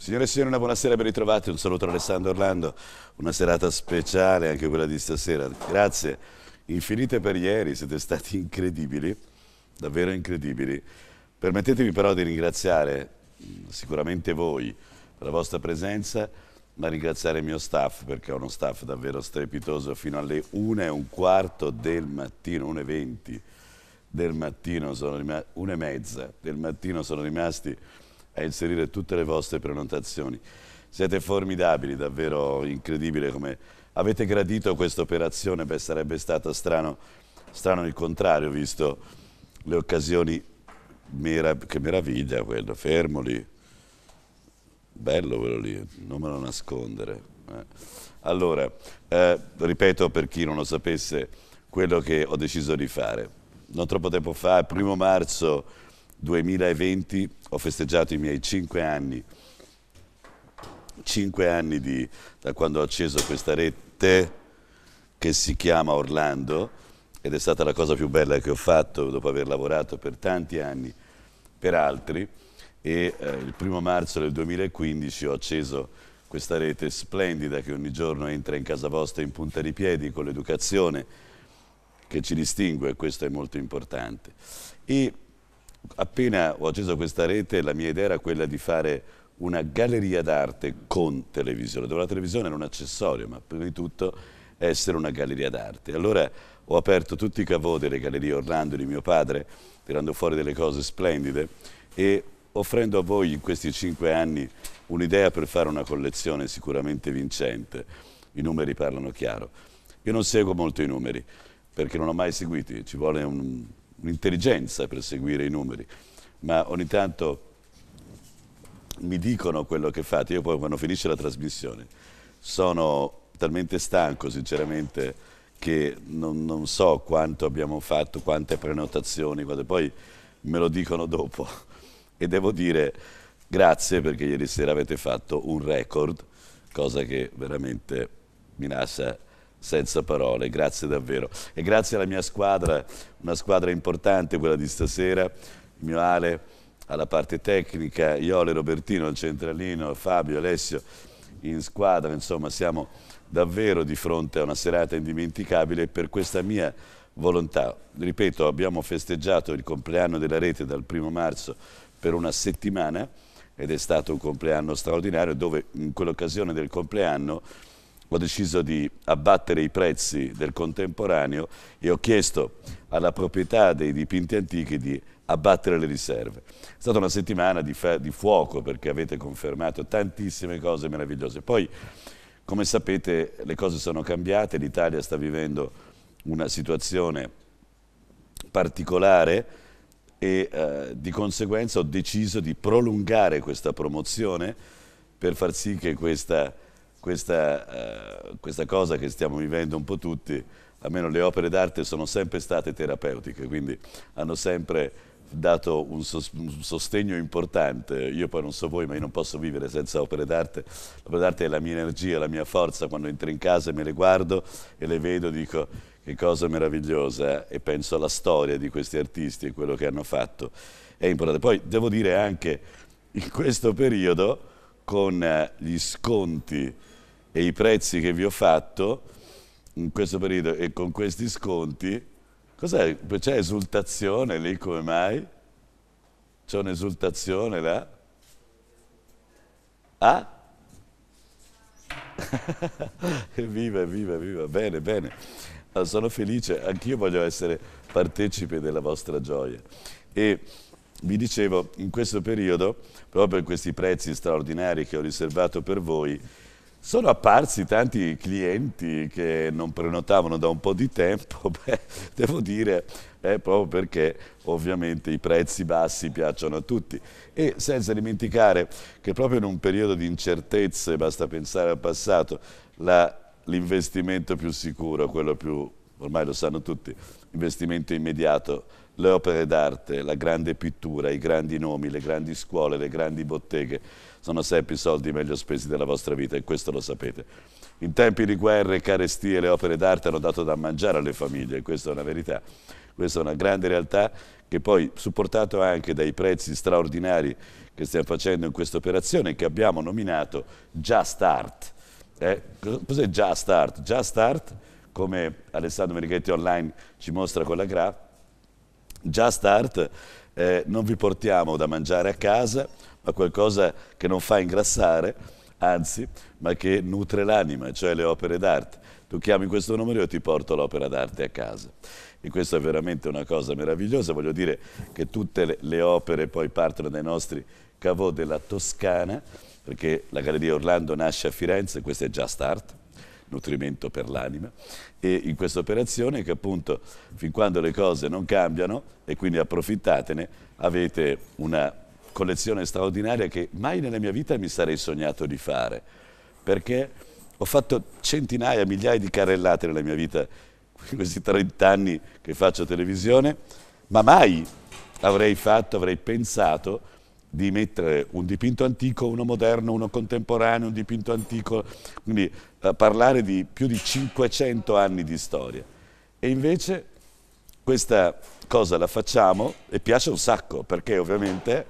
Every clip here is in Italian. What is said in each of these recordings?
Signore e signori, una buonasera ben ritrovati, un saluto da Alessandro Orlando, una serata speciale anche quella di stasera. Grazie infinite per ieri, siete stati incredibili, davvero incredibili. Permettetemi però di ringraziare mm, sicuramente voi per la vostra presenza, ma ringraziare il mio staff perché è uno staff davvero strepitoso fino alle 1 e un quarto del mattino, 1 e 20 del mattino, sono 1 e mezza del mattino sono rimasti a inserire tutte le vostre prenotazioni. Siete formidabili, davvero incredibile come avete gradito questa operazione, beh sarebbe stato strano, strano il contrario visto le occasioni, Merav che meraviglia quello, fermo lì, bello quello lì, non me lo nascondere. Eh. Allora, eh, ripeto per chi non lo sapesse quello che ho deciso di fare. Non troppo tempo fa, il primo marzo 2020 ho festeggiato i miei 5 anni, 5 anni di, da quando ho acceso questa rete che si chiama Orlando ed è stata la cosa più bella che ho fatto dopo aver lavorato per tanti anni per altri e eh, il primo marzo del 2015 ho acceso questa rete splendida che ogni giorno entra in casa vostra in punta di piedi con l'educazione che ci distingue e questo è molto importante. E appena ho acceso questa rete la mia idea era quella di fare una galleria d'arte con televisione, dove la televisione era un accessorio, ma prima di tutto essere una galleria d'arte. Allora ho aperto tutti i cavò delle gallerie Orlando di mio padre, tirando fuori delle cose splendide e offrendo a voi in questi cinque anni un'idea per fare una collezione sicuramente vincente. I numeri parlano chiaro. Io non seguo molto i numeri, perché non ho mai seguiti, ci vuole un un'intelligenza per seguire i numeri, ma ogni tanto mi dicono quello che fate, io poi quando finisce la trasmissione sono talmente stanco sinceramente che non, non so quanto abbiamo fatto, quante prenotazioni, quante, poi me lo dicono dopo e devo dire grazie perché ieri sera avete fatto un record, cosa che veramente mi lascia senza parole, grazie davvero. E grazie alla mia squadra, una squadra importante quella di stasera, il mio Ale alla parte tecnica, Iole, Robertino, al centralino, Fabio, Alessio in squadra, insomma siamo davvero di fronte a una serata indimenticabile per questa mia volontà, ripeto abbiamo festeggiato il compleanno della rete dal primo marzo per una settimana ed è stato un compleanno straordinario dove in quell'occasione del compleanno ho deciso di abbattere i prezzi del contemporaneo e ho chiesto alla proprietà dei dipinti antichi di abbattere le riserve. È stata una settimana di, di fuoco perché avete confermato tantissime cose meravigliose. Poi, come sapete, le cose sono cambiate, l'Italia sta vivendo una situazione particolare e eh, di conseguenza ho deciso di prolungare questa promozione per far sì che questa questa, uh, questa cosa che stiamo vivendo un po' tutti, almeno le opere d'arte sono sempre state terapeutiche, quindi hanno sempre dato un, sostegno importante. Io poi non so voi, ma io non posso vivere senza opere d'arte. L'opera d'arte è la mia energia, la mia forza. Quando entro in casa e me le guardo e le vedo, dico che cosa meravigliosa e penso alla storia di questi artisti e quello che hanno fatto. È importante. Poi devo dire anche in questo periodo con eh, gli sconti e i prezzi che vi ho fatto in questo periodo e con questi sconti, cos'è? C'è esultazione lì, come mai? C'è un'esultazione là? Ah? evviva, evviva, evviva, bene, bene. Allora, ah, sono felice, anch'io voglio essere partecipe della vostra gioia. E vi dicevo, in questo periodo proprio in questi prezzi straordinari che ho riservato per voi, sono apparsi tanti clienti che non prenotavano da un po' di tempo, beh, devo dire, eh, proprio perché ovviamente i prezzi bassi piacciono a tutti. E senza dimenticare che proprio in un periodo di incertezze, basta pensare al passato, l'investimento più sicuro, quello più, ormai lo sanno tutti, investimento immediato le opere d'arte, la grande pittura, i grandi nomi, le grandi scuole, le grandi botteghe sono sempre i soldi meglio spesi della vostra vita e questo lo sapete. In tempi di guerra e carestie le opere d'arte hanno dato da mangiare alle famiglie, questa è una verità, questa è una grande realtà che poi supportato anche dai prezzi straordinari che stiamo facendo in questa operazione che abbiamo nominato Just Art. Eh? Cos'è Just Art? Just Art, come Alessandro Merighetti online ci mostra con la graffa, Just Art eh, non vi portiamo da mangiare a casa, ma qualcosa che non fa ingrassare, anzi, ma che nutre l'anima, cioè le opere d'arte. Tu chiami questo numero e io ti porto l'opera d'arte a casa. E questa è veramente una cosa meravigliosa, voglio dire che tutte le, le opere poi partono dai nostri cavò della Toscana, perché la Galleria Orlando nasce a Firenze, questa è Just Art, nutrimento per l'anima e in questa operazione che appunto fin quando le cose non cambiano e quindi approfittatene avete una collezione straordinaria che mai nella mia vita mi sarei sognato di fare perché ho fatto centinaia, migliaia di carrellate nella mia vita in questi 30 anni che faccio televisione ma mai avrei fatto, avrei pensato di mettere un dipinto antico, uno moderno, uno contemporaneo, un dipinto antico, quindi eh, parlare di più di 500 anni di storia. E invece questa cosa la facciamo e piace un sacco, perché ovviamente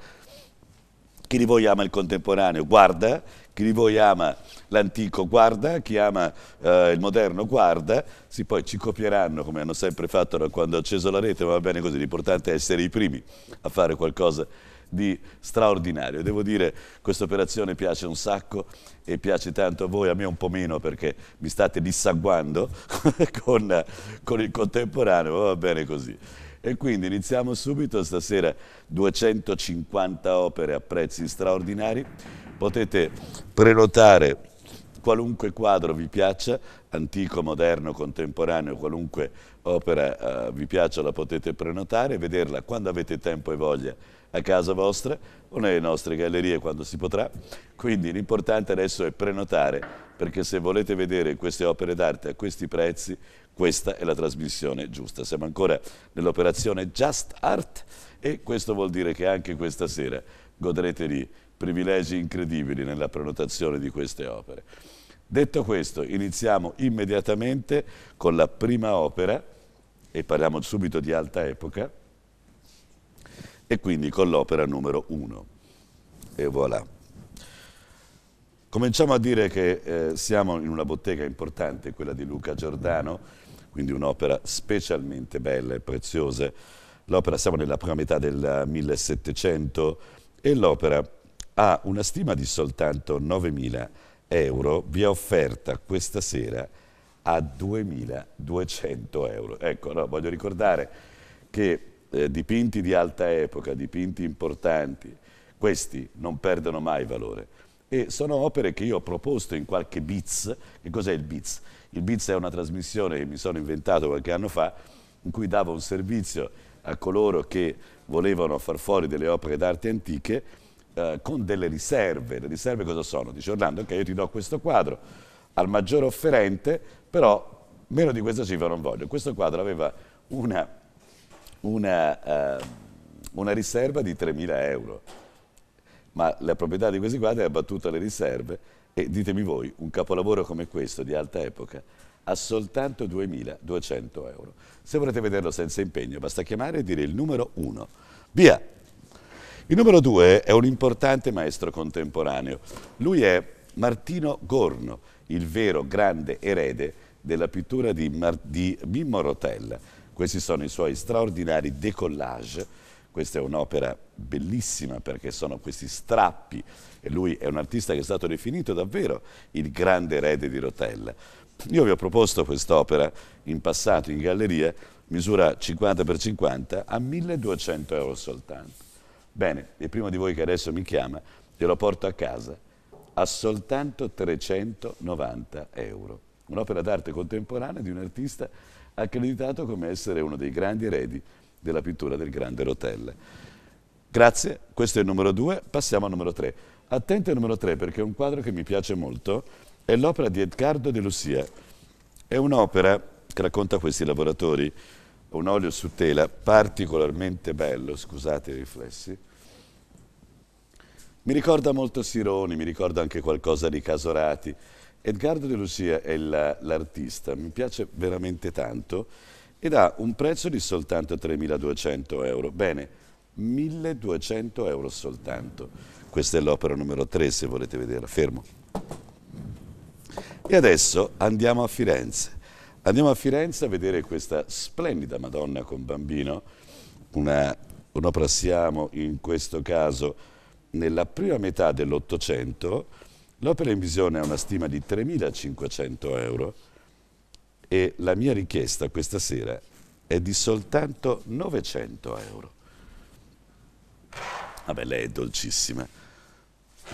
chi di voi ama il contemporaneo guarda, chi di voi ama l'antico guarda, chi ama eh, il moderno guarda, sì poi ci copieranno come hanno sempre fatto da quando ho acceso la rete, ma va bene così, l'importante è essere i primi a fare qualcosa di straordinario. Devo dire, questa operazione piace un sacco e piace tanto a voi, a me un po' meno perché mi state dissaguando con, con il contemporaneo, ma va bene così. E quindi iniziamo subito stasera 250 opere a prezzi straordinari. Potete prenotare qualunque quadro vi piaccia, antico, moderno, contemporaneo, qualunque opera eh, vi piaccia la potete prenotare e vederla quando avete tempo e voglia a casa vostra o nelle nostre gallerie quando si potrà. Quindi l'importante adesso è prenotare perché se volete vedere queste opere d'arte a questi prezzi, questa è la trasmissione giusta. Siamo ancora nell'operazione Just Art e questo vuol dire che anche questa sera godrete di privilegi incredibili nella prenotazione di queste opere. Detto questo, iniziamo immediatamente con la prima opera, e parliamo subito di alta epoca, e quindi con l'opera numero 1. E voilà. Cominciamo a dire che eh, siamo in una bottega importante, quella di Luca Giordano, quindi un'opera specialmente bella e preziosa. L'opera, siamo nella prima metà del 1700 e l'opera ha una stima di soltanto 9.000 euro vi è offerta questa sera a 2.200 euro. Ecco, no, voglio ricordare che eh, dipinti di alta epoca, dipinti importanti, questi non perdono mai valore. E sono opere che io ho proposto in qualche Biz. Che cos'è il Biz? Il Biz è una trasmissione che mi sono inventato qualche anno fa, in cui davo un servizio a coloro che volevano far fuori delle opere d'arte antiche eh, con delle riserve. Le riserve cosa sono? Dice Orlando, ok, io ti do questo quadro al maggiore offerente, però meno di questa cifra non voglio. Questo quadro aveva una, una, eh, una riserva di 3.000 euro, ma la proprietà di questi quadri ha battuto le riserve e ditemi voi, un capolavoro come questo di alta epoca ha soltanto 2.200 euro. Se volete vederlo senza impegno basta chiamare e dire il numero 1. Via! Il numero due è un importante maestro contemporaneo. Lui è Martino Gorno, il vero grande erede della pittura di, Mar- di Mimmo Rotella. Questi sono i suoi straordinari décollage. Questa è un'opera bellissima perché sono questi strappi e lui è un artista che è stato definito davvero il grande erede di Rotella. Io vi ho proposto quest'opera in passato in galleria, misura 50x50 a 1200 euro soltanto. Bene, il primo di voi che adesso mi chiama, glielo porto a casa a soltanto 390 euro. Un'opera d'arte contemporanea di un artista accreditato come essere uno dei grandi eredi della pittura del grande Rotelle. Grazie, questo è il numero 2, passiamo al numero 3. Attento al numero 3 perché è un quadro che mi piace molto, è l'opera di Edgardo de Lucia. È un'opera che racconta a questi lavoratori, un olio su tela particolarmente bello, scusate i riflessi, mi ricorda molto Sironi, mi ricorda anche qualcosa di Casorati. Edgardo De Lucia è l'artista, mi piace veramente tanto ed ha un prezzo di soltanto 3.200 euro. Bene, 1.200 euro soltanto. Questa è l'opera numero 3 se volete vederla. Fermo. E adesso andiamo a Firenze. Andiamo a Firenze a vedere questa splendida Madonna con bambino, un'opera siamo in questo caso nella prima metà dell'Ottocento l'opera in visione ha una stima di 3.500 euro e la mia richiesta questa sera è di soltanto 900 euro. Vabbè, lei è dolcissima,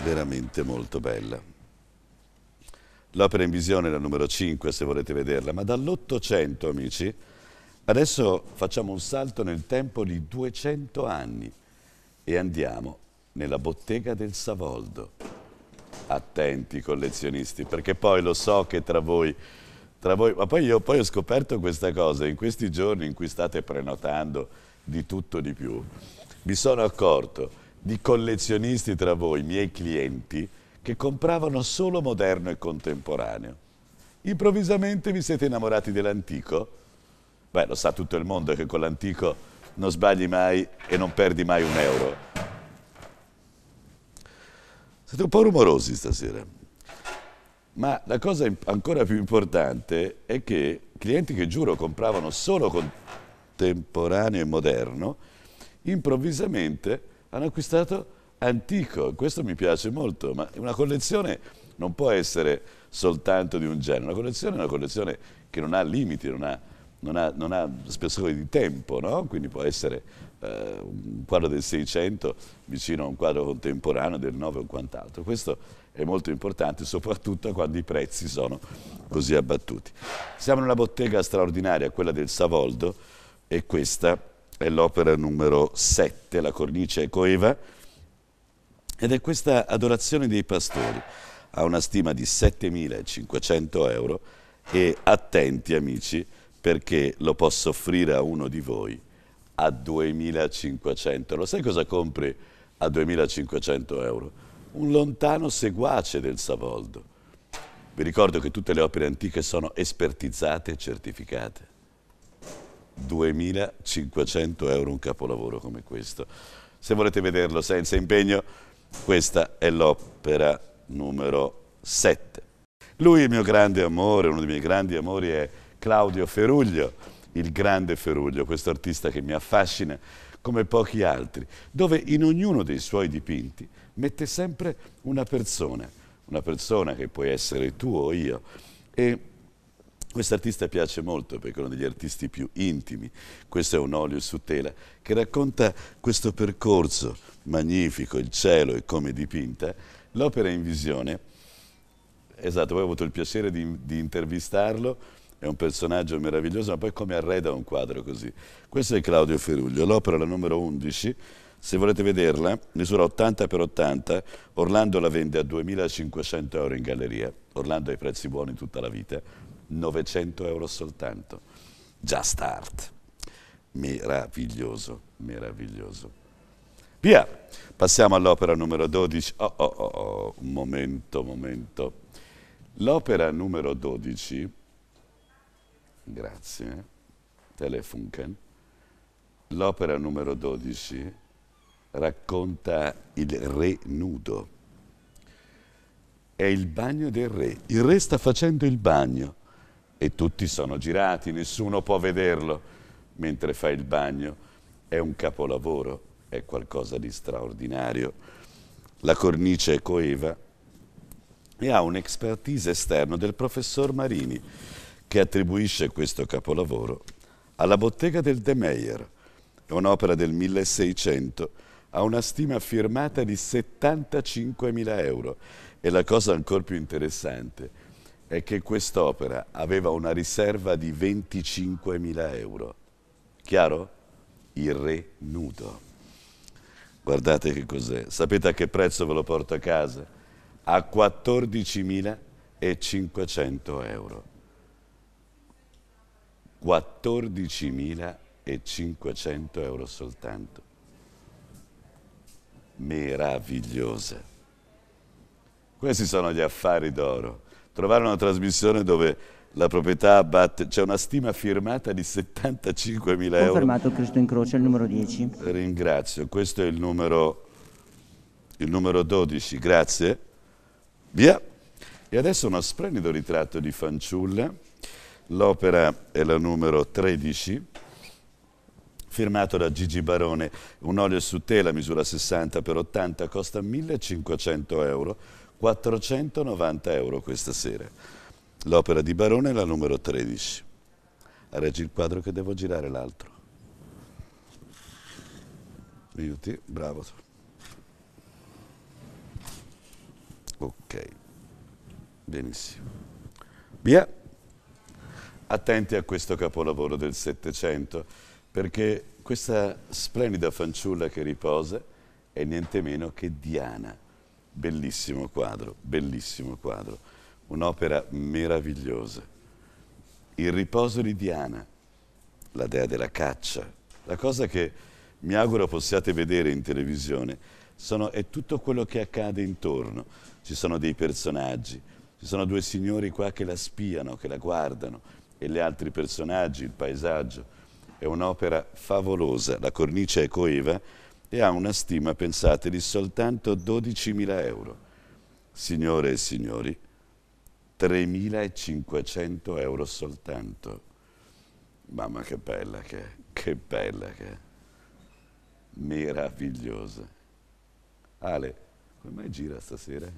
veramente molto bella. L'opera in visione è la numero 5 se volete vederla, ma dall'Ottocento, amici, adesso facciamo un salto nel tempo di 200 anni e andiamo nella bottega del Savoldo. Attenti collezionisti, perché poi lo so che tra voi, tra voi ma poi io poi ho scoperto questa cosa, in questi giorni in cui state prenotando di tutto di più, mi sono accorto di collezionisti tra voi, miei clienti, che compravano solo moderno e contemporaneo. Improvvisamente vi siete innamorati dell'antico? Beh, lo sa tutto il mondo che con l'antico non sbagli mai e non perdi mai un euro. Siete un po' rumorosi stasera. Ma la cosa ancora più importante è che clienti che giuro compravano solo contemporaneo e moderno, improvvisamente hanno acquistato antico. Questo mi piace molto, ma una collezione non può essere soltanto di un genere. Una collezione è una collezione che non ha limiti, non ha, non ha, non ha spessore di tempo, no? quindi può essere eh, un quadro del 600 vicino a un quadro contemporaneo del 9 o quant'altro. Questo è molto importante, soprattutto quando i prezzi sono così abbattuti. Siamo in una bottega straordinaria, quella del Savoldo, e questa è l'opera numero 7, la cornice coeva, ed è questa adorazione dei pastori. Ha una stima di 7.500 euro e attenti amici perché lo posso offrire a uno di voi a 2500. Lo sai cosa compri a 2500 euro? Un lontano seguace del Savoldo. Vi ricordo che tutte le opere antiche sono espertizzate e certificate. 2500 euro un capolavoro come questo. Se volete vederlo senza impegno, questa è l'opera numero 7. Lui, il mio grande amore, uno dei miei grandi amori è Claudio Feruglio il grande Feruglio, questo artista che mi affascina come pochi altri, dove in ognuno dei suoi dipinti mette sempre una persona, una persona che puoi essere tu o io. E artista piace molto perché è uno degli artisti più intimi. Questo è un olio su tela che racconta questo percorso magnifico, il cielo e come dipinta. L'opera in visione, esatto, poi ho avuto il piacere di, di intervistarlo è un personaggio meraviglioso, ma poi come arreda un quadro così. Questo è Claudio Feruglio, l'opera la numero 11, se volete vederla, misura 80 x 80, Orlando la vende a 2.500 euro in galleria, Orlando ha i prezzi buoni tutta la vita, 900 euro soltanto, già start, meraviglioso, meraviglioso. Via, passiamo all'opera numero 12, oh oh oh, oh. un momento, un momento. L'opera numero 12 Grazie. Telefunken. L'opera numero 12 racconta il re nudo. È il bagno del re. Il re sta facendo il bagno e tutti sono girati, nessuno può vederlo mentre fa il bagno. È un capolavoro, è qualcosa di straordinario. La cornice è coeva e ha un'expertise esterna del professor Marini che attribuisce questo capolavoro alla bottega del De Meyer, un'opera del 1600, ha una stima firmata di 75.000 euro. E la cosa ancora più interessante è che quest'opera aveva una riserva di 25.000 euro. Chiaro? Il re nudo. Guardate che cos'è. Sapete a che prezzo ve lo porto a casa? A 14.500 euro. 14.500 euro soltanto. Meravigliosa. Questi sono gli affari d'oro. Trovare una trasmissione dove la proprietà abbatte, c'è una stima firmata di 75.000 euro. Confermato Cristo in croce, il numero 10. Ringrazio, questo è il numero, il numero 12, grazie. Via. E adesso uno splendido ritratto di fanciulla L'opera è la numero 13, firmato da Gigi Barone, un olio su tela misura 60 x 80, costa 1500 euro, 490 euro questa sera. L'opera di Barone è la numero 13. Reggi il quadro che devo girare l'altro. Aiuti, bravo. Ok, benissimo. Via attenti a questo capolavoro del Settecento, perché questa splendida fanciulla che riposa è niente meno che Diana. Bellissimo quadro, bellissimo quadro, un'opera meravigliosa. Il riposo di Diana, la dea della caccia, la cosa che mi auguro possiate vedere in televisione, sono, è tutto quello che accade intorno. Ci sono dei personaggi, ci sono due signori qua che la spiano, che la guardano, e gli altri personaggi, il paesaggio. È un'opera favolosa, la cornice è coeva e ha una stima, pensate, di soltanto 12.000 euro. Signore e signori, 3.500 euro soltanto. Mamma che bella che è, che bella che è. Meravigliosa. Ale, come mai gira stasera?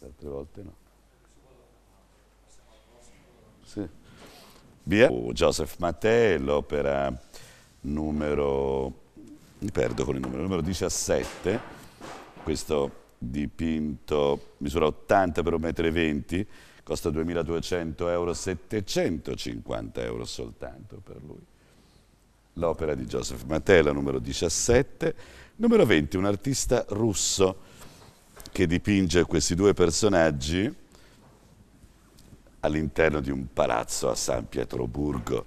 altre volte no. Sì. Via Joseph Mattei, l'opera numero, mi perdo con il numero, numero 17, questo dipinto misura 80 per 1,20 m, costa 2.200 euro, 750 euro soltanto per lui. L'opera di Joseph Matella, numero 17. Numero 20, un artista russo che dipinge questi due personaggi all'interno di un palazzo a San Pietroburgo.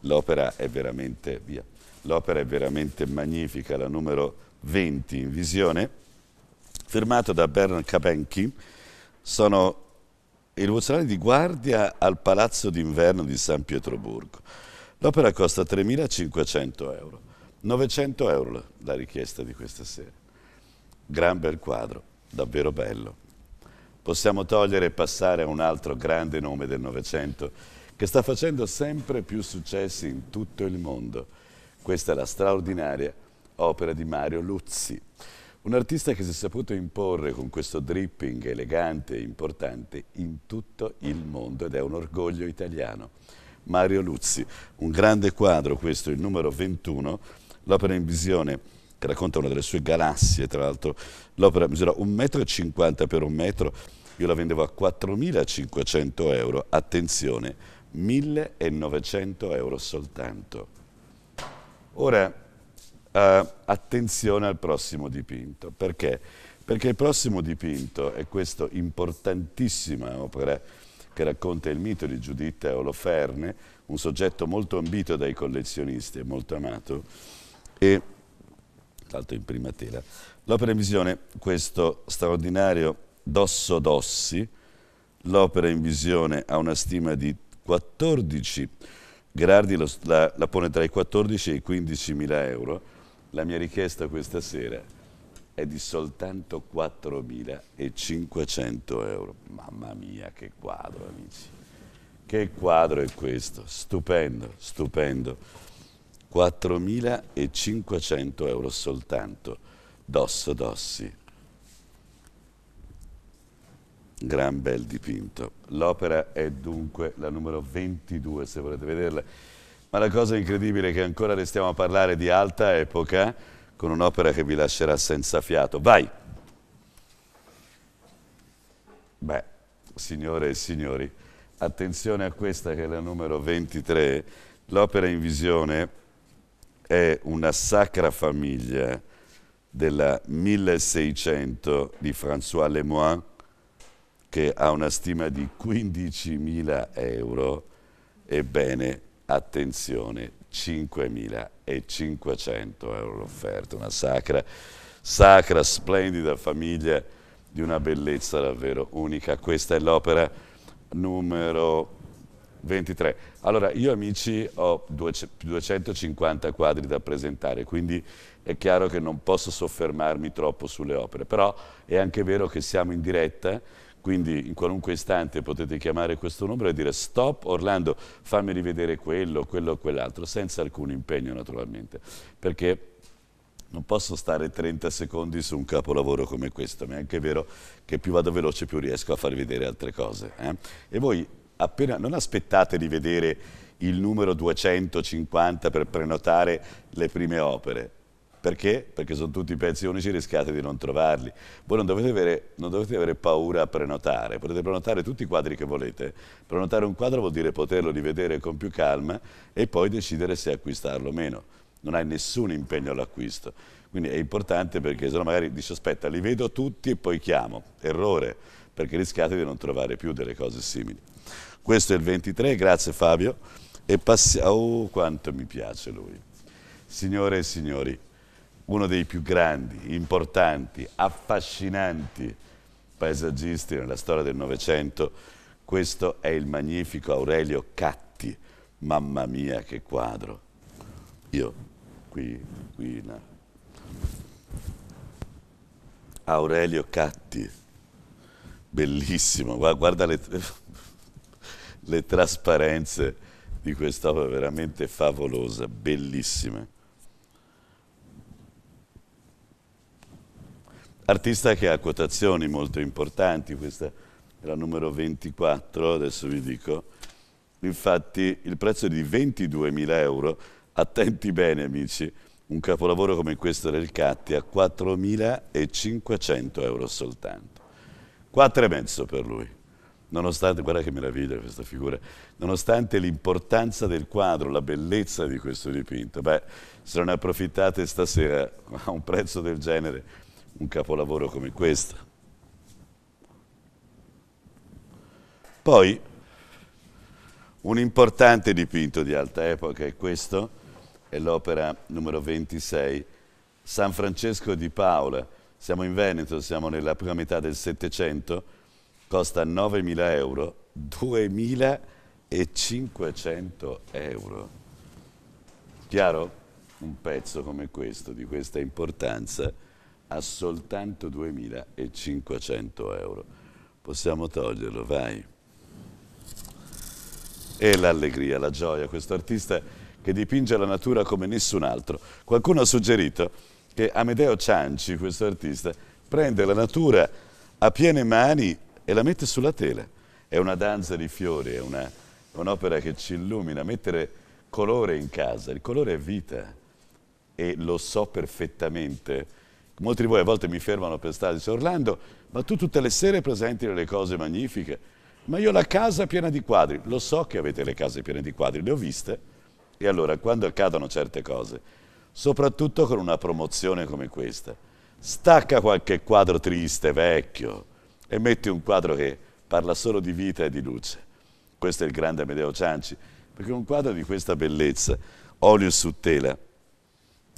L'opera è veramente, via, l'opera è veramente magnifica, la numero 20 in visione, firmato da Bernard Kapenki, sono i rivoluzionari di guardia al Palazzo d'Inverno di San Pietroburgo. L'opera costa 3.500 euro, 900 euro la richiesta di questa sera. Gran bel quadro, davvero bello possiamo togliere e passare a un altro grande nome del Novecento che sta facendo sempre più successi in tutto il mondo. Questa è la straordinaria opera di Mario Luzzi, un artista che si è saputo imporre con questo dripping elegante e importante in tutto il mondo ed è un orgoglio italiano. Mario Luzzi, un grande quadro questo, il numero 21, l'opera in visione che racconta una delle sue galassie, tra l'altro l'opera misura 1,50 m per un metro, io la vendevo a 4.500 euro, attenzione, 1.900 euro soltanto. Ora, eh, attenzione al prossimo dipinto, perché? Perché il prossimo dipinto è questa importantissima opera che racconta il mito di Giuditta Oloferne, un soggetto molto ambito dai collezionisti e molto amato, e salto in prima tela. L'opera in visione, questo straordinario Dosso Dossi, l'opera in visione ha una stima di 14, Gherardi lo, la, la pone tra i 14 e i 15 mila euro, la mia richiesta questa sera è di soltanto 4.500 euro. Mamma mia, che quadro, amici. Che quadro è questo? Stupendo, stupendo. 4.500 euro soltanto, dosso dossi. Gran bel dipinto. L'opera è dunque la numero 22, se volete vederla. Ma la cosa incredibile è che ancora restiamo a parlare di alta epoca con un'opera che vi lascerà senza fiato. Vai! Beh, signore e signori, attenzione a questa che è la numero 23, l'opera in visione è una sacra famiglia della 1600 di François Lemoine che ha una stima di 15.000 euro, ebbene, attenzione, 5.500 euro l'offerta, una sacra, sacra, splendida famiglia di una bellezza davvero unica. Questa è l'opera numero 23. Allora, io amici ho 250 quadri da presentare, quindi è chiaro che non posso soffermarmi troppo sulle opere, però è anche vero che siamo in diretta, quindi in qualunque istante potete chiamare questo numero e dire stop Orlando, fammi rivedere quello, quello o quell'altro, senza alcun impegno naturalmente, perché non posso stare 30 secondi su un capolavoro come questo, ma è anche vero che più vado veloce più riesco a far vedere altre cose. Eh? E voi appena, non aspettate di vedere il numero 250 per prenotare le prime opere. Perché? Perché sono tutti pezzi unici, rischiate di non trovarli. Voi non dovete, avere, non dovete avere paura a prenotare, potete prenotare tutti i quadri che volete. Prenotare un quadro vuol dire poterlo rivedere con più calma e poi decidere se acquistarlo o meno. Non hai nessun impegno all'acquisto. Quindi è importante perché se no magari dici aspetta, li vedo tutti e poi chiamo. Errore, perché rischiate di non trovare più delle cose simili. Questo è il 23, grazie Fabio. E passiamo... Oh, quanto mi piace lui. Signore e signori, uno dei più grandi, importanti, affascinanti paesaggisti nella storia del Novecento, questo è il magnifico Aurelio Catti. Mamma mia che quadro. Io qui, qui, no. Aurelio Catti. Bellissimo, guarda le le trasparenze di quest'opera veramente favolosa, bellissima. Artista che ha quotazioni molto importanti, questa è la numero 24, adesso vi dico. Infatti il prezzo è di 22.000 euro, attenti bene amici, un capolavoro come questo del Catti a 4.500 euro soltanto. 4,5 per lui nonostante, guarda che meraviglia questa figura, nonostante l'importanza del quadro, la bellezza di questo dipinto, beh, se non approfittate stasera a un prezzo del genere, un capolavoro come questo. Poi, un importante dipinto di alta epoca è questo, è l'opera numero 26, San Francesco di Paola. Siamo in Veneto, siamo nella prima metà del Settecento, costa 9.000 euro, 2.500 euro. Chiaro? Un pezzo come questo, di questa importanza, ha soltanto 2.500 euro. Possiamo toglierlo, vai. E l'allegria, la gioia, questo artista che dipinge la natura come nessun altro. Qualcuno ha suggerito che Amedeo Cianci, questo artista, prende la natura a piene mani e la mette sulla tela. È una danza di fiori, è un'opera che ci illumina. Mettere colore in casa, il colore è vita e lo so perfettamente. Molti di voi a volte mi fermano per strada e dicono Orlando, ma tu tutte le sere presenti le cose magnifiche, ma io ho la casa piena di quadri. Lo so che avete le case piene di quadri, le ho viste. E allora quando accadono certe cose, soprattutto con una promozione come questa, stacca qualche quadro triste, vecchio, e metti un quadro che parla solo di vita e di luce. Questo è il grande Amedeo Cianci, perché un quadro di questa bellezza, olio su tela,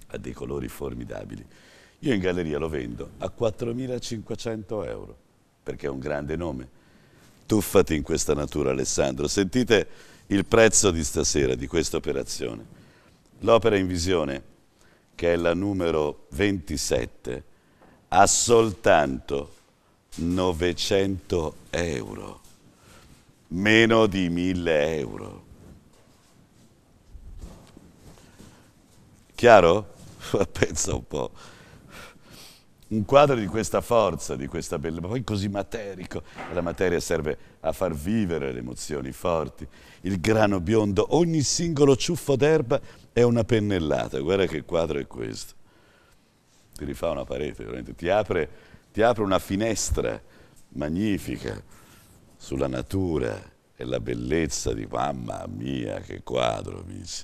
ha dei colori formidabili. Io in galleria lo vendo a 4.500 euro, perché è un grande nome. Tuffati in questa natura, Alessandro. Sentite il prezzo di stasera, di questa operazione. L'opera in visione, che è la numero 27, ha soltanto 900 euro, meno di 1000 euro. Chiaro? Pensa un po'. Un quadro di questa forza, di questa bellezza, ma poi così materico. La materia serve a far vivere le emozioni forti. Il grano biondo, ogni singolo ciuffo d'erba è una pennellata. Guarda che quadro è questo. Ti rifà una parete, veramente. Ti apre ti apre una finestra magnifica sulla natura e la bellezza di mamma mia che quadro amici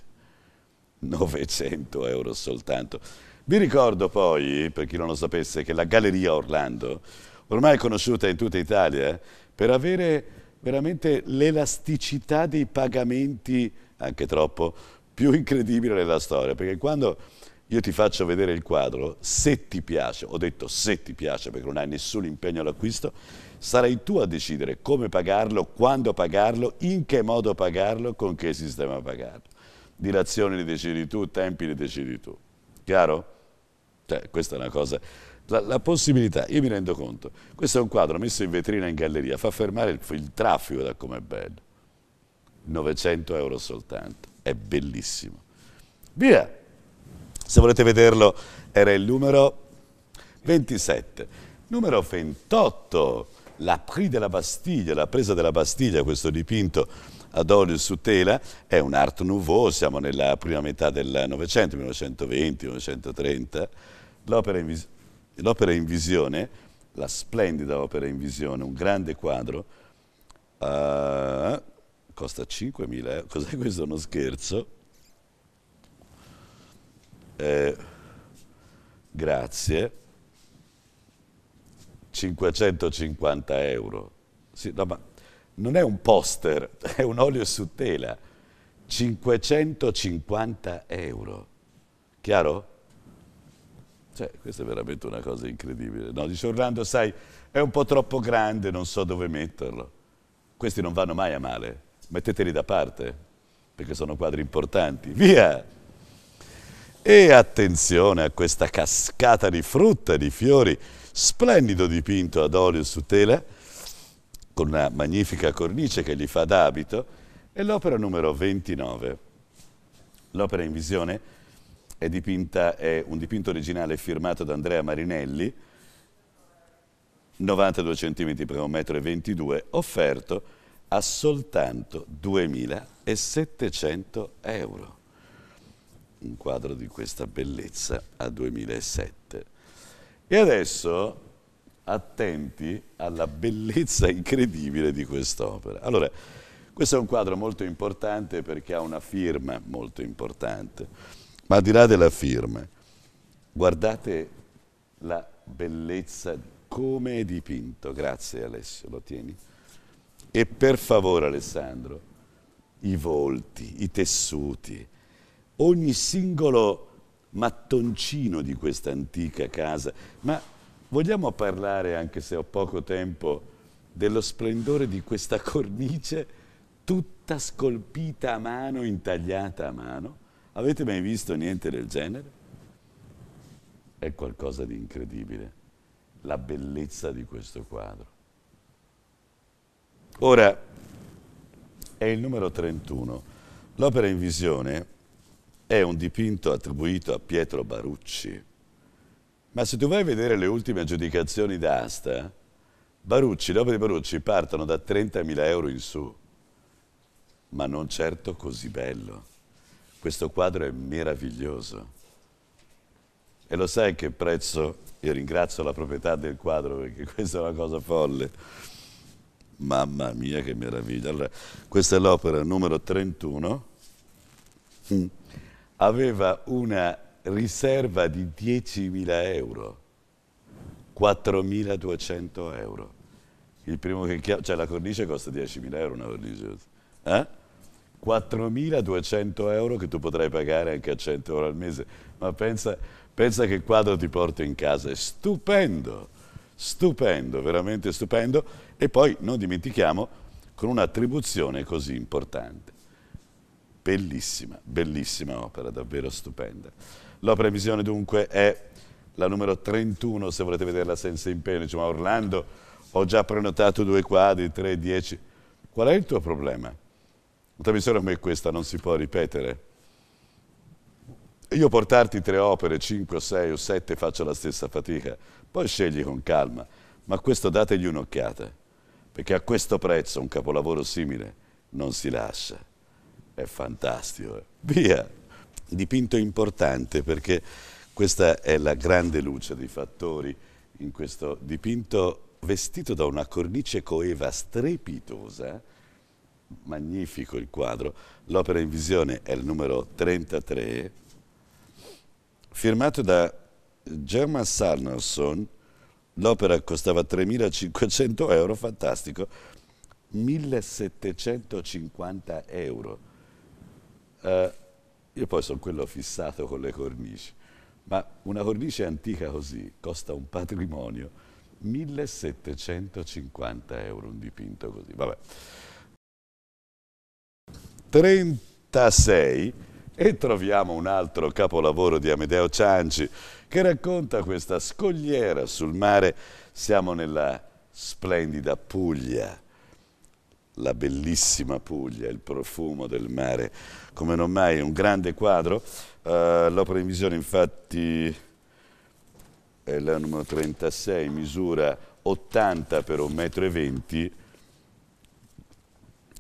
900 euro soltanto vi ricordo poi per chi non lo sapesse che la Galleria Orlando ormai è conosciuta in tutta Italia per avere veramente l'elasticità dei pagamenti anche troppo più incredibile della storia perché quando io ti faccio vedere il quadro, se ti piace, ho detto se ti piace perché non hai nessun impegno all'acquisto, sarai tu a decidere come pagarlo, quando pagarlo, in che modo pagarlo, con che sistema pagarlo. Dilazioni le decidi tu, tempi le decidi tu. Chiaro? Cioè, questa è una cosa... La, la, possibilità, io mi rendo conto, questo è un quadro messo in vetrina in galleria, fa fermare il, il traffico da come è bello. 900 euro soltanto, è bellissimo. Via! se volete vederlo, era il numero 27. Numero 28, la Prix la Bastiglia, la presa della Bastiglia, questo dipinto ad olio su tela, è un art nouveau, siamo nella prima metà del Novecento, 1920-1930. L'opera in, in, visione, la splendida opera in visione, un grande quadro, uh, costa 5.000 euro, cos'è questo? Uno scherzo? Eh, grazie. 550 euro. Sì, no, non è un poster, è un olio su tela. 550 euro. Chiaro? Cioè, questa è veramente una cosa incredibile. No, dice Orlando, sai, è un po' troppo grande, non so dove metterlo. Questi non vanno mai a male. Metteteli da parte, perché sono quadri importanti. Via! E attenzione a questa cascata di frutta, di fiori, splendido dipinto ad olio su tela, con una magnifica cornice che gli fa d'abito, è l'opera numero 29. L'opera in visione è, dipinta, è un dipinto originale firmato da Andrea Marinelli, 92 cm per 1,22 m, offerto a soltanto 2.700 euro un quadro di questa bellezza a 2007. E adesso attenti alla bellezza incredibile di quest'opera. Allora, questo è un quadro molto importante perché ha una firma molto importante, ma al di là della firma, guardate la bellezza come è dipinto. Grazie Alessio, lo tieni. E per favore Alessandro, i volti, i tessuti, ogni singolo mattoncino di questa antica casa. Ma vogliamo parlare, anche se ho poco tempo, dello splendore di questa cornice tutta scolpita a mano, intagliata a mano? Avete mai visto niente del genere? È qualcosa di incredibile, la bellezza di questo quadro. Ora, è il numero 31. L'opera in visione è un dipinto attribuito a Pietro Barucci. Ma se tu vai a vedere le ultime aggiudicazioni d'asta, Barucci, le opere di Barucci partono da 30.000 euro in su, ma non certo così bello. Questo quadro è meraviglioso. E lo sai che prezzo, io ringrazio la proprietà del quadro perché questa è una cosa folle. Mamma mia che meraviglia. Allora, questa è l'opera numero 31. Mm aveva una riserva di 10.000 euro, 4.200 euro. Il primo che chiama, cioè la cornice costa 10.000 euro una cornice. Eh? 4.200 euro che tu potrai pagare anche a 100 euro al mese, ma pensa, pensa che quadro ti porta in casa, è stupendo, stupendo, veramente stupendo, e poi non dimentichiamo con un'attribuzione così importante bellissima, bellissima opera, davvero stupenda. L'opera in visione dunque è la numero 31, se volete vederla senza impegno, diciamo a Orlando ho già prenotato due quadri, tre, dieci. Qual è il tuo problema? Una trasmissione come questa non si può ripetere. Io portarti tre opere, cinque, sei o sette, faccio la stessa fatica, poi scegli con calma, ma questo dategli un'occhiata, perché a questo prezzo un capolavoro simile non si lascia. È fantastico. Via. Dipinto importante perché questa è la grande luce dei fattori in questo dipinto vestito da una cornice coeva strepitosa. Magnifico il quadro. L'opera in visione è il numero 33, firmato da German Sarnerson. L'opera costava 3.500 euro, fantastico. 1.750 euro eh, io poi sono quello fissato con le cornici, ma una cornice antica così costa un patrimonio 1750 euro un dipinto così. Vabbè. 36 e troviamo un altro capolavoro di Amedeo Cianci che racconta questa scogliera sul mare. Siamo nella splendida Puglia la bellissima Puglia, il profumo del mare, come non mai, un grande quadro. Uh, l'opera in visione infatti è la numero 36, misura 80 x 1,20 m,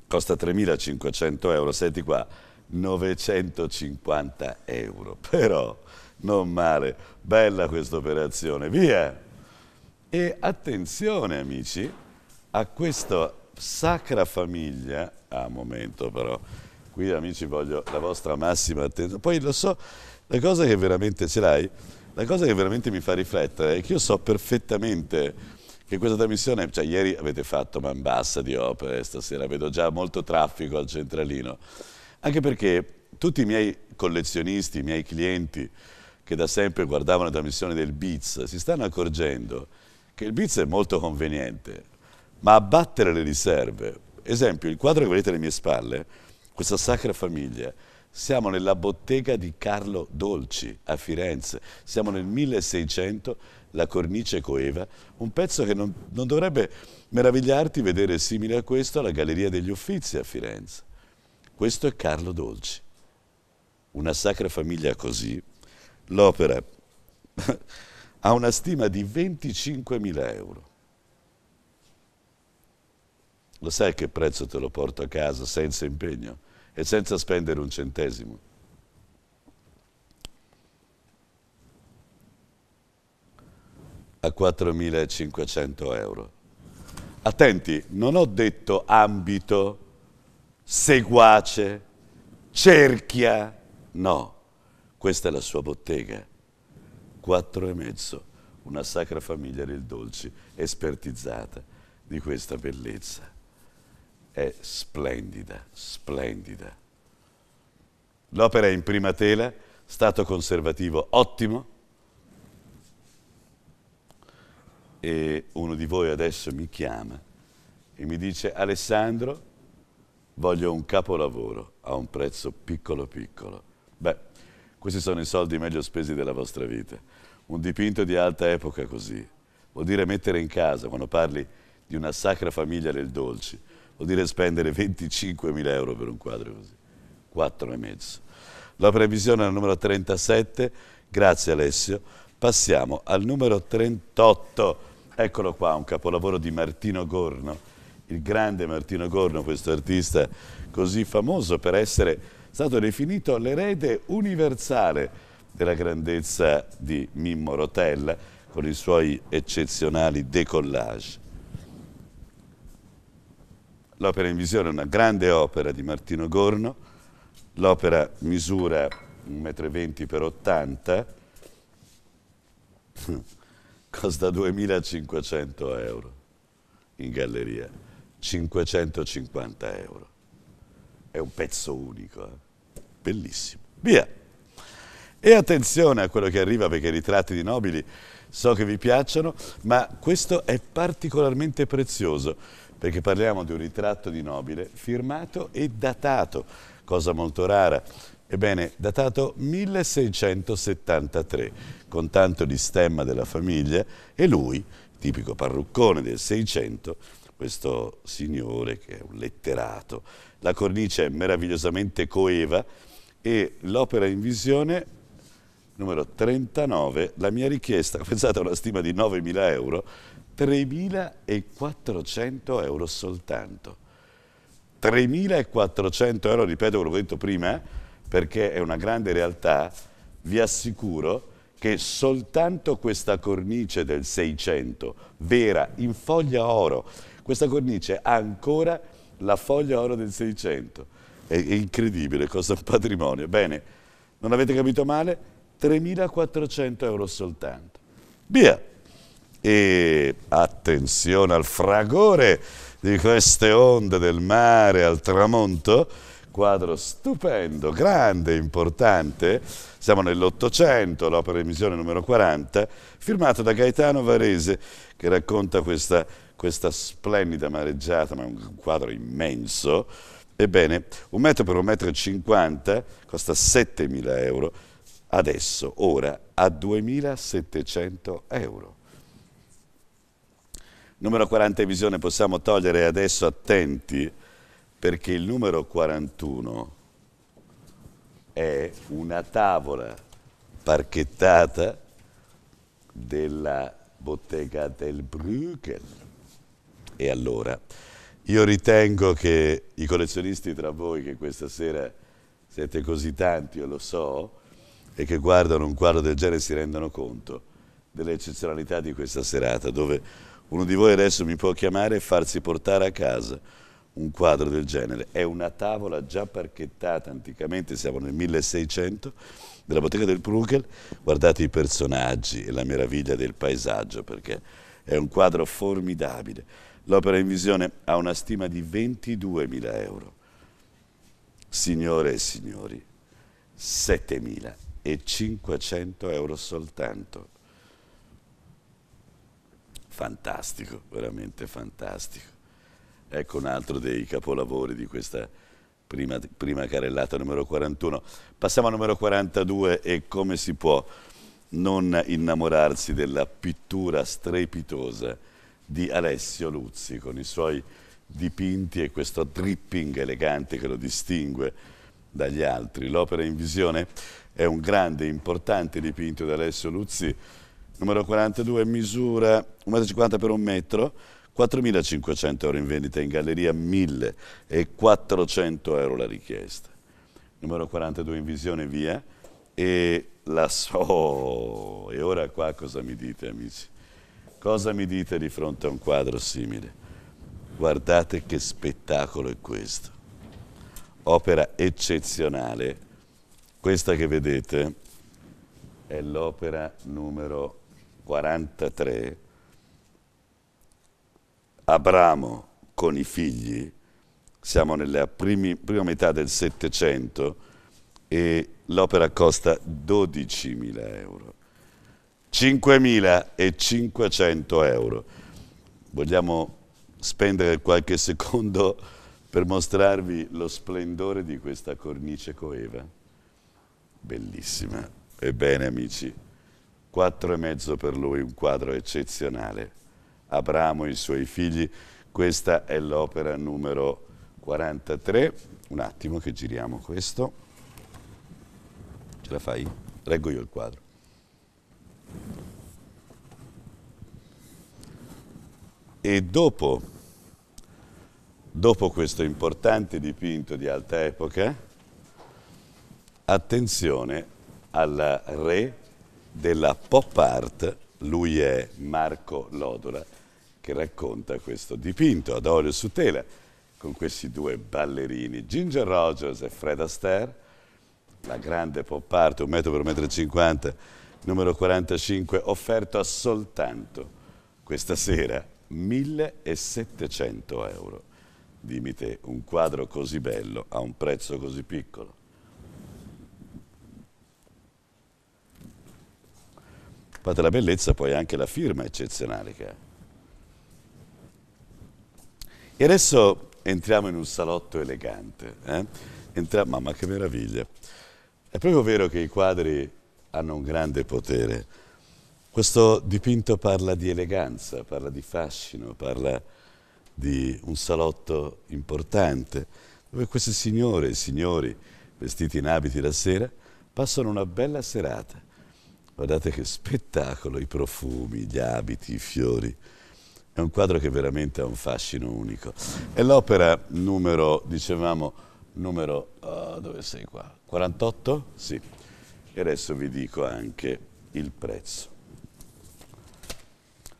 costa 3.500 euro, senti qua, 950 euro, però non male, bella questa operazione, via! E attenzione amici a questo Sacra Famiglia, a ah, momento però, qui amici voglio la vostra massima attenzione, poi lo so, la cosa che veramente ce l'hai, la cosa che veramente mi fa riflettere è che io so perfettamente che questa trasmissione, cioè ieri avete fatto Mambassa di opere, stasera vedo già molto traffico al centralino, anche perché tutti i miei collezionisti, i miei clienti che da sempre guardavano la trasmissione del Biz si stanno accorgendo che il Biz è molto conveniente, ma abbattere le riserve. Esempio, il quadro che vedete alle mie spalle, questa Sacra Famiglia, siamo nella bottega di Carlo Dolci a Firenze, siamo nel 1600, la cornice coeva, un pezzo che non, non dovrebbe meravigliarti vedere simile a questo alla Galleria degli Uffizi a Firenze. Questo è Carlo Dolci. Una Sacra Famiglia così, l'opera ha una stima di 25.000 euro lo sai che prezzo te lo porto a casa senza impegno e senza spendere un centesimo? A 4.500 euro. Attenti, non ho detto ambito, seguace, cerchia, no. Questa è la sua bottega. Quattro e mezzo, una sacra famiglia del dolci, espertizzata di questa bellezza è splendida, splendida. L'opera è in prima tela, stato conservativo ottimo. E uno di voi adesso mi chiama e mi dice Alessandro, voglio un capolavoro a un prezzo piccolo piccolo. Beh, questi sono i soldi meglio spesi della vostra vita. Un dipinto di alta epoca così. Vuol dire mettere in casa, quando parli di una sacra famiglia del dolci, vuol dire spendere 25.000 euro per un quadro così, 4,5. La previsione è al numero 37, grazie Alessio. Passiamo al numero 38, eccolo qua, un capolavoro di Martino Gorno, il grande Martino Gorno, questo artista così famoso per essere stato definito l'erede universale della grandezza di Mimmo Rotella con i suoi eccezionali decollage. L'opera in visione è una grande opera di Martino Gorno, l'opera misura 1,20 m x 80 costa 2.500 euro in galleria, 550 euro. È un pezzo unico, eh? bellissimo. Via! E attenzione a quello che arriva perché i ritratti di nobili so che vi piacciono, ma questo è particolarmente prezioso perché parliamo di un ritratto di nobile firmato e datato, cosa molto rara. Ebbene, datato 1673, con tanto di stemma della famiglia, e lui, tipico parruccone del Seicento, questo signore che è un letterato. La cornice è meravigliosamente coeva e l'opera in visione numero 39, la mia richiesta, pensate a una stima di 9.000 euro, 3.400 euro soltanto. 3.400 euro, ripeto quello che ho detto prima, eh, perché è una grande realtà, vi assicuro che soltanto questa cornice del 600, vera, in foglia oro, questa cornice ha ancora la foglia oro del 600. È, incredibile, cosa un patrimonio. Bene, non avete capito male? 3.400 euro soltanto. Via! e attenzione al fragore di queste onde del mare al tramonto, quadro stupendo, grande, importante, siamo nell'Ottocento, l'opera di missione numero 40, firmato da Gaetano Varese, che racconta questa, questa splendida mareggiata, ma un quadro immenso, ebbene, un metro per un metro e cinquanta costa 7.000 euro, adesso, ora, a 2.700 euro. Numero 40 in visione possiamo togliere adesso, attenti, perché il numero 41 è una tavola parchettata della bottega del Bruegel. E allora, io ritengo che i collezionisti tra voi che questa sera siete così tanti, io lo so, e che guardano un quadro del genere si rendano conto dell'eccezionalità di questa serata, dove uno di voi adesso mi può chiamare e farsi portare a casa un quadro del genere. È una tavola già parchettata anticamente, siamo nel 1600, della bottega del Bruegel. Guardate i personaggi e la meraviglia del paesaggio perché è un quadro formidabile. L'opera in visione ha una stima di 22.000 euro. Signore e signori, 7.500 euro soltanto fantastico, veramente fantastico. Ecco un altro dei capolavori di questa prima, prima carrellata numero 41. Passiamo al numero 42 e come si può non innamorarsi della pittura strepitosa di Alessio Luzzi con i suoi dipinti e questo dripping elegante che lo distingue dagli altri. L'opera in visione è un grande, importante dipinto di Alessio Luzzi numero 42, misura 1,50 m per un metro, 4.500 euro in vendita, in galleria 1.400 euro la richiesta. Numero 42 in visione, via. E la so... e ora qua cosa mi dite, amici? Cosa mi dite di fronte a un quadro simile? Guardate che spettacolo è questo. Opera eccezionale. Questa che vedete è l'opera numero 43, Abramo con i figli, siamo nella primi, prima metà del Settecento e l'opera costa 12.000 euro. 5.500 euro. Vogliamo spendere qualche secondo per mostrarvi lo splendore di questa cornice coeva. Bellissima. Ebbene amici, Quattro e mezzo per lui, un quadro eccezionale. Abramo e i suoi figli, questa è l'opera numero 43. Un attimo che giriamo questo. Ce la fai? Leggo io il quadro. E dopo, dopo questo importante dipinto di alta epoca, attenzione alla re della pop art, lui è Marco Lodola, che racconta questo dipinto ad olio su tela con questi due ballerini, Ginger Rogers e Fred Astaire, la grande pop art, 1 m x 1,50 m, numero 45, offerto a soltanto questa sera 1700 euro. Dimite un quadro così bello a un prezzo così piccolo. parte la bellezza, poi anche la firma eccezionale che ha. E adesso entriamo in un salotto elegante. Eh? Entra- mamma che meraviglia! È proprio vero che i quadri hanno un grande potere. Questo dipinto parla di eleganza, parla di fascino, parla di un salotto importante, dove queste signore e signori, vestiti in abiti da sera, passano una bella serata Guardate che spettacolo, i profumi, gli abiti, i fiori. È un quadro che veramente ha un fascino unico. È l'opera numero, dicevamo, numero... Oh, dove sei qua? 48? Sì. E adesso vi dico anche il prezzo.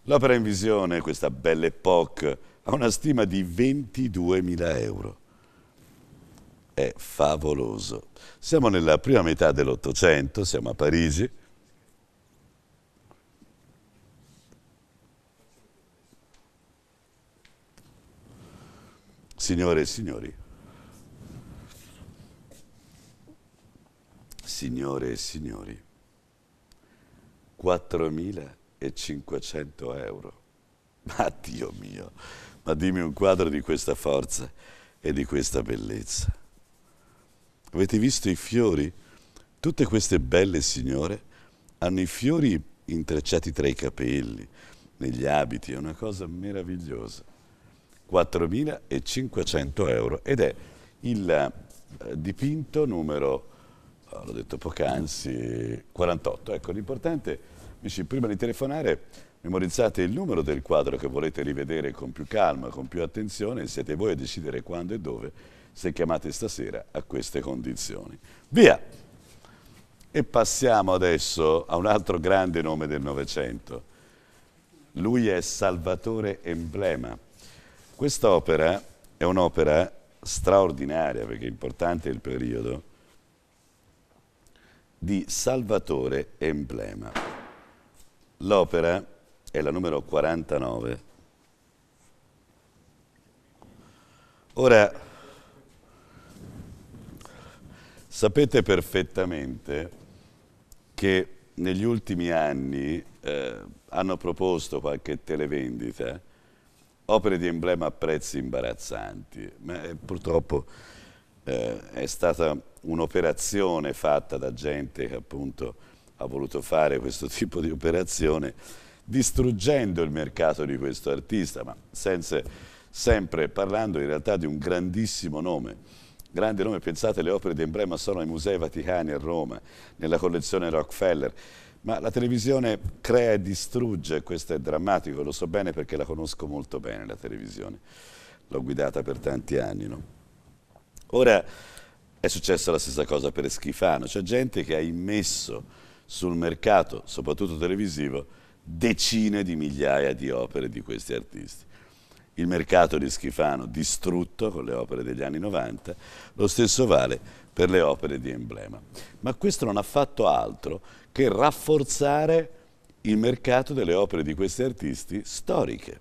L'opera in visione, questa Belle Époque, ha una stima di 22.000 euro. È favoloso. Siamo nella prima metà dell'Ottocento, siamo a Parigi, Signore e signori, signore e signori, 4.500 euro. Ma Dio mio, ma dimmi un quadro di questa forza e di questa bellezza. Avete visto i fiori? Tutte queste belle signore hanno i fiori intrecciati tra i capelli, negli abiti, è una cosa meravigliosa. 4.500 euro ed è il eh, dipinto numero, ah, l'ho detto poc'anzi, 48. Ecco, l'importante, amici, prima di telefonare, memorizzate il numero del quadro che volete rivedere con più calma, con più attenzione, siete voi a decidere quando e dove, se chiamate stasera a queste condizioni. Via! E passiamo adesso a un altro grande nome del Novecento. Lui è Salvatore Emblema Quest'opera è un'opera straordinaria, perché è importante il periodo, di Salvatore Emblema. L'opera è la numero 49. Ora, sapete perfettamente che negli ultimi anni eh, hanno proposto qualche televendita opere di emblema a prezzi imbarazzanti, ma eh, purtroppo eh, è stata un'operazione fatta da gente che appunto ha voluto fare questo tipo di operazione distruggendo il mercato di questo artista, ma senza, sempre parlando in realtà di un grandissimo nome. Grande nome, pensate, le opere di emblema sono ai Musei Vaticani a Roma, nella collezione Rockefeller, ma la televisione crea e distrugge, questo è drammatico, lo so bene perché la conosco molto bene la televisione, l'ho guidata per tanti anni. No? Ora è successa la stessa cosa per Schifano, c'è gente che ha immesso sul mercato, soprattutto televisivo, decine di migliaia di opere di questi artisti. Il mercato di Schifano distrutto con le opere degli anni 90, lo stesso vale per le opere di emblema. Ma questo non ha fatto altro che rafforzare il mercato delle opere di questi artisti storiche,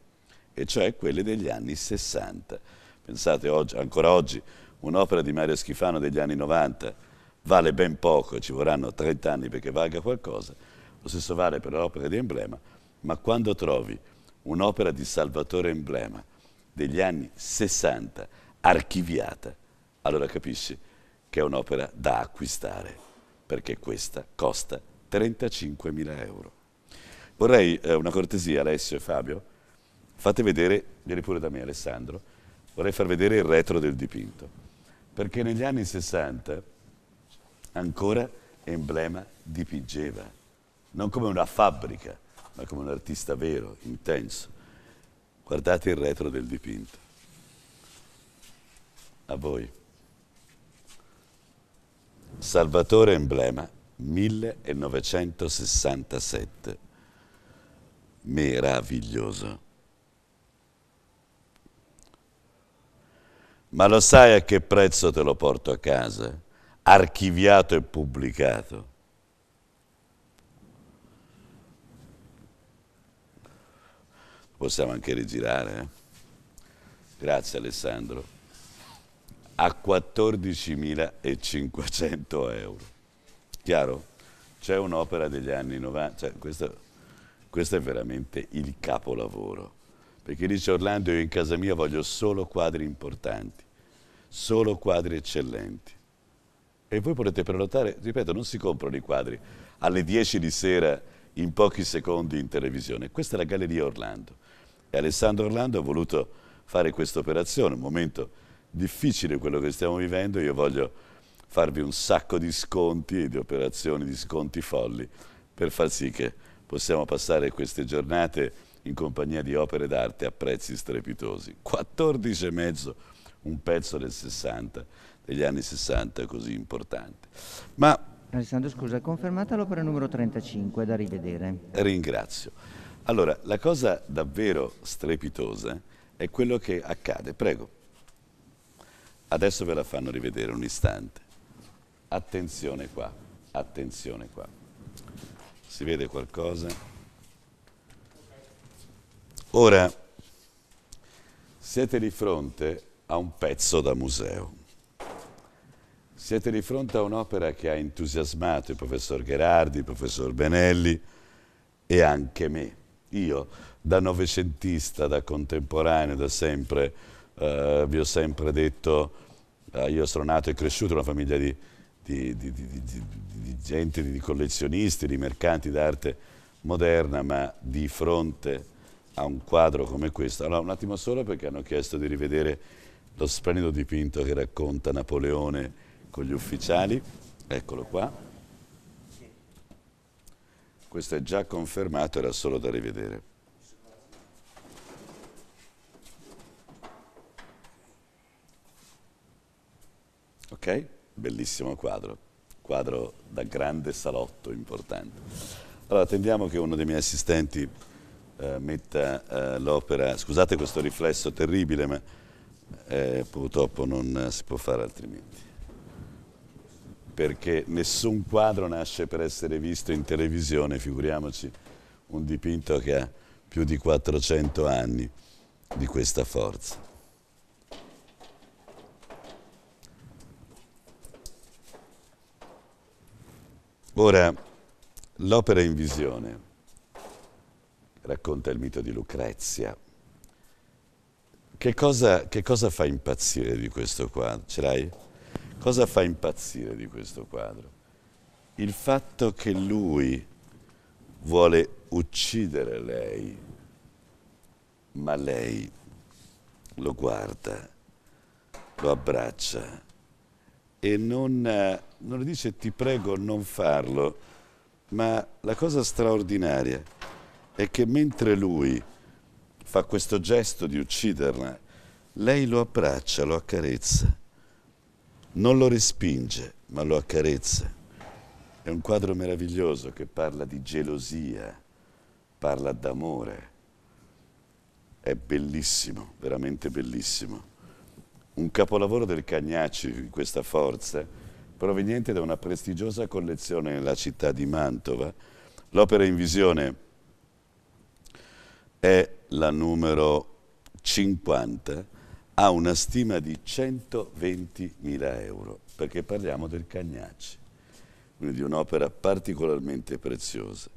e cioè quelle degli anni 60. Pensate, oggi, ancora oggi, un'opera di Mario Schifano degli anni 90 vale ben poco, ci vorranno 30 anni perché valga qualcosa, lo stesso vale per l'opera di Emblema, ma quando trovi un'opera di Salvatore Emblema degli anni 60 archiviata, allora capisci che è un'opera da acquistare, perché questa costa 35.000 euro. Vorrei eh, una cortesia, Alessio e Fabio, fate vedere, vieni pure da me Alessandro, vorrei far vedere il retro del dipinto, perché negli anni 60 ancora Emblema dipingeva, non come una fabbrica, ma come un artista vero, intenso. Guardate il retro del dipinto. A voi. Salvatore Emblema 1967. Meraviglioso. Ma lo sai a che prezzo te lo porto a casa? Archiviato e pubblicato. Possiamo anche rigirare. Eh? Grazie Alessandro. A 14.500 euro. Chiaro? C'è un'opera degli anni 90, cioè questo, questo, è veramente il capolavoro, perché dice Orlando io in casa mia voglio solo quadri importanti, solo quadri eccellenti. E voi potete prenotare, ripeto, non si comprano i quadri alle 10 di sera in pochi secondi in televisione. Questa è la Galleria Orlando. E Alessandro Orlando ha voluto fare questa operazione, un momento difficile quello che stiamo vivendo, io voglio farvi un sacco di sconti e di operazioni di sconti folli per far sì che possiamo passare queste giornate in compagnia di opere d'arte a prezzi strepitosi. 14,5, un pezzo del 60, degli anni 60 così importante. Ma Alessandro, scusa, confermata l'opera numero 35, da rivedere. Ringrazio. Allora, la cosa davvero strepitosa è quello che accade. Prego. Adesso ve la fanno rivedere un istante. Attenzione qua, attenzione qua. Si vede qualcosa? Ora, siete di fronte a un pezzo da museo. Siete di fronte a un'opera che ha entusiasmato il professor Gherardi, il professor Benelli e anche me. Io, da novecentista, da contemporaneo, da sempre, eh, vi ho sempre detto, eh, io sono nato e cresciuto in una famiglia di di, di, di, di gente, di collezionisti, di mercanti d'arte moderna, ma di fronte a un quadro come questo. Allora, un attimo solo perché hanno chiesto di rivedere lo splendido dipinto che racconta Napoleone con gli ufficiali. Eccolo qua. Questo è già confermato, era solo da rivedere. Ok? bellissimo quadro, quadro da grande salotto importante. Allora attendiamo che uno dei miei assistenti eh, metta eh, l'opera, scusate questo riflesso terribile ma eh, purtroppo non si può fare altrimenti perché nessun quadro nasce per essere visto in televisione, figuriamoci un dipinto che ha più di 400 anni di questa forza. Ora, l'opera in visione racconta il mito di Lucrezia. Che cosa, che cosa fa impazzire di questo quadro? Ce l'hai? Cosa fa impazzire di questo quadro? Il fatto che lui vuole uccidere lei, ma lei lo guarda, lo abbraccia e non, eh, non le dice ti prego non farlo, ma la cosa straordinaria è che mentre lui fa questo gesto di ucciderla, lei lo abbraccia, lo accarezza, non lo respinge, ma lo accarezza. È un quadro meraviglioso che parla di gelosia, parla d'amore. È bellissimo, veramente bellissimo un capolavoro del Cagnacci, questa forza, proveniente da una prestigiosa collezione nella città di Mantova. L'opera in visione è la numero 50, ha una stima di 120.000 euro, perché parliamo del Cagnacci, quindi di un'opera particolarmente preziosa.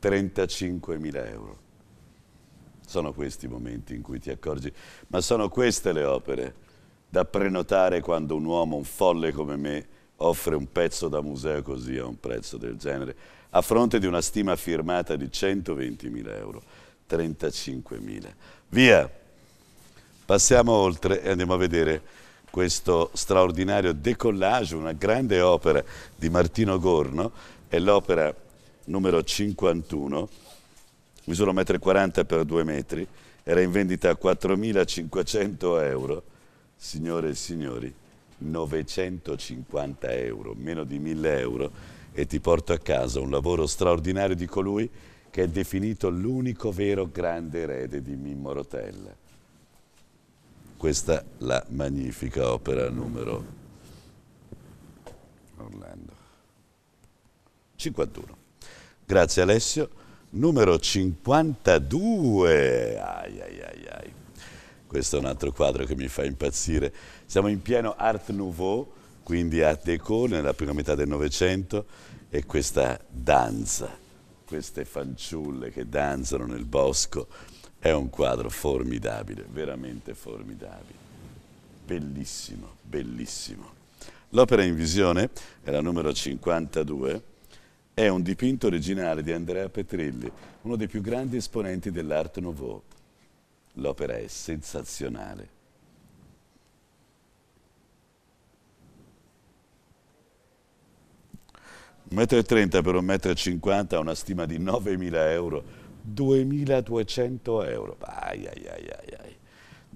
35.000 euro. Sono questi i momenti in cui ti accorgi, ma sono queste le opere da prenotare quando un uomo, un folle come me, offre un pezzo da museo così a un prezzo del genere, a fronte di una stima firmata di 120.000 euro, 35.000. Via! Passiamo oltre e andiamo a vedere questo straordinario decollage, una grande opera di Martino Gorno, è l'opera numero 51 misura 1,40 m per 2 metri, era in vendita a 4.500 euro, signore e signori, 950 euro, meno di 1.000 euro, e ti porto a casa un lavoro straordinario di colui che è definito l'unico vero grande erede di Mimmo Rotella. Questa la magnifica opera numero Orlando 51. Grazie Alessio numero 52. Ai, ai, ai, ai. Questo è un altro quadro che mi fa impazzire. Siamo in pieno Art Nouveau, quindi Art Deco nella prima metà del Novecento e questa danza, queste fanciulle che danzano nel bosco, è un quadro formidabile, veramente formidabile. Bellissimo, bellissimo. L'opera in visione è la numero 52 è un dipinto originale di Andrea Petrilli, uno dei più grandi esponenti dell'Art Nouveau. L'opera è sensazionale. Un metro e trenta per un metro e cinquanta ha una stima di 9.000 euro, 2.200 euro, ai ai ai ai ai,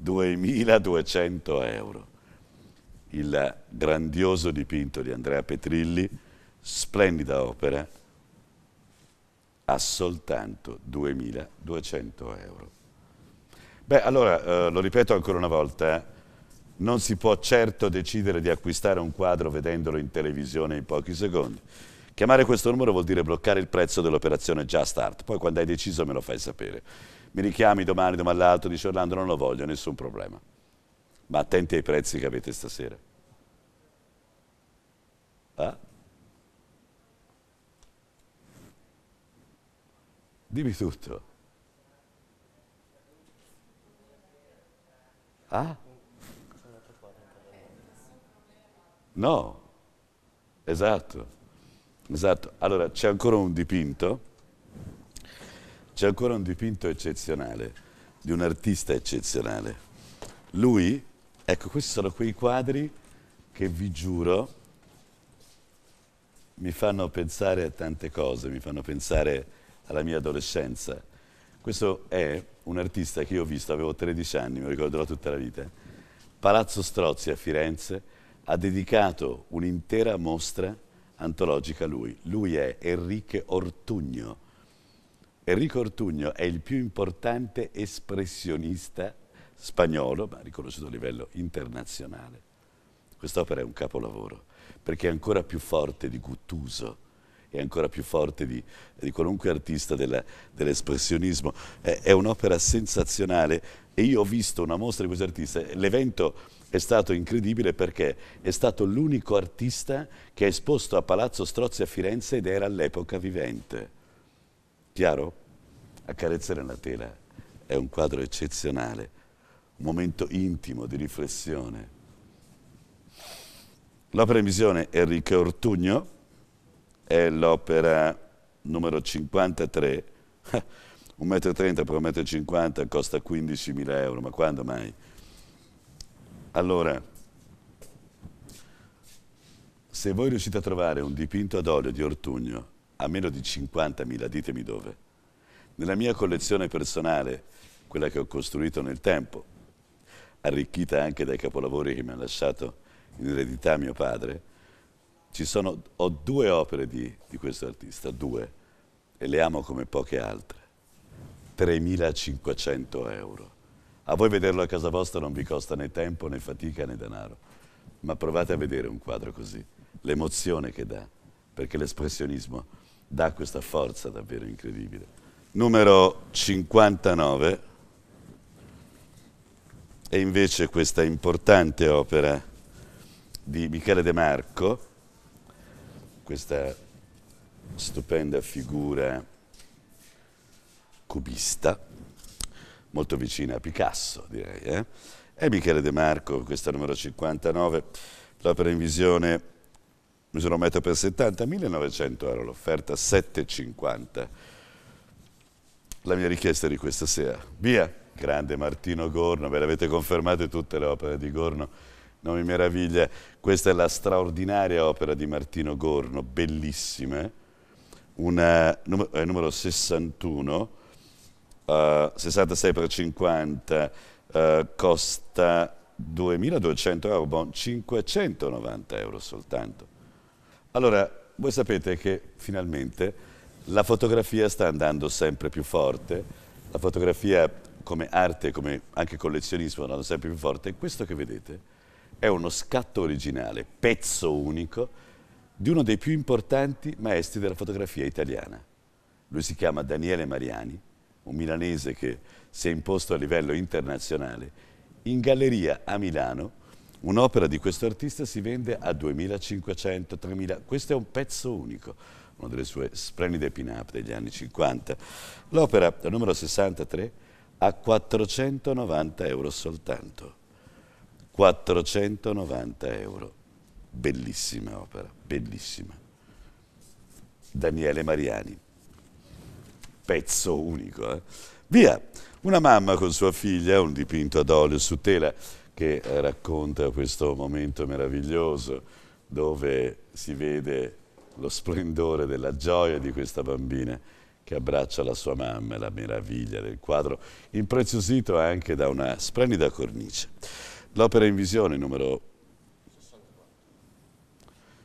2.200 euro. Il grandioso dipinto di Andrea Petrilli splendida opera a soltanto 2.200 euro. Beh, allora, eh, lo ripeto ancora una volta, eh, non si può certo decidere di acquistare un quadro vedendolo in televisione in pochi secondi. Chiamare questo numero vuol dire bloccare il prezzo dell'operazione già start, poi quando hai deciso me lo fai sapere. Mi richiami domani, domani l'altro, dice Orlando non lo voglio, nessun problema. Ma attenti ai prezzi che avete stasera. Ah? Dimmi tutto. Ah? No, esatto, esatto. Allora c'è ancora un dipinto, c'è ancora un dipinto eccezionale, di un artista eccezionale. Lui, ecco, questi sono quei quadri che vi giuro mi fanno pensare a tante cose, mi fanno pensare alla mia adolescenza. Questo è un artista che io ho visto, avevo 13 anni, mi ricorderò tutta la vita. Palazzo Strozzi a Firenze ha dedicato un'intera mostra antologica a lui. Lui è Enrique Ortugno. Enrico Ortugno è il più importante espressionista spagnolo, ma riconosciuto a livello internazionale. Quest'opera è un capolavoro, perché è ancora più forte di Guttuso, è ancora più forte di, di qualunque artista dell'espressionismo. è, è un'opera sensazionale e io ho visto una mostra di questo artista, l'evento è stato incredibile perché è stato l'unico artista che ha esposto a Palazzo Strozzi a Firenze ed era all'epoca vivente. Chiaro? Accarezzare la tela è un quadro eccezionale, un momento intimo di riflessione. L'opera in visione Enrico Ortugno, è l'opera numero 53, 1,30 m per 1,50 m costa 15.000 euro, ma quando mai? Allora, se voi riuscite a trovare un dipinto ad olio di Ortugno a meno di 50.000, ditemi dove. Nella mia collezione personale, quella che ho costruito nel tempo, arricchita anche dai capolavori che mi ha lasciato in eredità mio padre, sono, ho due opere di, di questo artista, due, e le amo come poche altre. 3.500 euro. A voi vederlo a casa vostra non vi costa né tempo, né fatica, né denaro. Ma provate a vedere un quadro così, l'emozione che dà, perché l'espressionismo dà questa forza davvero incredibile. Numero 59 è invece questa importante opera di Michele De Marco, questa stupenda figura cubista, molto vicina a Picasso direi. Eh? E Michele De Marco, questa numero 59, l'opera in visione, mi sono metto per 70, 1900 euro l'offerta, 7,50. La mia richiesta di questa sera, via, grande Martino Gorno, ve l'avete confermato tutte le opere di Gorno, non mi meraviglia. Questa è la straordinaria opera di Martino Gorno, bellissima, una, num eh, numero 61, uh, 66 per 50, uh, eh, costa 2.200 euro, bon, 590 euro soltanto. Allora, voi sapete che finalmente la fotografia sta andando sempre più forte, la fotografia come arte, come anche collezionismo, andando sempre più forte. Questo che vedete è uno scatto originale, pezzo unico, di uno dei più importanti maestri della fotografia italiana. Lui si chiama Daniele Mariani, un milanese che si è imposto a livello internazionale. In galleria a Milano un'opera di questo artista si vende a 2.500, 3.000. Questo è un pezzo unico, una delle sue splendide pin-up degli anni 50. L'opera, la numero 63, a 490 euro soltanto. 490 euro. Bellissima opera, bellissima. Daniele Mariani. Pezzo unico. Eh? Via, una mamma con sua figlia, un dipinto ad olio su tela che eh, racconta questo momento meraviglioso dove si vede lo splendore della gioia di questa bambina che abbraccia la sua mamma e la meraviglia del quadro, impreziosito anche da una splendida cornice. L'opera in visione numero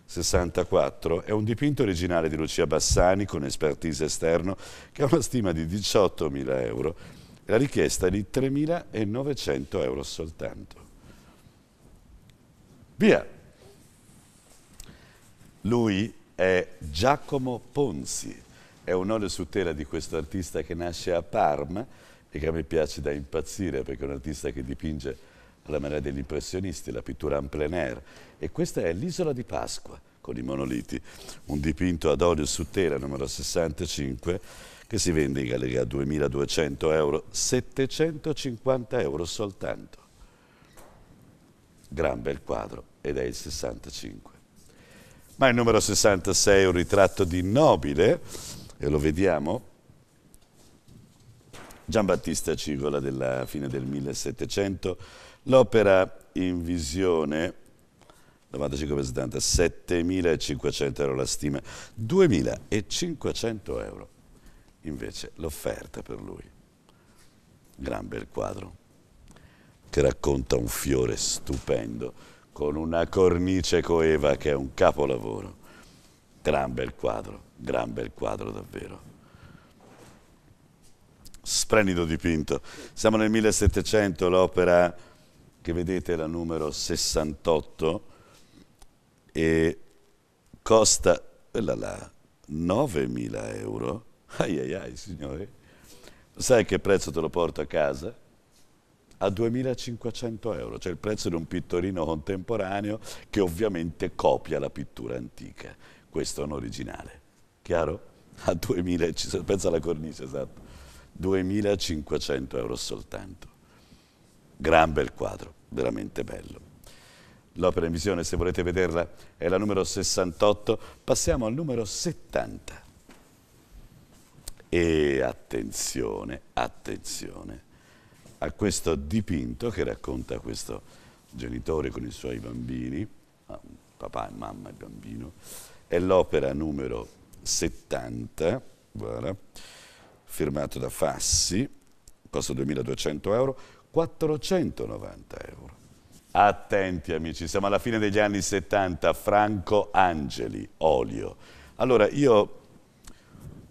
64 è un dipinto originale di Lucia Bassani con expertise esterno che ha una stima di 18.000 euro e la richiesta è di 3.900 euro soltanto. Via! Lui è Giacomo Ponzi, è un olio su tela di questo artista che nasce a Parma e che a me piace da impazzire perché è un artista che dipinge alla maniera degli impressionisti, la pittura en plein air. E questa è l'isola di Pasqua con i monoliti, un dipinto ad olio su tela numero 65 che si vende in galleria a 2.200 euro, 750 euro soltanto. Gran bel quadro ed è il 65. Ma il numero 66 è un ritratto di Nobile e lo vediamo Giambattista Cigola della fine del 1700 L'opera in visione, 95,70, 7.500 euro la stima, 2.500 euro invece l'offerta per lui. Gran bel quadro che racconta un fiore stupendo con una cornice coeva che è un capolavoro. Gran bel quadro, gran bel quadro davvero splendido dipinto. Siamo nel 1700, l'opera che vedete è la numero 68 e costa, quella là, 9.000 euro. Ai ai ai signore, sai che prezzo te lo porto a casa? a 2500 euro, cioè il prezzo di un pittorino contemporaneo che ovviamente copia la pittura antica. Questo è un originale, chiaro? A 2500, pensa alla cornice, esatto, 2500 euro soltanto. Gran bel quadro, veramente bello. L'opera in visione, se volete vederla, è la numero 68. Passiamo al numero 70. E attenzione, attenzione a questo dipinto che racconta questo genitore con i suoi bambini, ah, papà e mamma e bambino. È l'opera numero 70, guarda, firmato da Fassi, costa 2200 euro, 490 euro. Attenti amici, siamo alla fine degli anni 70, Franco Angeli, olio. Allora io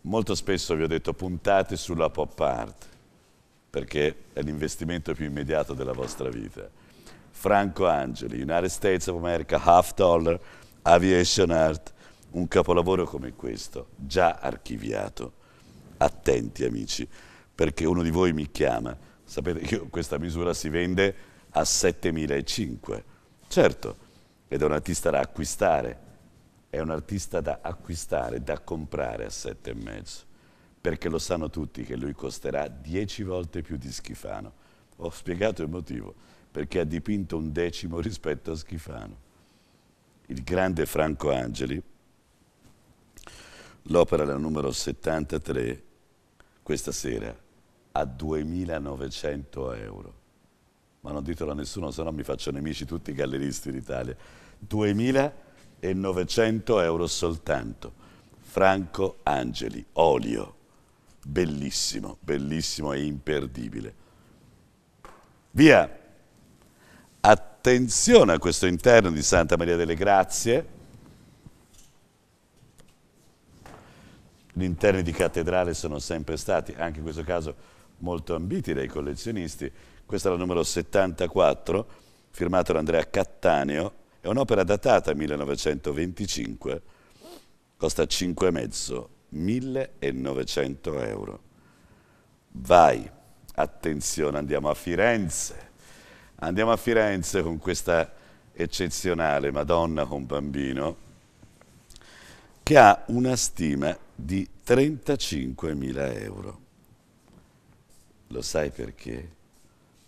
molto spesso vi ho detto puntate sulla pop art, perché è l'investimento più immediato della vostra vita. Franco Angeli, United States of America, Half Dollar, Aviation Art, un capolavoro come questo, già archiviato. Attenti amici, perché uno di voi mi chiama Sapete che questa misura si vende a 7.005. Certo, ed è un artista da acquistare. È un artista da acquistare, da comprare a 7,5. Perché lo sanno tutti che lui costerà 10 volte più di Schifano. Ho spiegato il motivo. Perché ha dipinto un decimo rispetto a Schifano. Il grande Franco Angeli, l'opera è la numero 73, questa sera a 2.900 euro. Ma non ditelo a nessuno, se no mi faccio nemici tutti i galleristi d'Italia. 2.900 euro soltanto. Franco Angeli, olio. Bellissimo, bellissimo e imperdibile. Via! Attenzione a questo interno di Santa Maria delle Grazie. Gli interni di cattedrale sono sempre stati, anche in questo caso molto ambiti dai collezionisti. Questa è la numero 74, firmata da Andrea Cattaneo, è un'opera datata 1925, costa 5,5, 1900 euro. Vai, attenzione, andiamo a Firenze. Andiamo a Firenze con questa eccezionale Madonna con bambino che ha una stima di 35.000 euro. Lo sai perché?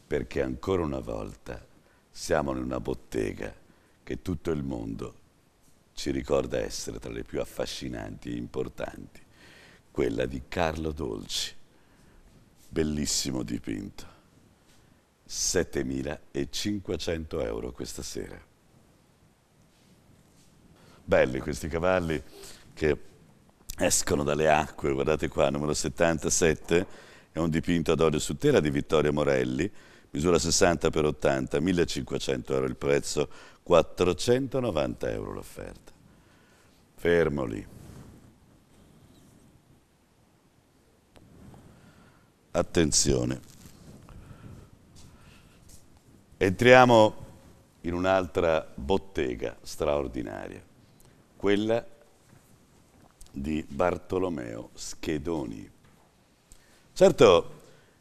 Perché ancora una volta siamo in una bottega che tutto il mondo ci ricorda essere tra le più affascinanti e importanti, quella di Carlo Dolci. Bellissimo dipinto. 7.500 euro questa sera. Belli questi cavalli che escono dalle acque, guardate qua, numero 77 è un dipinto ad olio su tela di Vittorio Morelli, misura 60 x 80, 1500 euro il prezzo, 490 euro l'offerta. Fermo lì. Attenzione. Entriamo in un'altra bottega straordinaria, quella di Bartolomeo Schedoni. Certo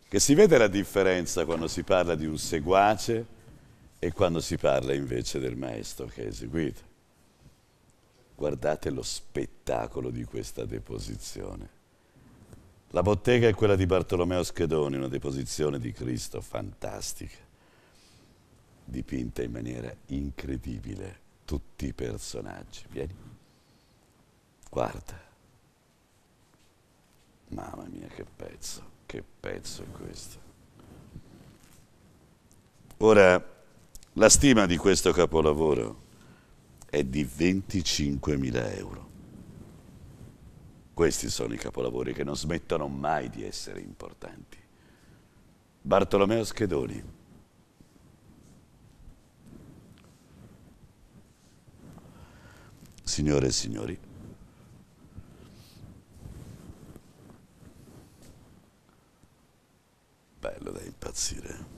che si vede la differenza quando si parla di un seguace e quando si parla invece del maestro che ha eseguito. Guardate lo spettacolo di questa deposizione. La bottega è quella di Bartolomeo Schedoni, una deposizione di Cristo fantastica, dipinta in maniera incredibile, tutti i personaggi. Vieni, guarda. Mamma mia, che pezzo, che pezzo è questo. Ora, la stima di questo capolavoro è di 25.000 euro. Questi sono i capolavori che non smettono mai di essere importanti. Bartolomeo Schedoni. Signore e signori, bello da impazzire.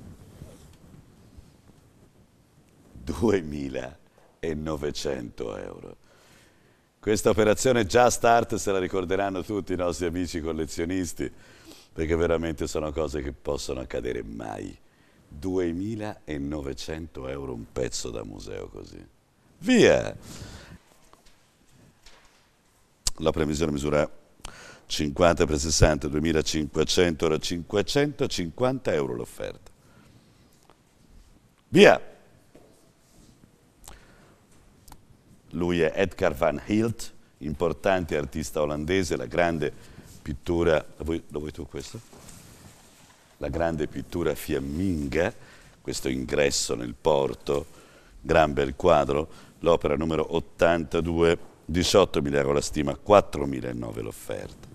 2.900 euro. Questa operazione già start se la ricorderanno tutti i nostri amici collezionisti, perché veramente sono cose che possono accadere mai. 2.900 euro un pezzo da museo così. Via! La previsione misura 50 per 60, 2500, ora 550 euro l'offerta. Via! Lui è Edgar van Hilt, importante artista olandese, la grande pittura, lo vuoi, lo vuoi tu questo? La grande pittura fiamminga, questo ingresso nel porto, gran bel quadro, l'opera numero 82, 18.000 euro la stima, 4.009 l'offerta.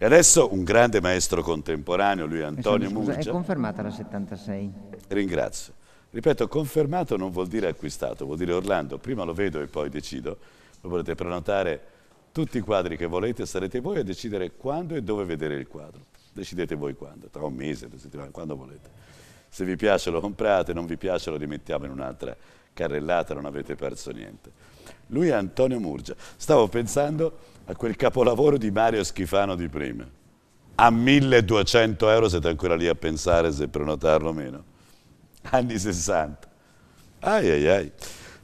E adesso un grande maestro contemporaneo, lui eh, Antonio Scusa, Murgia. È confermata la 76. Ringrazio. Ripeto, confermato non vuol dire acquistato, vuol dire Orlando, prima lo vedo e poi decido. Lo potete prenotare tutti i quadri che volete, sarete voi a decidere quando e dove vedere il quadro. Decidete voi quando, tra un mese, due settimane, quando volete. Se vi piace lo comprate, non vi piace lo rimettiamo in un'altra carrellata, non avete perso niente. Lui è Antonio Murgia. Stavo pensando a quel capolavoro di Mario Schifano di prima. A 1200 euro siete ancora lì a pensare se prenotarlo o meno. Anni 60. Ai ai ai.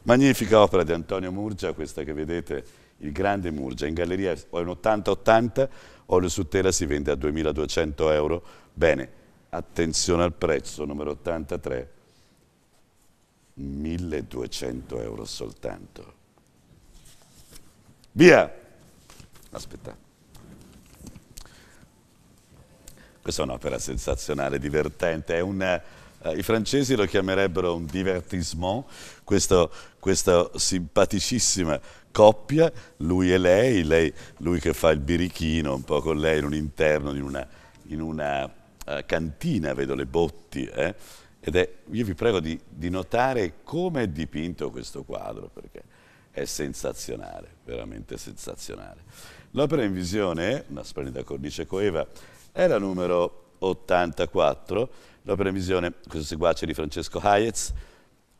Magnifica opera di Antonio Murgia, questa che vedete, il grande Murgia. In galleria è un 80-80, olio su tela si vende a 2200 euro. Bene, attenzione al prezzo, numero 83. 1200 euro soltanto. Via! aspettate. Questa è un'opera sensazionale, divertente, un, eh, i francesi lo chiamerebbero un divertissement, questo, questa simpaticissima coppia, lui e lei, lei, lui che fa il birichino un po' con lei in un interno, in una, in una uh, cantina, vedo le botti, eh? ed è, io vi prego di, di notare come è dipinto questo quadro, perché è sensazionale, veramente sensazionale. L'opera in visione, una splendida cornice coeva, è la numero 84. L'opera in visione, questo seguace di Francesco Hayez,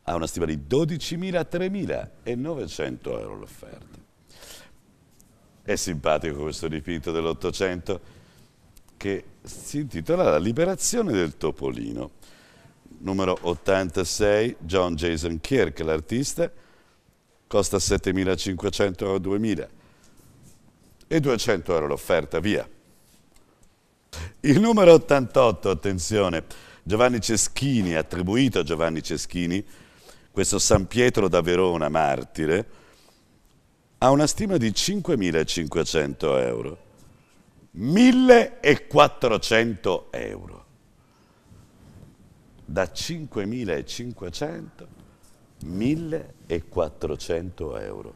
ha una stima di 12.000-3.900 euro l'offerta. È simpatico questo dipinto dell'Ottocento che si intitola La liberazione del topolino. Numero 86, John Jason Kirk, l'artista, costa 7.500 euro 2.000 e 200 euro l'offerta, via. Il numero 88, attenzione, Giovanni Ceschini, attribuito a Giovanni Ceschini, questo San Pietro da Verona, martire, ha una stima di 5.500 euro. 1.400 euro. Da 5.500 1.400 euro.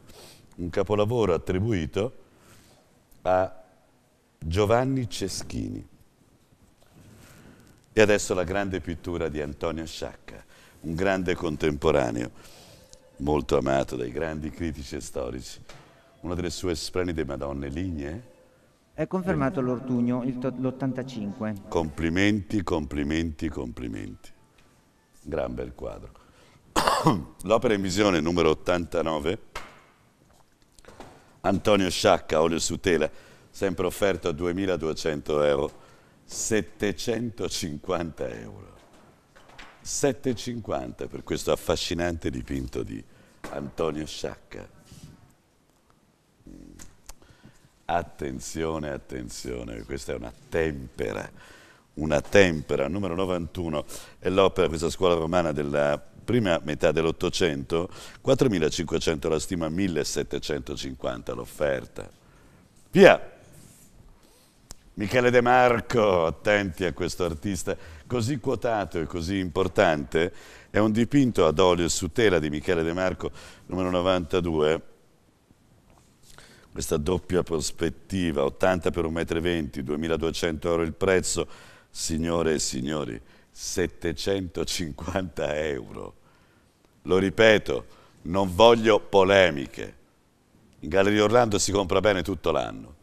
Un capolavoro attribuito a Giovanni Ceschini. E adesso la grande pittura di Antonio Sciacca, un grande contemporaneo, molto amato dai grandi critici e storici. Una delle sue splendide Madonne lignee. Eh? È confermato l'Ortugno, l'85. Complimenti, complimenti, complimenti. Gran bel quadro. L'opera in visione numero 89 Antonio Sciacca, olio su tela, sempre offerto a 2.200 euro, 750 euro. 7,50 per questo affascinante dipinto di Antonio Sciacca. Mm. Attenzione, attenzione, questa è una tempera, una tempera, numero 91, è l'opera, questa scuola romana della prima metà dell'Ottocento, 4.500 la stima, 1.750 l'offerta. Via! Michele De Marco, attenti a questo artista così quotato e così importante, è un dipinto ad olio su tela di Michele De Marco, numero 92, questa doppia prospettiva, 80 x 1,20 m, 2200 euro il prezzo, signore e signori, 750 euro. Lo ripeto, non voglio polemiche. In Galleria Orlando si compra bene tutto l'anno.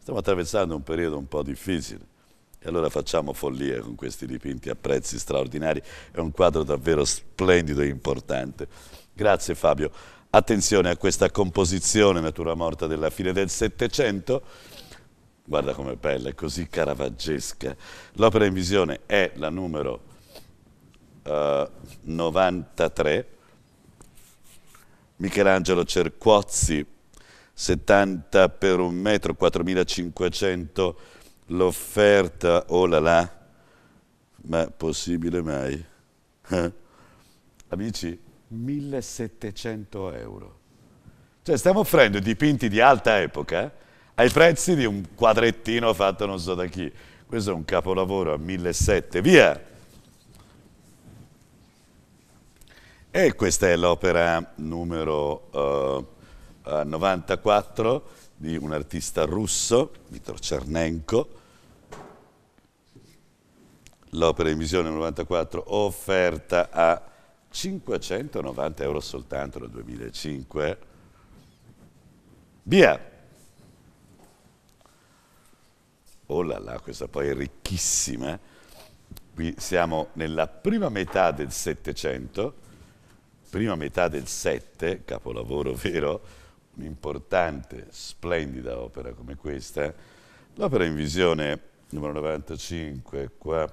Stiamo attraversando un periodo un po' difficile. E allora facciamo follia con questi dipinti a prezzi straordinari. È un quadro davvero splendido e importante. Grazie Fabio. Attenzione a questa composizione Natura morta della fine del Settecento. Guarda com'è bella, è così caravaggesca. L'opera in visione è la numero uh, eh, 93 Michelangelo Cerquozzi, 70 per un metro, 4500 l'offerta, oh là là, ma possibile mai? Eh? Amici, 1700 euro. Cioè stiamo offrendo dipinti di alta epoca eh, ai prezzi di un quadrettino fatto non so da chi. Questo è un capolavoro a 1700, via! E questa è l'opera numero uh, eh, 94 eh, di un artista russo, Vitor Cernenko. L'opera in visione 94 offerta a 590 euro soltanto nel 2005. Via! Oh là là, questa poi è ricchissima. Eh. Qui siamo nella prima metà del Settecento prima metà del 7, capolavoro vero, un'importante, splendida opera come questa, l'opera in visione numero 95, qua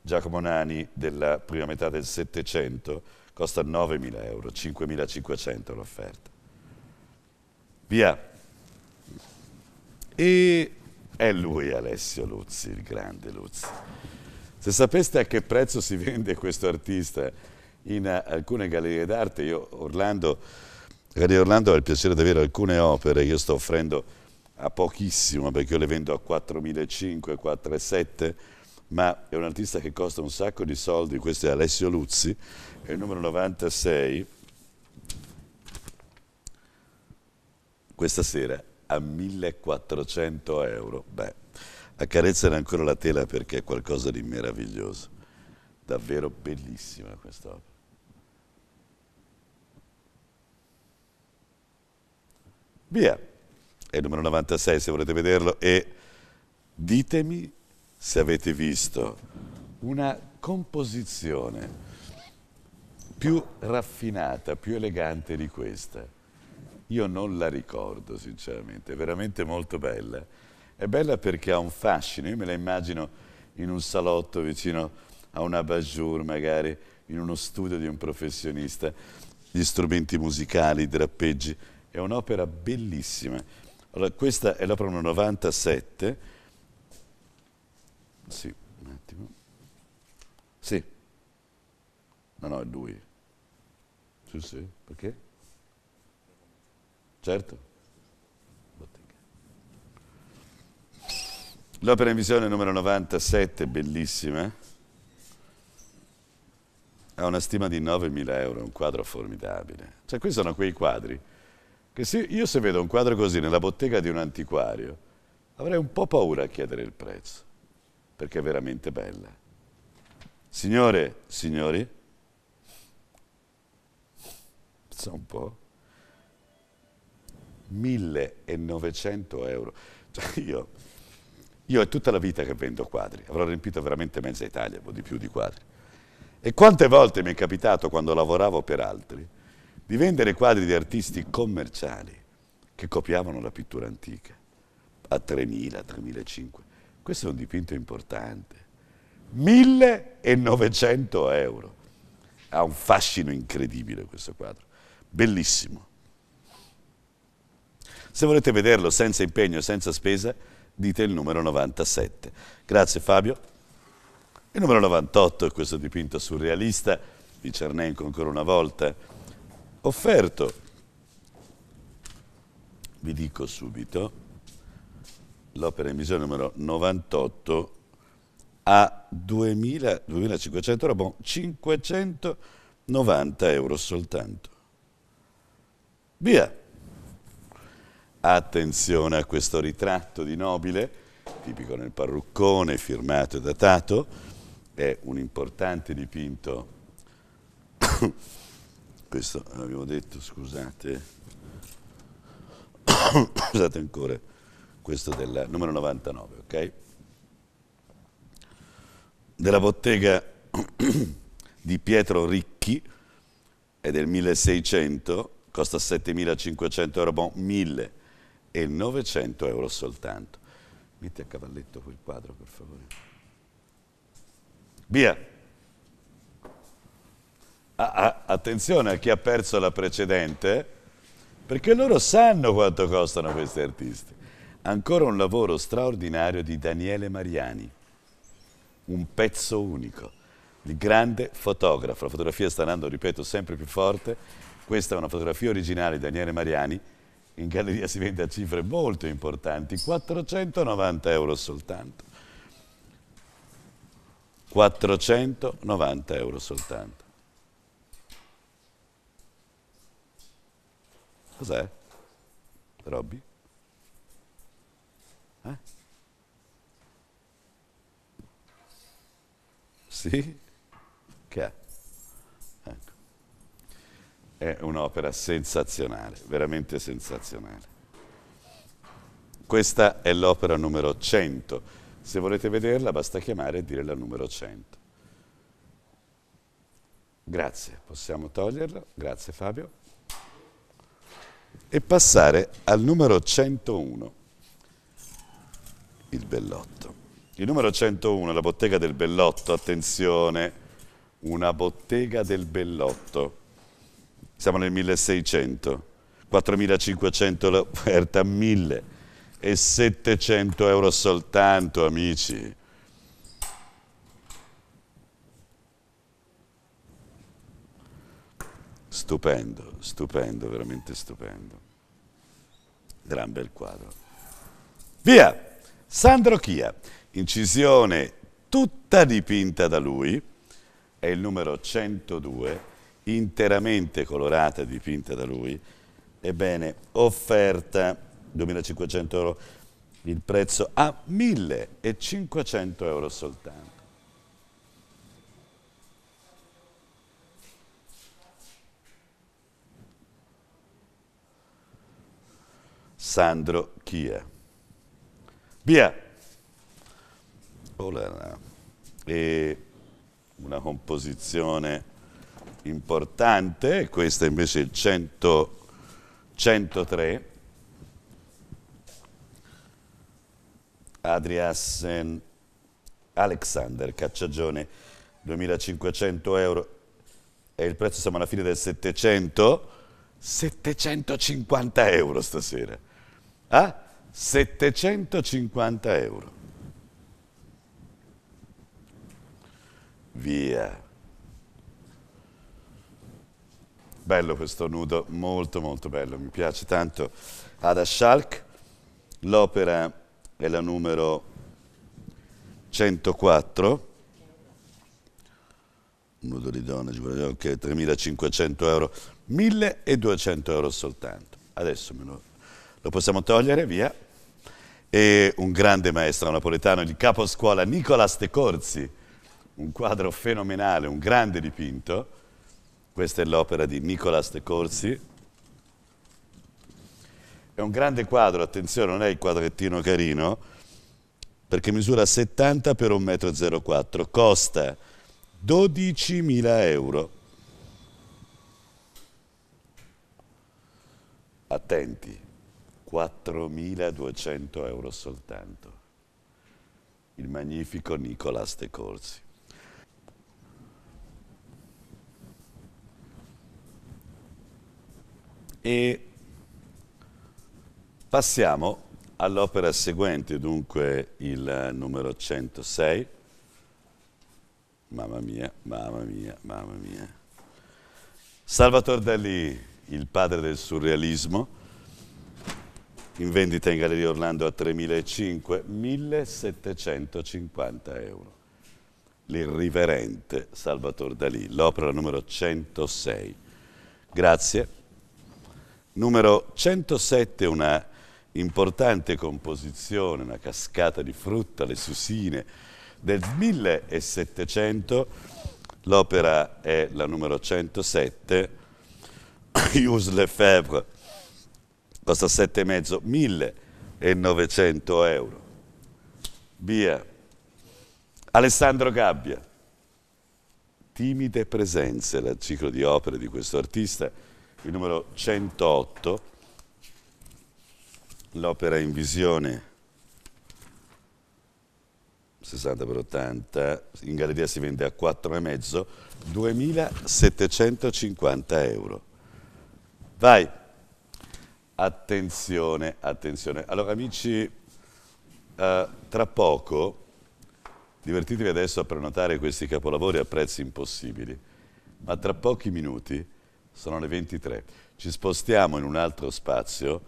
Giacomo Nani della prima metà del 700, costa 9.000 euro, 5.500 l'offerta. Via. E è lui Alessio Luzzi, il grande Luzzi. Se sapeste a che prezzo si vende questo artista, in alcune gallerie d'arte. Io, Orlando, Galleria Orlando, ho il piacere di avere alcune opere io sto offrendo a pochissimo perché io le vendo a 4.500, 4.700, ma è un artista che costa un sacco di soldi, questo è Alessio Luzzi, è il numero 96, questa sera a 1.400 euro. Beh, accarezzano ancora la tela perché è qualcosa di meraviglioso, davvero bellissima questa opera. Via, è il numero 96 se volete vederlo e ditemi se avete visto una composizione più raffinata, più elegante di questa. Io non la ricordo sinceramente, è veramente molto bella. È bella perché ha un fascino, io me la immagino in un salotto vicino a una bajour magari, in uno studio di un professionista, gli strumenti musicali, i drappeggi, è un'opera bellissima. Allora, questa è la l'opera 97. Sì, un attimo. Sì. No, no, è lui. Sì, sì. Perché? Certo. L'opera in visione numero 97, bellissima. Ha una stima di 9.000 euro, un quadro formidabile. Cioè, qui sono quei quadri che se io se vedo un quadro così nella bottega di un antiquario, avrei un po' paura a chiedere il prezzo, perché è veramente bella. Signore, signori, pensa un po', 1900 euro. Cioè io, io è tutta la vita che vendo quadri, avrò riempito veramente mezza Italia, o di più di quadri. E quante volte mi è capitato quando lavoravo per altri, di vendere quadri di artisti commerciali che copiavano la pittura antica a 3.000, 3.500. Questo è un dipinto importante. 1.900 euro. Ha un fascino incredibile questo quadro. Bellissimo. Se volete vederlo senza impegno, senza spesa, dite il numero 97. Grazie Fabio. Il numero 98 è questo dipinto surrealista di Cernenco ancora una volta offerto. Vi dico subito, l'opera in missione numero 98 a 2000, 2500 euro, bon, 590 euro soltanto. Via! Attenzione a questo ritratto di nobile, tipico nel parruccone, firmato e datato, è un importante dipinto questo l'avevo eh, detto, scusate, scusate ancora, questo del numero 99, ok? Della bottega di Pietro Ricchi è del 1600, costa 7500 euro, bon, 1900 euro soltanto. Metti a cavalletto quel quadro, per favore. Via! a, attenzione a chi ha perso la precedente, perché loro sanno quanto costano questi artisti. Ancora un lavoro straordinario di Daniele Mariani, un pezzo unico, il grande fotografo. La fotografia sta andando, ripeto, sempre più forte. Questa è una fotografia originale di Daniele Mariani, in galleria si vende a cifre molto importanti, 490 euro soltanto. 490 euro soltanto. Cos'è? Robby? Eh? Sì? Che è? Ecco. È un'opera sensazionale, veramente sensazionale. Questa è l'opera numero 100. Se volete vederla basta chiamare e dire la numero 100. Grazie, possiamo toglierla. Grazie Fabio e passare al numero 101, il Bellotto. Il numero 101 la bottega del Bellotto, attenzione, una bottega del Bellotto. Siamo nel 1600, 4500 l'offerta, 1000 e 700 euro soltanto, amici. Stupendo, stupendo, veramente stupendo. Gran bel quadro. Via! Sandro Chia, incisione tutta dipinta da lui, è il numero 102, interamente colorata e dipinta da lui. Ebbene, offerta 2500 euro, il prezzo a 1500 euro soltanto. Sandro Chia. Via! E una composizione importante, questa invece è il 100, 103. Adriassen Alexander Cacciagione 2500 euro e il prezzo siamo alla fine del 700 750 euro stasera a 750 euro. Via. Bello questo nudo, molto molto bello, mi piace tanto. Ada Schalk, l'opera è la numero 104 nudo di donna, ok, 3.500 euro, 1.200 euro soltanto. Adesso me lo lo possiamo togliere, via. E un grande maestro napoletano, il capo scuola Nicola Stecorzi, un quadro fenomenale, un grande dipinto. Questa è l'opera di Nicola Stecorzi. È un grande quadro, attenzione, non è il quadrettino carino, perché misura 70 per 1,04 m, costa 12.000 euro. Attenti. 4.200 euro soltanto. Il magnifico Nicola Stecorsi. E passiamo all'opera seguente, dunque il numero 106. Mamma mia, mamma mia, mamma mia. Salvatore Dalì, il padre del surrealismo, in vendita in Galleria Orlando a 3.500, 1.750 euro. L'irriverente Salvatore Dalì, l'opera numero 106. Grazie. Numero 107, una importante composizione, una cascata di frutta, le susine, del 1700. L'opera è la numero 107, Yves Lefebvre, costa 7,5, 1900 euro. Via. Alessandro Gabbia. Timide presenze, dal ciclo di opere di questo artista, il numero 108, l'opera in visione 60 per 80, in galleria si vende a 4,5, 2750 euro. Vai! Attenzione, attenzione. Allora amici, eh, tra poco, divertitevi adesso a prenotare questi capolavori a prezzi impossibili, ma tra pochi minuti, sono le 23, ci spostiamo in un altro spazio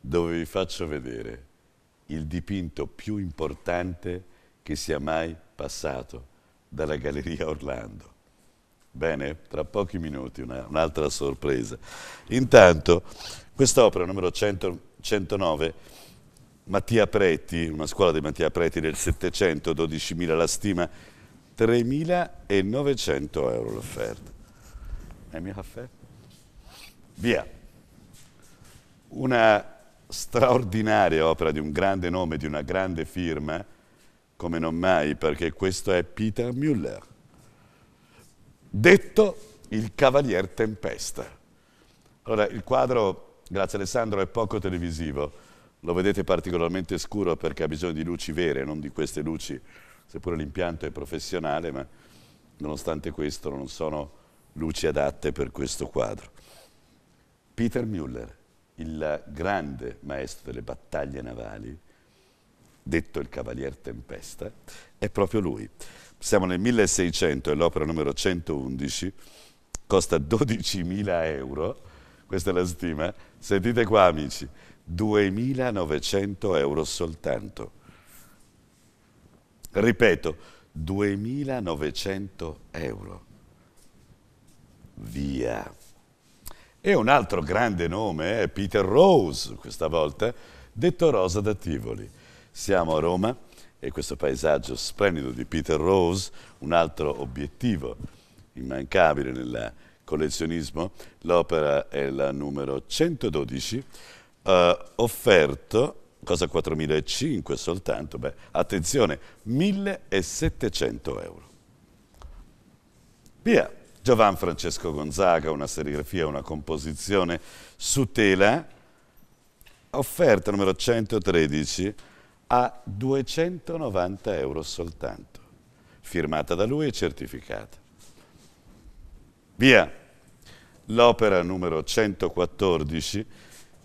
dove vi faccio vedere il dipinto più importante che sia mai passato dalla Galleria Orlando. Bene, tra pochi minuti un'altra sorpresa. Intanto Quest'opera, numero 100, 109, Mattia Preti, una scuola di Mattia Preti del 700, 12.000 la stima, 3.900 euro l'offerta. E eh, il mio caffè? Via. Una straordinaria opera di un grande nome, di una grande firma, come non mai, perché questo è Peter Müller, detto il Cavalier Tempesta. Allora, il quadro Grazie Alessandro, è poco televisivo. Lo vedete particolarmente scuro perché ha bisogno di luci vere, non di queste luci, seppure l'impianto è professionale, ma nonostante questo non sono luci adatte per questo quadro. Peter Müller, il grande maestro delle battaglie navali, detto il Cavalier Tempesta, è proprio lui. Siamo nel 1600 e l'opera numero 111 costa 12.000 euro, questa è la stima, Sentite qua amici, 2.900 euro soltanto. Ripeto, 2.900 euro. Via. E un altro grande nome è eh, Peter Rose, questa volta, detto Rosa da Tivoli. Siamo a Roma e questo paesaggio splendido di Peter Rose, un altro obiettivo immancabile nella collezionismo, l'opera è la numero 112, eh, offerto, cosa 4.005 soltanto, beh, attenzione, 1.700 euro. Via, Giovan Francesco Gonzaga, una serigrafia, una composizione su tela, offerta numero 113 a 290 euro soltanto, firmata da lui e certificata. Via. L'opera numero 114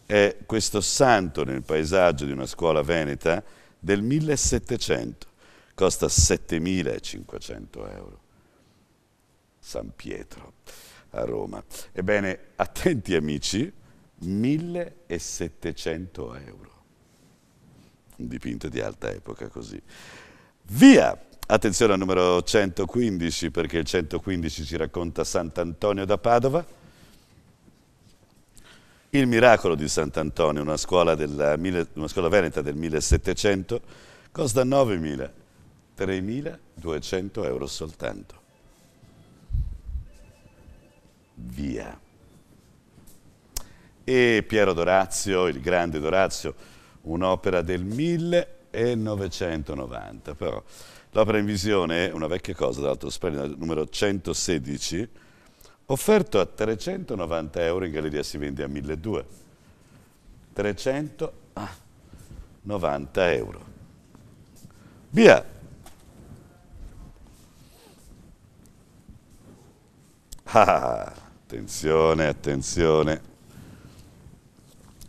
è questo santo nel paesaggio di una scuola veneta del 1700. Costa 7.500 euro. San Pietro a Roma. Ebbene, attenti amici, 1.700 euro. Un dipinto di alta epoca così. Via! Attenzione al numero 115 perché il 115 ci racconta Sant'Antonio da Padova. Il miracolo di Sant'Antonio, una scuola, della, una scuola veneta del 1700, costa 9.000, 3.200 euro soltanto. Via. E Piero Dorazio, il grande Dorazio, un'opera del 1990, però L'opera in visione una vecchia cosa, tra l'altro, Splendida numero 116, offerto a 390 euro, in galleria si vende a 1200. 390 euro. Via! Ah, attenzione, attenzione.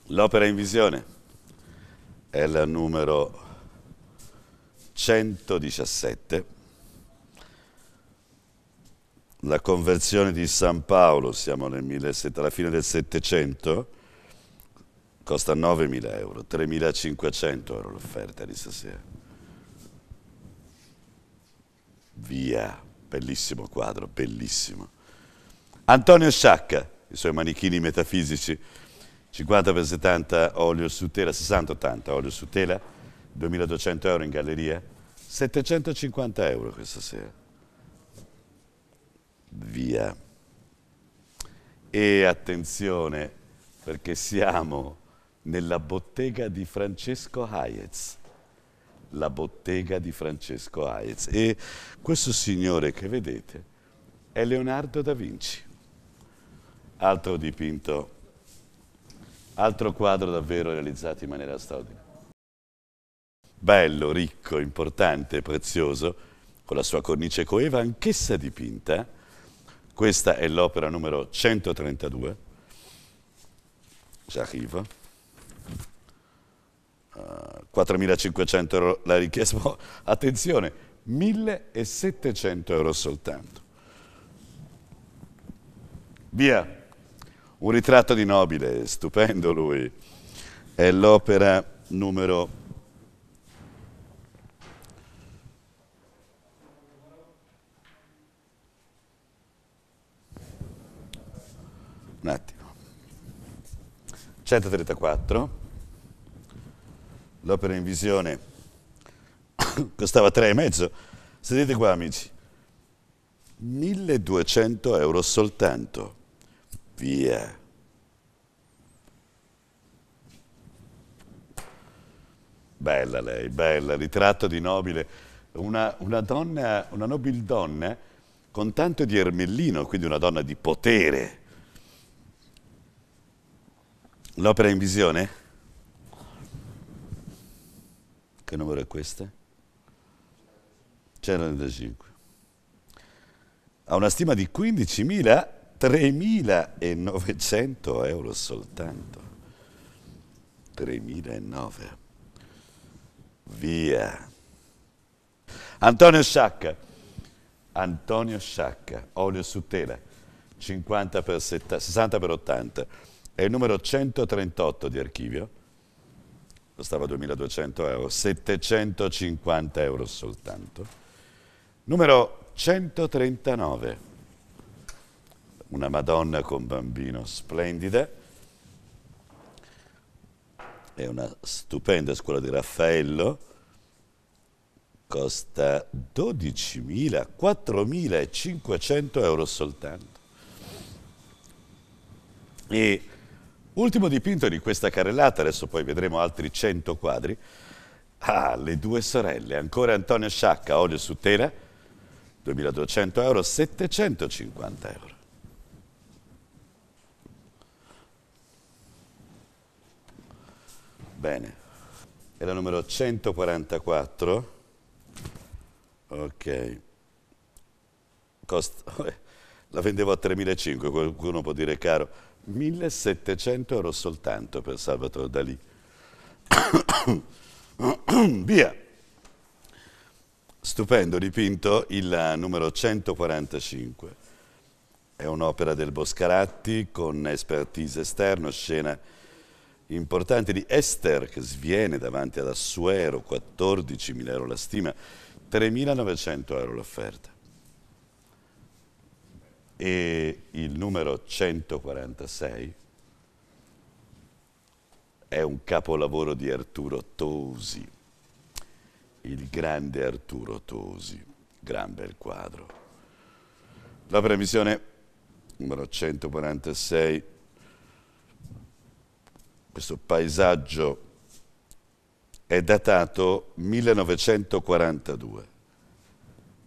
L'opera in visione è la numero 117, la conversione di San Paolo, siamo alla fine del 700, costa 9.000 euro, 3.500 euro l'offerta di stasera. Via, bellissimo quadro, bellissimo. Antonio Sciacca, i suoi manichini metafisici, 50 x 70 olio su tela, 60-80 olio su tela, 2200 euro in galleria, 750 euro questa sera. Via. E attenzione, perché siamo nella bottega di Francesco Hayez. La bottega di Francesco Hayez. E questo signore che vedete è Leonardo da Vinci. Altro dipinto, altro quadro davvero realizzato in maniera straordinaria bello, ricco, importante prezioso, con la sua cornice coeva anch'essa dipinta. Eh? Questa è l'opera numero 132. J'arrive. Uh, 4.500 euro la richiesta. Attenzione, 1.700 euro soltanto. Via. Un ritratto di nobile, stupendo lui. È l'opera numero 134, l'opera in visione costava 3,5, sentite qua amici, 1200 euro soltanto, via. Bella lei, bella, ritratto di nobile, una, una donna, una nobildonna con tanto di ermellino, quindi una donna di potere L'opera in visione? Che numero è questa? 195. Ha una stima di 15.000, 3.900 euro soltanto. 3.900. Via. Antonio Sciacca. Antonio Sciacca, olio su tela, 50 per 70, 60 per 80 è il numero 138 di archivio, costava 2200 euro, 750 euro soltanto. Numero 139, una Madonna con bambino splendida, è una stupenda scuola di Raffaello, costa 12.000, 4.500 euro soltanto. E Ultimo dipinto di questa carrellata, adesso poi vedremo altri 100 quadri. Ah, le due sorelle, ancora Antonio Sciacca, olio su tela, 2200 euro, 750 euro. Bene, è la numero 144. Ok. Costa... La vendevo a 3.500, qualcuno può dire caro. 1700 euro soltanto per Salvatore Dalì. Via! Stupendo dipinto il numero 145. È un'opera del Boscaratti con expertise esterno, scena importante di Esther che sviene davanti ad Assuero, 14.000 euro la stima, 3.900 euro l'offerta e il numero 146 è un capolavoro di Arturo Tosi, il grande Arturo Tosi, gran bel quadro. La premissione numero 146, questo paesaggio è datato 1942.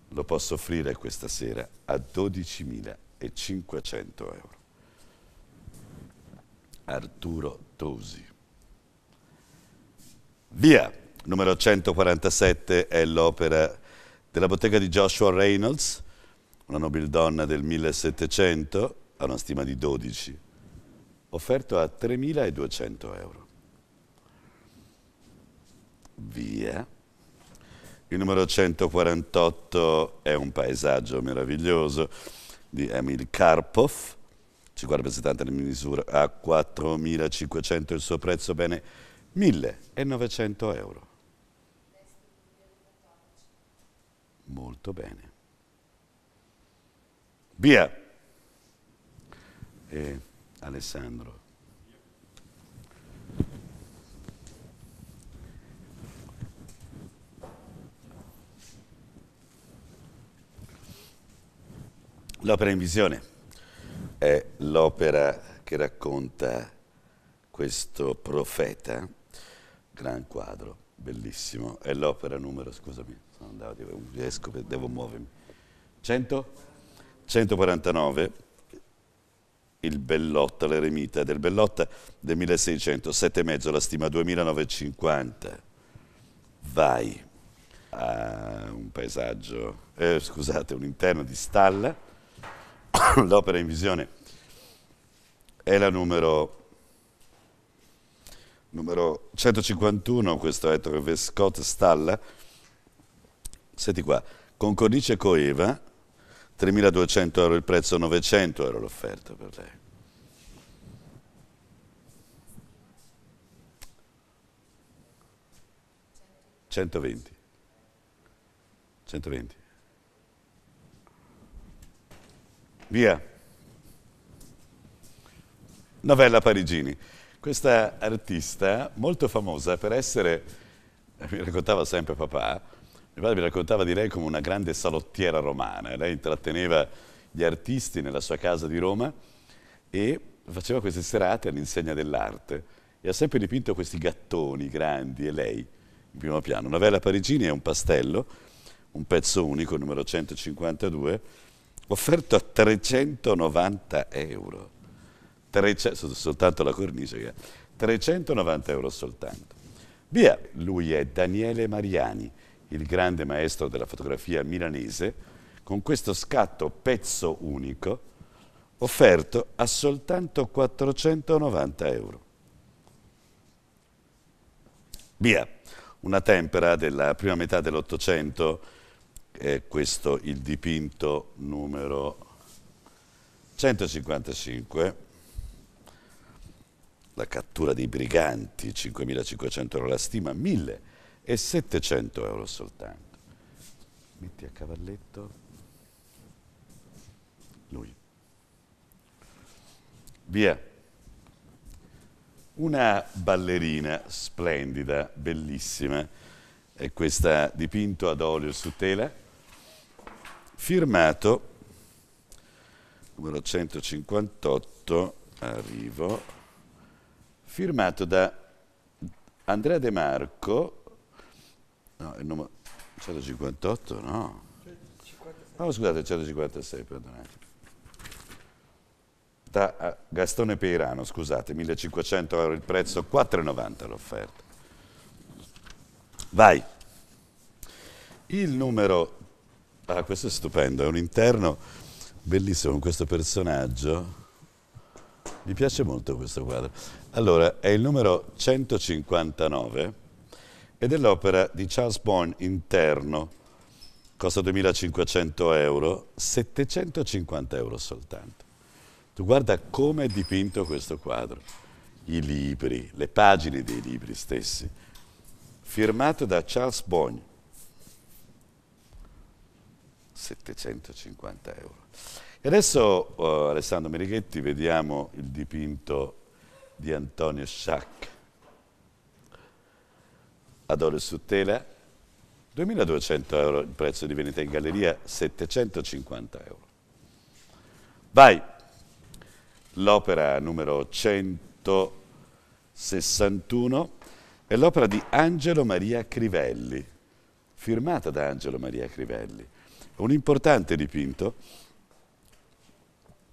Lo posso offrire questa sera a 12.000 e 500 euro. Arturo Tosi. Via, numero 147 è l'opera della bottega di Joshua Reynolds, una nobildonna del 1700, a una stima di 12, offerto a 3.200 euro. Via. Il numero 148 è un paesaggio meraviglioso di Emil Karpov, 50% della misura a 4.500 il suo prezzo, bene 1.900 euro. Molto bene. Via! E Alessandro. L'opera in visione è l'opera che racconta questo profeta, gran quadro, bellissimo, è l'opera numero, scusami, sono andato, riesco, devo muovermi, 100? 149, il Bellotta, l'eremita del Bellotta del 1600, 7 e mezzo, la stima 2950, vai a un paesaggio, eh, scusate, un interno di stalla, l'opera in visione è la numero, numero 151, questo è V. Scott Stalla, senti qua, con codice coeva, 3.200 euro il prezzo, 900 euro l'offerta per lei. Centoventi. 120. 120. Via. Novella Parigini. Questa artista, molto famosa per essere, mi raccontava sempre papà, mio padre mi raccontava di lei come una grande salottiera romana. Lei intratteneva gli artisti nella sua casa di Roma e faceva queste serate all'insegna dell'arte. E ha sempre dipinto questi gattoni grandi e lei in primo piano. Novella Parigini è un pastello, un pezzo unico, numero 152, offerto a 390 euro, 300, soltanto la cornice, 390 eh. euro soltanto. Via, lui è Daniele Mariani, il grande maestro della fotografia milanese, con questo scatto pezzo unico offerto a soltanto 490 euro. Via, una tempera della prima metà dell'Ottocento è questo il dipinto numero 155, la cattura dei briganti, 5.500 euro la stima, 1.700 euro soltanto. Metti a cavalletto lui. Via. Una ballerina splendida, bellissima, è questa dipinto ad olio su tela firmato, numero 158, arrivo, firmato da Andrea De Marco, no, il numero 158, no? No, scusate, 156, perdonate. Da eh, Gastone Peirano, scusate, 1500 euro il prezzo, 4,90 l'offerta. Vai. Il numero Ah, questo è stupendo, è un interno bellissimo con questo personaggio. Mi piace molto questo quadro. Allora, è il numero 159 ed è l'opera di Charles Bourne interno, costa 2500 euro, 750 euro soltanto. Tu guarda come è dipinto questo quadro, i libri, le pagine dei libri stessi, firmato da Charles Bourne. 750 euro. E adesso, uh, Alessandro Merichetti, vediamo il dipinto di Antonio Sciac. Ad oro su tela, 2200 euro il prezzo di vendita in galleria, 750 euro. Vai! L'opera numero 161 è l'opera di Angelo Maria Crivelli, firmata da Angelo Maria Crivelli un importante dipinto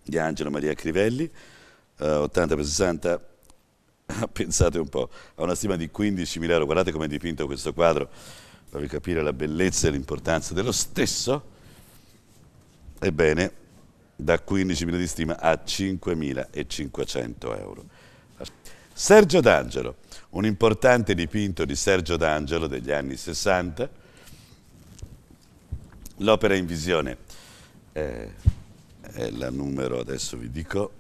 di Angelo Maria Crivelli, eh, 80x60, pensate un po', ha una stima di 15.000 euro, guardate come è dipinto questo quadro, per capire la bellezza e l'importanza dello stesso, ebbene da 15.000 di stima a 5.500 euro. Sergio D'Angelo, un importante dipinto di Sergio D'Angelo degli anni 60, L'opera in visione è, eh, è la numero, adesso vi dico,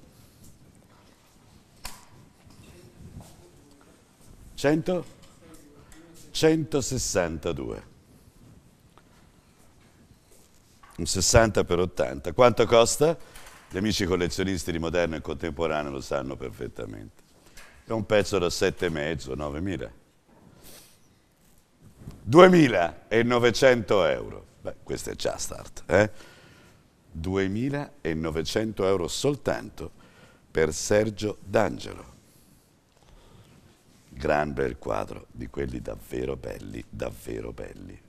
100? 162. Un 60 per 80. Quanto costa? Gli amici collezionisti di moderno e contemporaneo lo sanno perfettamente. È un pezzo da 7,5, 9.000. 2.900 euro. Beh, questo è già start. Eh? 2.900 euro soltanto per Sergio D'Angelo. Gran bel quadro, di quelli davvero belli, davvero belli.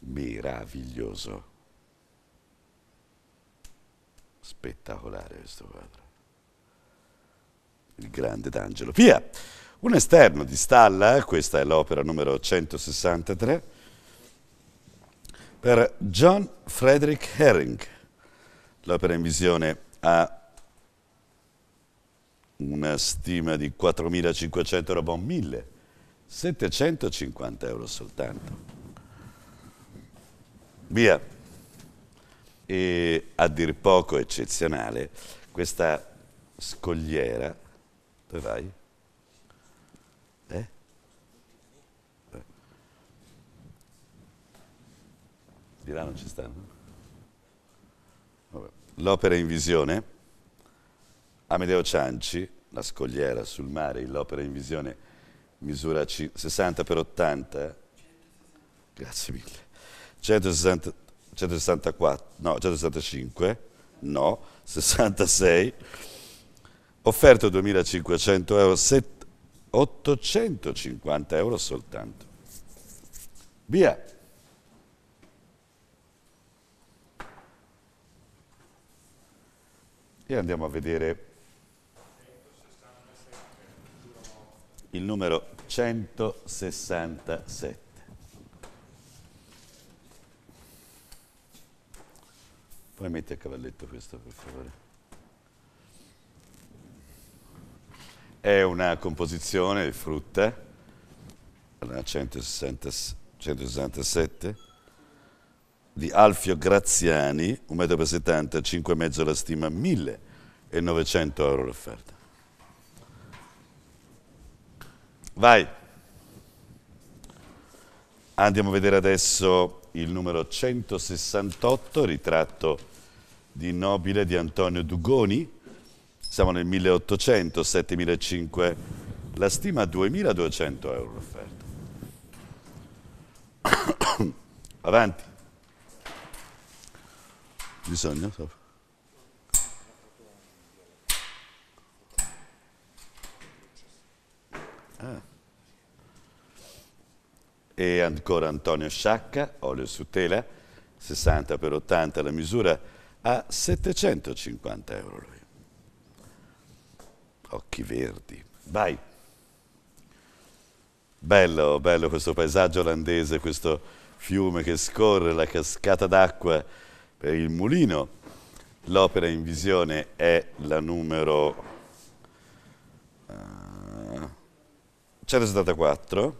Meraviglioso. Spettacolare questo quadro. Il grande D'Angelo. Via! Un esterno di stalla, eh? questa è l'opera numero 163 per John Frederick Herring. L'opera in visione ha una stima di 4.500 euro, ma 1.750 euro soltanto. Via. E a dir poco eccezionale, questa scogliera, dove vai? Eh? Di là non ci stanno? L'opera in visione, Amedeo Cianci, La scogliera sul mare, l'opera in visione misura 60 per 80, grazie mille, 160, 164, no, 165, no, 66, offerto 2.500 euro, 850 euro soltanto. Via! e andiamo a vedere il numero 167. Poi metti a cavalletto questo per favore. È una composizione frutta, 167 di Alfio Graziani, 1,70 m, 5,5 la stima, 1.900 euro l'offerta. Vai. Andiamo a vedere adesso il numero 168, ritratto di nobile di Antonio Dugoni. Siamo nel 1800, 7.500, la stima 2.200 euro l'offerta. Avanti. Bisogna, so. ah. E ancora Antonio Sciacca, olio su tela, 60 x 80 la misura a 750 euro lui. Occhi verdi. Vai. Bello, bello questo paesaggio olandese, questo fiume che scorre, la cascata d'acqua per il mulino. L'opera in visione è la numero uh, eh, 174,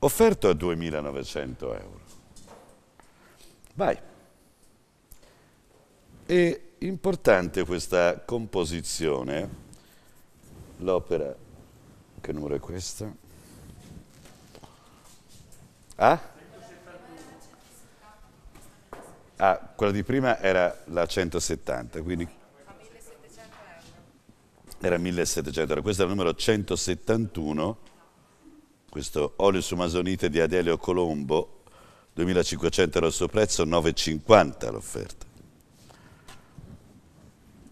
offerto a 2.900 euro. Vai. È importante questa composizione, l'opera, che numero è questa? Ah? Ah, quella di prima era la 170, quindi... Era 1700 euro. Questo è il numero 171, questo olio su masonite di Adelio Colombo, 2500 euro il suo prezzo, 9,50 l'offerta.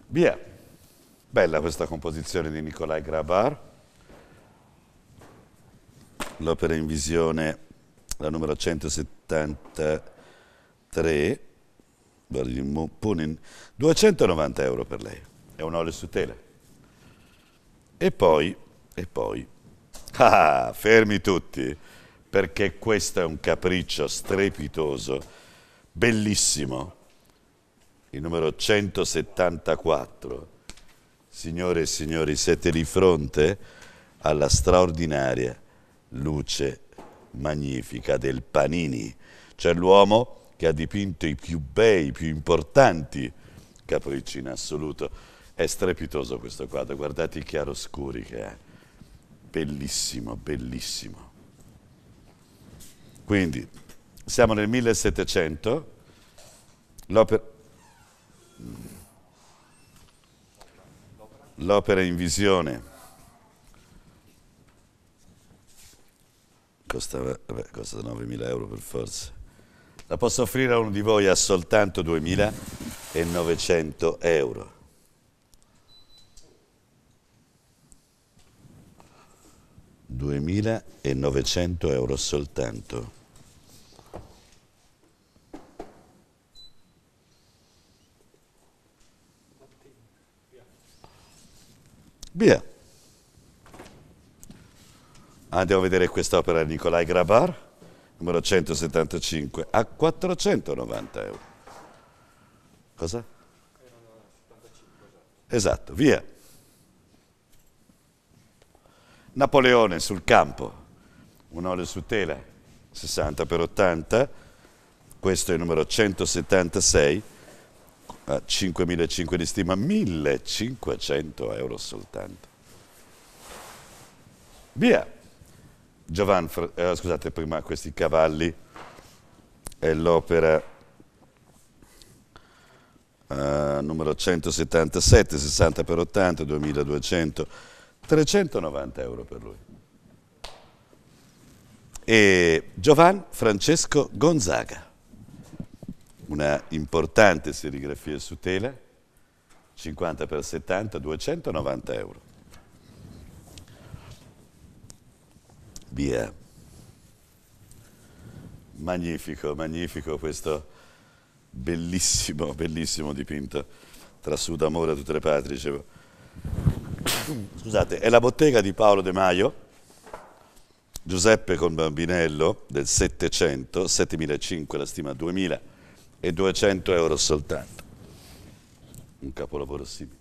Via. Bella questa composizione di Nicolai Grabar. L'opera in visione, la numero 173. Punin, 290 euro per lei, è un olio su tela. E poi, e poi, ah, fermi tutti, perché questo è un capriccio strepitoso, bellissimo, il numero 174. Signore e signori, siete di fronte alla straordinaria luce magnifica del Panini. C'è l'uomo che ha dipinto i più bei, i più importanti capricci in assoluto. È strepitoso questo quadro, guardate i chiaroscuri che è. Bellissimo, bellissimo. Quindi, siamo nel 1700, l'opera... L'opera in visione costava, vabbè, costa 9.000 euro per forza. La posso offrire a uno di voi a soltanto 2.900 euro. Duemila e novecento euro soltanto. Via. Andiamo ah, a vedere quest'opera di Nicolai Grabar numero 175, a 490 euro. Cosa? Esatto, via. Napoleone sul campo, un olio su tela, 60 per 80, questo è il numero 176, a 5.500 di stima, 1.500 euro soltanto. Via. Giovanfr, eh, scusate, prima questi cavalli è l'opera eh, numero 177, 60 per 80, 2200, 390 euro per lui. E Giovan Francesco Gonzaga, una importante serigrafia su tela, 50 x 70, 290 euro. Bia. Magnifico, magnifico questo bellissimo, bellissimo dipinto tra Sud Amore e tutte le patrie. Dicevo. Scusate, è la bottega di Paolo De Maio, Giuseppe con Bambinello del 700, 7.500, la stima 2.000 e 200 euro soltanto. Un capolavoro simile.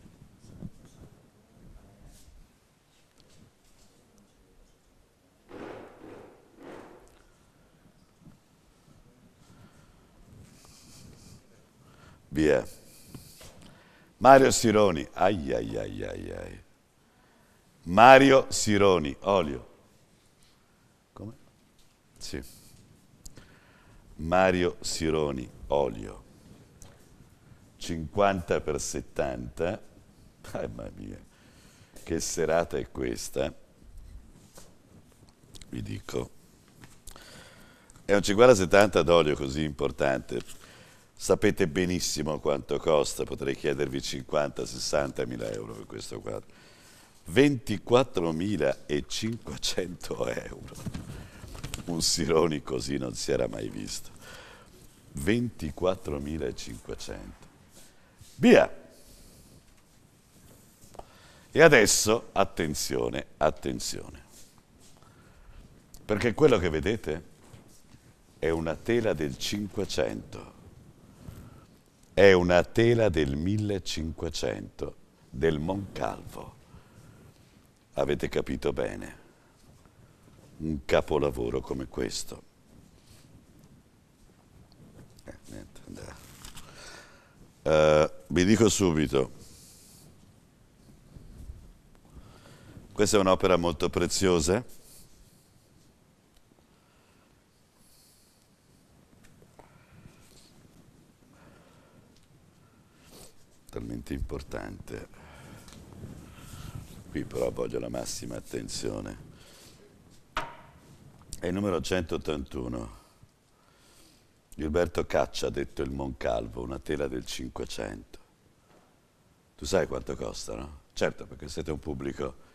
Via. Mario Sironi, ai ai ai ai ai. Mario Sironi, olio. Come? Sì. Mario Sironi, olio. 50 per 70. Ah, mamma mia, che serata è questa? Vi dico. È un 50-70 d'olio così importante Sapete benissimo quanto costa, potrei chiedervi 50-60 mila euro per questo quadro. 24.500 euro. Un Sironi così non si era mai visto. 24.500. Via! E adesso attenzione, attenzione. Perché quello che vedete è una tela del 500 è una tela del 1500, del Moncalvo. Avete capito bene. Un capolavoro come questo. Eh, niente, uh, vi dico subito, questa è un'opera molto preziosa talmente importante. Qui però voglio la massima attenzione. È il numero 181. Gilberto Caccia ha detto il Moncalvo, una tela del 500. Tu sai quanto costa, no? Certo, perché siete un pubblico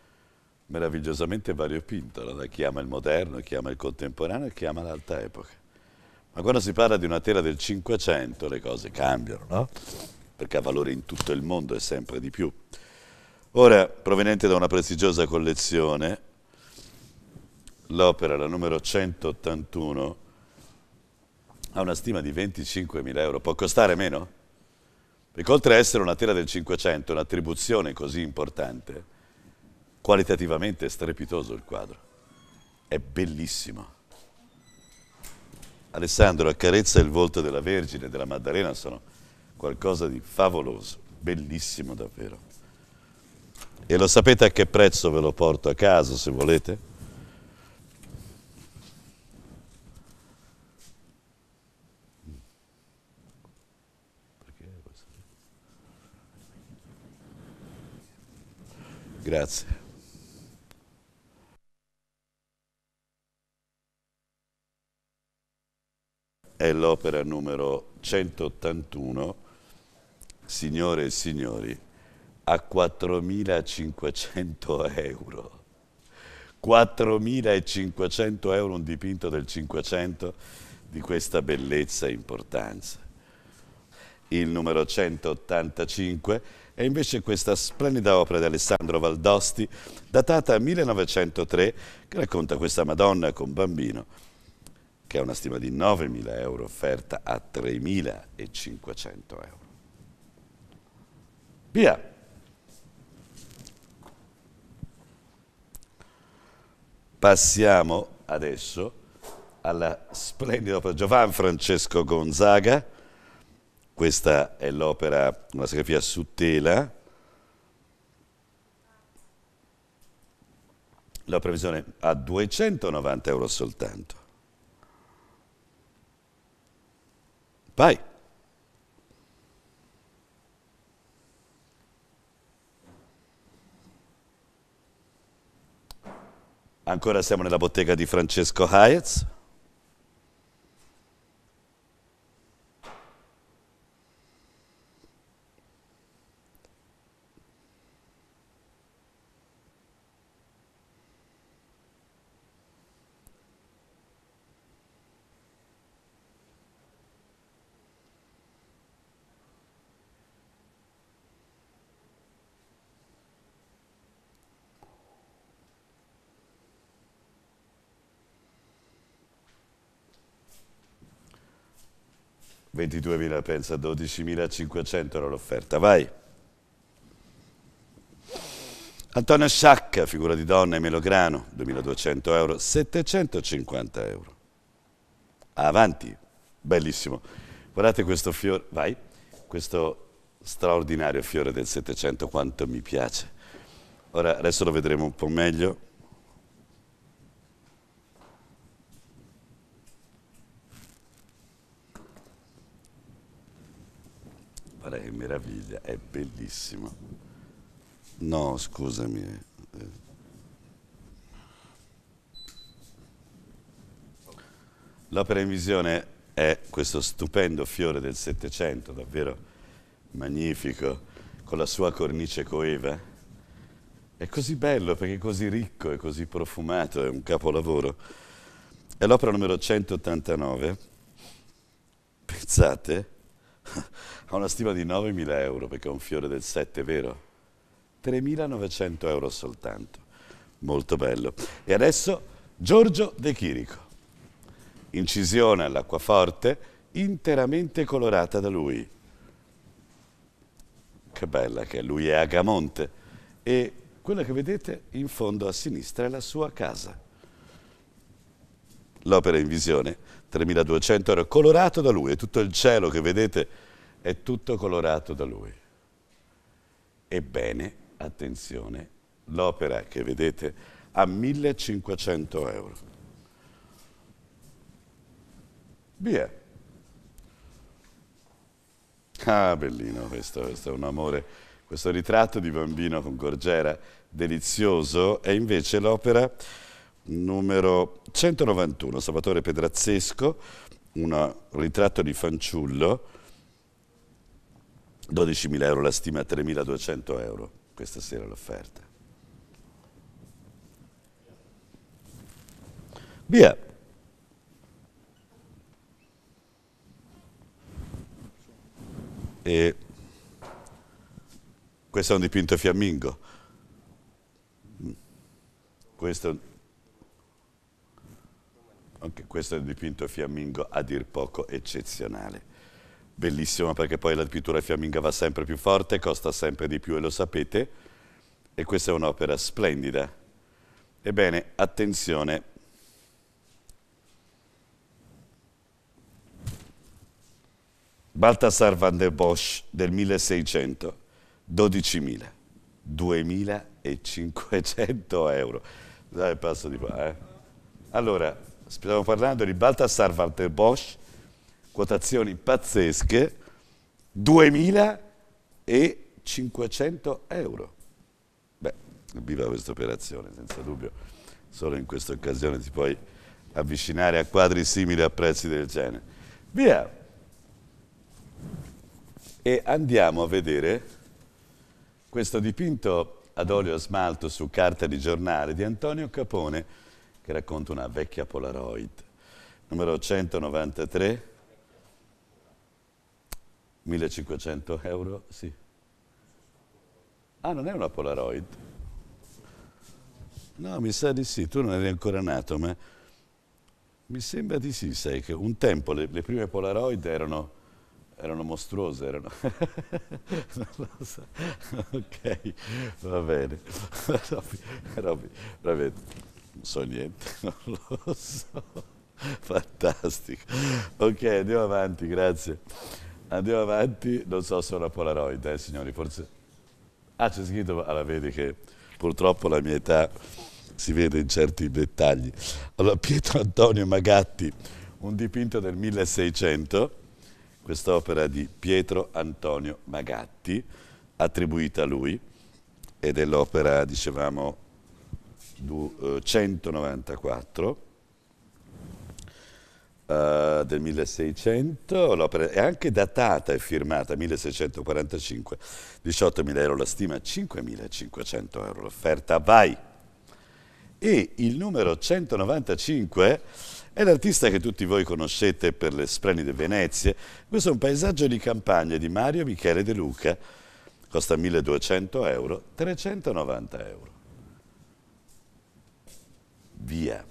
meravigliosamente variopinto, da chi ama il moderno, chi ama il contemporaneo e chi ama l'alta epoca. Ma quando si parla di una tela del 500 le cose cambiano, no? perché ha valore in tutto il mondo e sempre di più. Ora, proveniente da una prestigiosa collezione, l'opera, la numero 181, ha una stima di 25.000 euro. Può costare meno? Perché oltre a essere una tela del 500, un'attribuzione così importante, qualitativamente è strepitoso il quadro. È bellissimo. Alessandro accarezza il volto della Vergine, della Maddalena, sono qualcosa di favoloso, bellissimo davvero. E lo sapete a che prezzo ve lo porto a casa se volete? Grazie. È l'opera numero 181 signore e signori, a 4.500 euro. 4.500 euro un dipinto del 500 di questa bellezza e importanza. Il numero 185 è invece questa splendida opera di Alessandro Valdosti, datata 1903, che racconta questa Madonna con bambino, che ha una stima di 9.000 euro offerta a 3.500 euro. Via. Passiamo adesso alla splendida opera Giovan Francesco Gonzaga. Questa è l'opera, una serigrafia su tela. La previsione a 290 euro soltanto. Vai! Ancora siamo nella bottega di Francesco Hayez. 22.000 pensa, 12.500 era l'offerta, vai. Antonio Sciacca, figura di donna e melograno, 2.200 euro, 750 euro. Avanti, bellissimo. Guardate questo fiore, vai, questo straordinario fiore del 700, quanto mi piace. Ora, adesso lo vedremo un po' meglio. guarda che meraviglia, è bellissimo. No, scusami. Eh. L'opera in visione è questo stupendo fiore del Settecento, davvero magnifico, con la sua cornice coeva. È così bello perché è così ricco, e così profumato, è un capolavoro. È l'opera numero 189. Pensate, ha una stima di 9.000 euro perché è un fiore del 7, vero? 3.900 euro soltanto. Molto bello. E adesso Giorgio De Chirico. Incisione all'acquaforte interamente colorata da lui. Che bella che è, lui è Agamonte. E quella che vedete in fondo a sinistra è la sua casa. L'opera in visione, 3.200 euro, colorato da lui. E tutto il cielo che vedete è tutto colorato da lui. Ebbene, attenzione, l'opera che vedete a 1500 euro. Via. Ah, bellino questo, questo è un amore. Questo ritratto di bambino con Gorgiera, delizioso, è invece l'opera numero 191, Salvatore Pedrazzesco, un ritratto di fanciullo, 12.000 euro la stima 3.200 euro, questa sera l'offerta. Via. E questo è un dipinto fiammingo. Mm. Questo, okay, questo è un dipinto fiammingo a dir poco eccezionale bellissimo perché poi la pittura fiamminga va sempre più forte, costa sempre di più e lo sapete, e questa è un'opera splendida. Ebbene, attenzione, Baltasar van der Bosch del 1600, 12.000, 2.500 euro. Dai, passo di qua. Eh. Allora, stiamo parlando di Baltasar van der Bosch quotazioni pazzesche, 2.500 euro. Beh, viva questa operazione, senza dubbio. Solo in questa occasione ti puoi avvicinare a quadri simili a prezzi del genere. Via! E andiamo a vedere questo dipinto ad olio a smalto su carta di giornale di Antonio Capone che racconta una vecchia Polaroid, numero 193 1500 euro, sì. Ah, non è una Polaroid? No, mi sa di sì, tu non eri ancora nato, ma mi sembra di sì, sai che un tempo le, le prime Polaroid erano, erano mostruose, erano... non lo so. ok, va bene. Robby, Robby, veramente, non so niente, non lo so. Fantastico. Ok, andiamo avanti, grazie. Andiamo avanti, non so se ho la Polaroid, eh signori, forse... Ah, c'è scritto, allora vedi che purtroppo la mia età si vede in certi dettagli. Allora, Pietro Antonio Magatti, un dipinto del 1600, quest'opera di Pietro Antonio Magatti, attribuita a lui, ed è l'opera, dicevamo, 194, Uh, del 1600 no, è anche datata e firmata 1645 18.000 euro la stima 5.500 euro l'offerta vai e il numero 195 è l'artista che tutti voi conoscete per le splendide Venezie questo è un paesaggio di campagna di Mario Michele De Luca costa 1.200 euro 390 euro via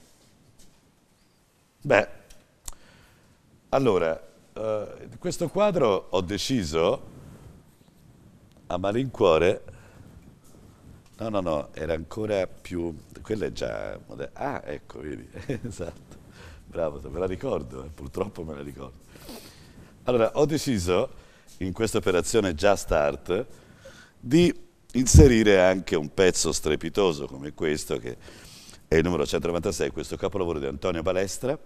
beh allora, eh, questo quadro ho deciso a malincuore, no no no, era ancora più, quella è già, ah ecco, vedi, esatto, bravo, me la ricordo, eh, purtroppo me la ricordo. Allora, ho deciso in questa operazione già start di inserire anche un pezzo strepitoso come questo che è il numero 196, questo capolavoro di Antonio Balestra,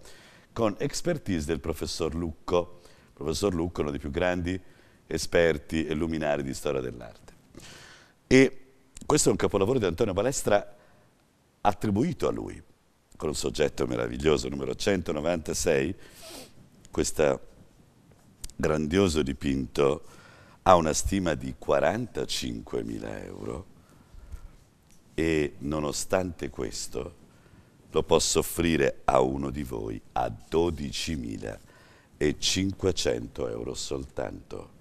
con expertise del professor Lucco. Il professor Lucco è uno dei più grandi esperti e luminari di storia dell'arte. E questo è un capolavoro di Antonio Balestra attribuito a lui, con un soggetto meraviglioso, numero 196, questo grandioso dipinto ha una stima di 45.000 euro e nonostante questo lo posso offrire a uno di voi a 12.500 euro soltanto.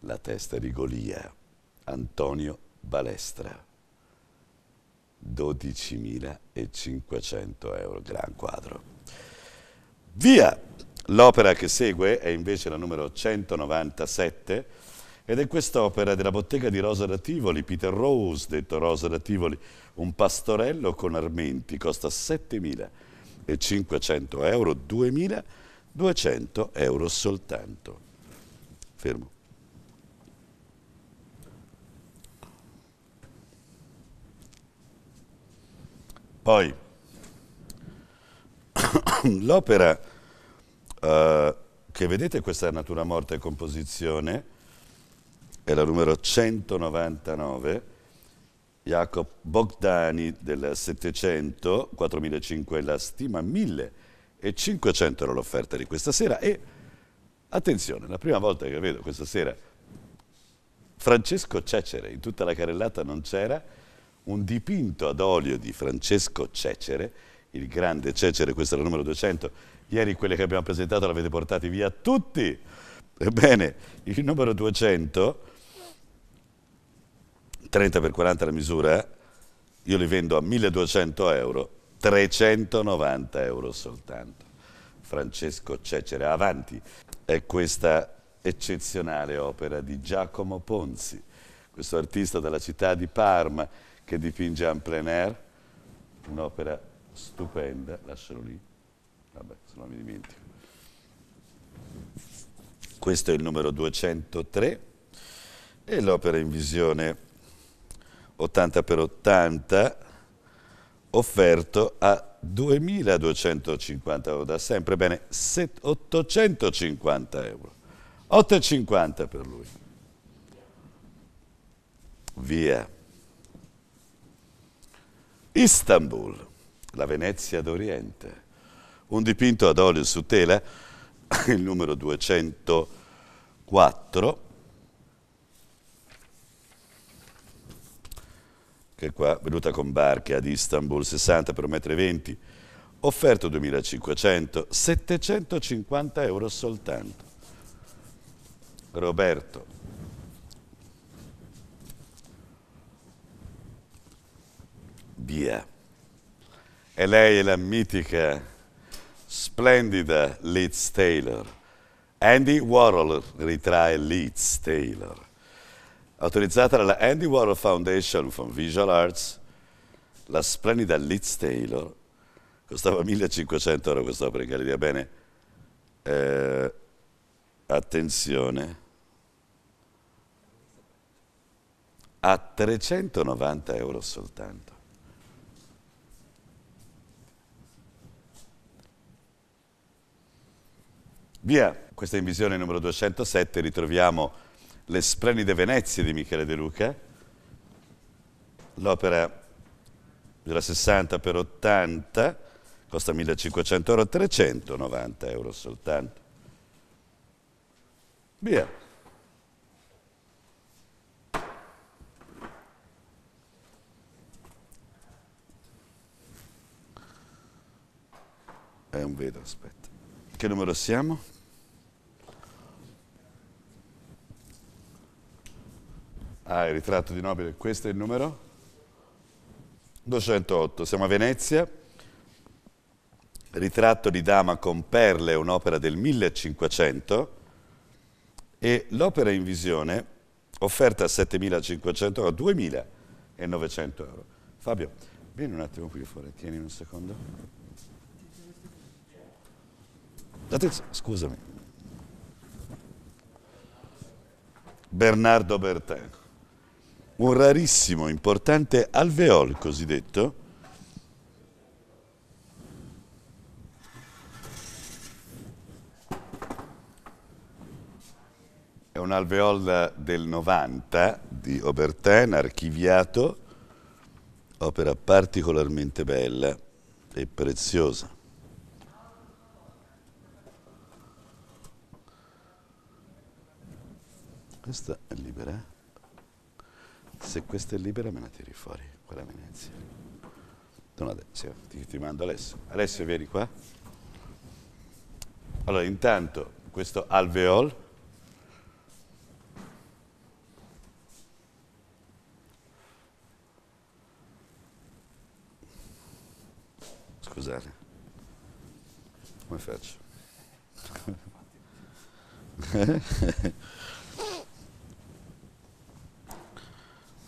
La testa di Golia, Antonio Balestra. 12.500 euro, gran quadro. Via! L'opera che segue è invece la numero 197 ed è quest'opera della bottega di Rosa da Tivoli, Peter Rose, detto Rosa da Tivoli, un pastorello con armenti costa 7.500 euro, 2.200 euro soltanto. Fermo. Poi l'opera eh, che vedete questa è Natura Morta e Composizione, è la numero 199, Jacob Bogdani del 700, 4.500 la stima, 1.500 era l'offerta di questa sera e attenzione, la prima volta che vedo questa sera Francesco Cecere, in tutta la carrellata non c'era, un dipinto ad olio di Francesco Cecere, il grande Cecere, questo era il numero 200, ieri quelle che abbiamo presentato l'avete portati via tutti, ebbene il numero 200 30 per 40 la misura, io li vendo a 1200 euro, 390 euro soltanto. Francesco Cecere, avanti, è questa eccezionale opera di Giacomo Ponzi, questo artista della città di Parma che dipinge en plein air, un'opera stupenda, lascialo lì, vabbè, se no mi dimentico. Questo è il numero 203 e l'opera in visione 80 per 80 offerto a 2.250 euro da sempre, bene, 850 euro, 8,50 per lui. Via. Istanbul, la Venezia d'Oriente, un dipinto ad olio su tela, il numero 204, che qua, venuta con barche ad Istanbul, 60 per 1,20 m, offerto 2.500, 750 euro soltanto. Roberto. Via. E lei è la mitica, splendida Liz Taylor. Andy Warhol ritrae Liz Taylor autorizzata dalla Andy Warhol Foundation from Visual Arts, la splendida Liz Taylor, costava 1500 euro quest'opera in galleria, bene, eh, attenzione, a 390 euro soltanto. Via, questa è in visione numero 207, ritroviamo le splendide Venezie di Michele De Luca, l'opera della 60 per 80, costa 1500 euro, 390 euro soltanto. Via. È un vedo, aspetta. Che numero siamo? Ah, il ritratto di Nobile, questo è il numero? 208, siamo a Venezia. Ritratto di Dama con perle, un'opera del 1500 e l'opera in visione offerta a 7.500 euro, 2.900 euro. Fabio, vieni un attimo qui fuori, tieni un secondo. Attenzione, scusami. Bernardo Bertin un rarissimo, importante alveol cosiddetto, È un alveol del 90 di Obertin, archiviato, opera particolarmente bella e preziosa. Questa è libera se questa è libera me la tiri fuori, quella Venezia. Non adesso, ti, ti mando adesso adesso vieni qua. Allora intanto questo alveol Scusate, come faccio? Eh?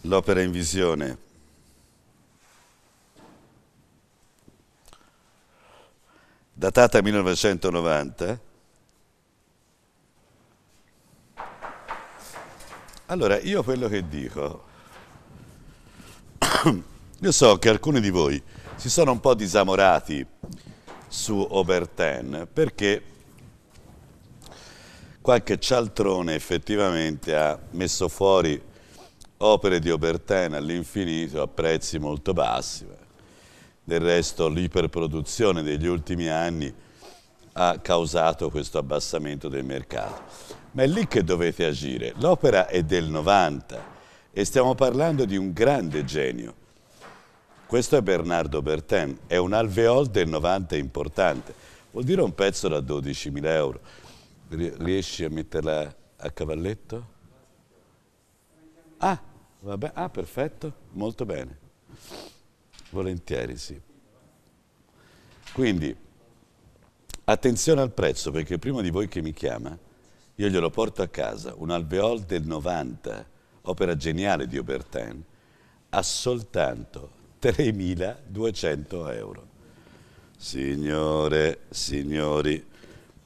l'opera in visione. Datata 1990. Allora, io quello che dico, io so che alcuni di voi si sono un po' disamorati su Oberten perché qualche cialtrone effettivamente ha messo fuori opere di Obertena all'infinito a prezzi molto bassi. Del resto l'iperproduzione degli ultimi anni ha causato questo abbassamento del mercato. Ma è lì che dovete agire. L'opera è del 90 e stiamo parlando di un grande genio. Questo è Bernardo Bertin, è un alveol del 90 importante, vuol dire un pezzo da 12.000 euro. Riesci a metterla a cavalletto? Ah, vabbè, ah, perfetto, molto bene. Volentieri, sì. Quindi, attenzione al prezzo, perché prima di voi che mi chiama, io glielo porto a casa, un alveol del 90, opera geniale di Obertin, a soltanto 3.200 euro. Signore, signori,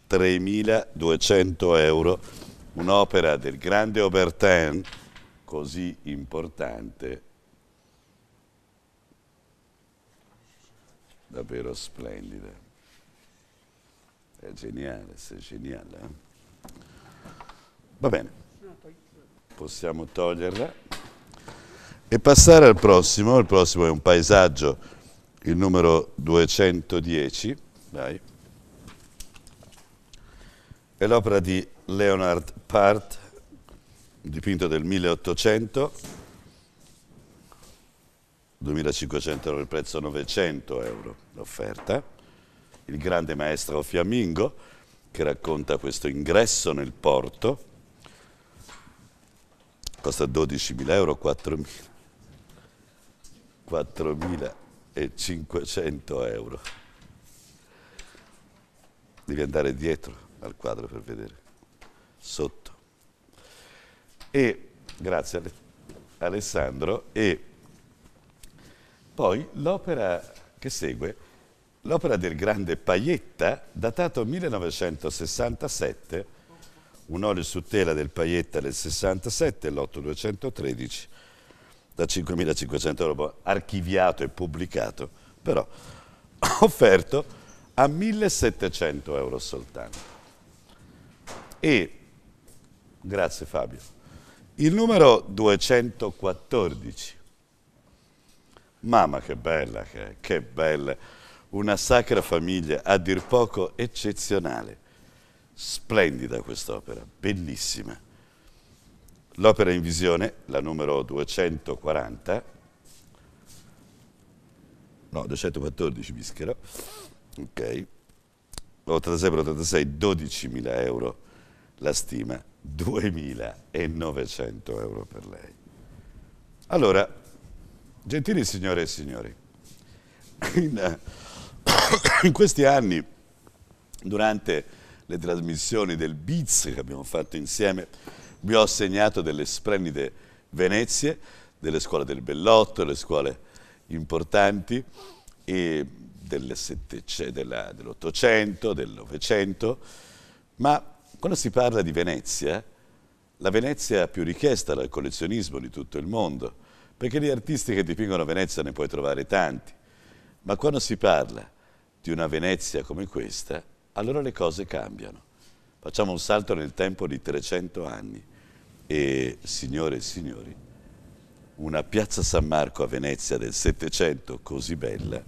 3.200 euro, un'opera del grande Obertin così importante, davvero splendida. È geniale, sei geniale. Eh? Va bene, possiamo toglierla e passare al prossimo. Il prossimo è un paesaggio, il numero 210, dai. È l'opera di Leonard Part, dipinto del 1800, 2500 euro il prezzo, 900 euro l'offerta, il grande maestro Fiammingo che racconta questo ingresso nel porto, costa 12.000 euro, 4.500 euro. Devi andare dietro al quadro per vedere, sotto e grazie Alessandro e poi l'opera che segue l'opera del grande Paietta datato 1967 un olio su tela del Paietta del 67 lotto 213 da 5.500 euro boh, archiviato e pubblicato però offerto a 1.700 euro soltanto e grazie Fabio il numero 214. Mamma che bella che, che bella. Una sacra famiglia a dir poco eccezionale. Splendida quest'opera, bellissima. L'opera in visione, la numero 240, no, 214 mi scherò, ok, 87-86, 12.000 euro la stima. 2.900 euro per lei. Allora, gentili signore e signori, in, in questi anni, durante le trasmissioni del BITS che abbiamo fatto insieme, vi ho assegnato delle splendide Venezie, delle scuole del Bellotto, delle scuole importanti e dell'Ottocento, del Novecento, ma quando si parla di Venezia, la Venezia più richiesta dal collezionismo di tutto il mondo, perché gli artisti che dipingono Venezia ne puoi trovare tanti, ma quando si parla di una Venezia come questa, allora le cose cambiano. Facciamo un salto nel tempo di 300 anni e, signore e signori, una piazza San Marco a Venezia del Settecento così bella,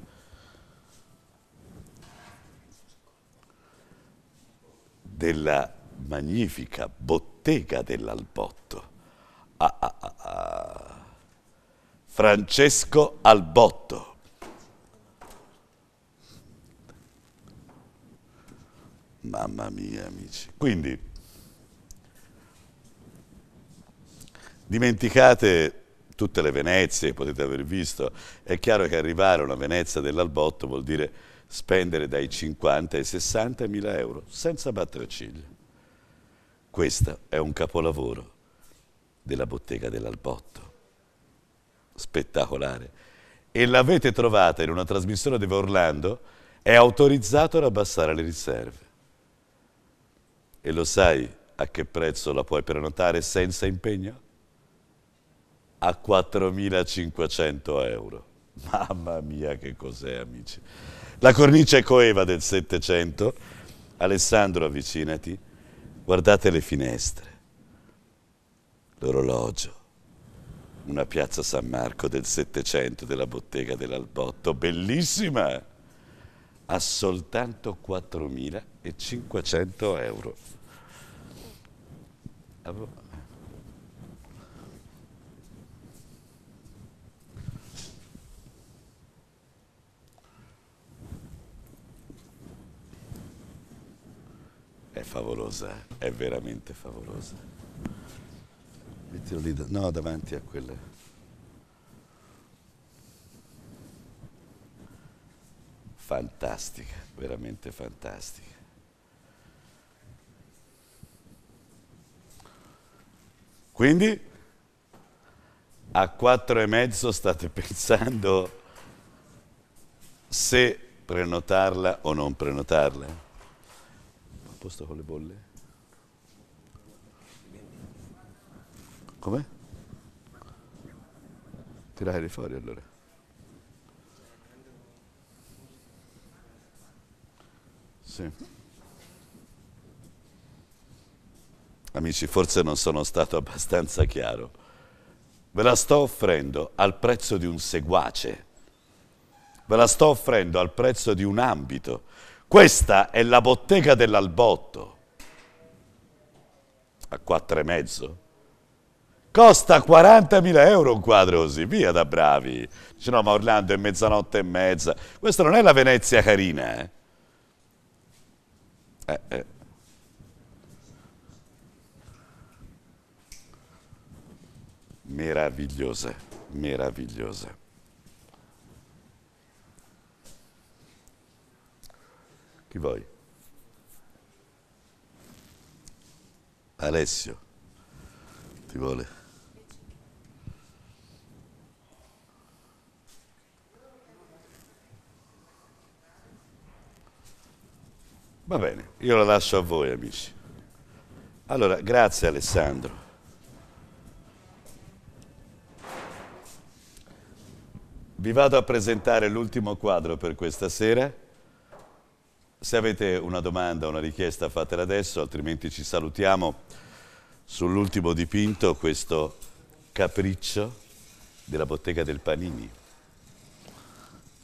della magnifica bottega dell'Albotto. Ah, ah, ah, ah, Francesco Albotto. Mamma mia, amici. Quindi, dimenticate tutte le Venezie che potete aver visto. È chiaro che arrivare a una Venezia dell'Albotto vuol dire spendere dai 50 ai 60 mila euro, senza battere ciglia. Questo è un capolavoro della bottega dell'Albotto. Spettacolare. E l'avete trovata in una trasmissione dove Orlando è autorizzato ad abbassare le riserve. E lo sai a che prezzo la puoi prenotare senza impegno? A 4.500 euro. Mamma mia che cos'è, amici. La cornice coeva del Settecento. Alessandro, avvicinati Guardate le finestre, l'orologio, una piazza San Marco del Settecento della bottega dell'Albotto, bellissima, a soltanto 4.500 euro. È favolosa, eh? è veramente favolosa. Mettilo lì, da no, davanti a quella. Fantastica, veramente fantastica. Quindi a quattro e mezzo state pensando se prenotarla o non prenotarla? posto con le bolle? Come? Tirare fuori allora. Sì. Amici, forse non sono stato abbastanza chiaro. Ve la sto offrendo al prezzo di un seguace. Ve la sto offrendo al prezzo di un ambito questa è la bottega dell'Albotto, a quattro e mezzo. Costa 40.000 euro un quadro così, via da bravi. Dice no, ma Orlando è mezzanotte e mezza. Questa non è la Venezia carina, eh. eh, eh. Meravigliose, meravigliose. Chi vuoi? Alessio, ti vuole. Va bene, io la lascio a voi amici. Allora, grazie Alessandro. Vi vado a presentare l'ultimo quadro per questa sera. Se avete una domanda, una richiesta, fatela adesso, altrimenti ci salutiamo sull'ultimo dipinto, questo capriccio della bottega del Panini.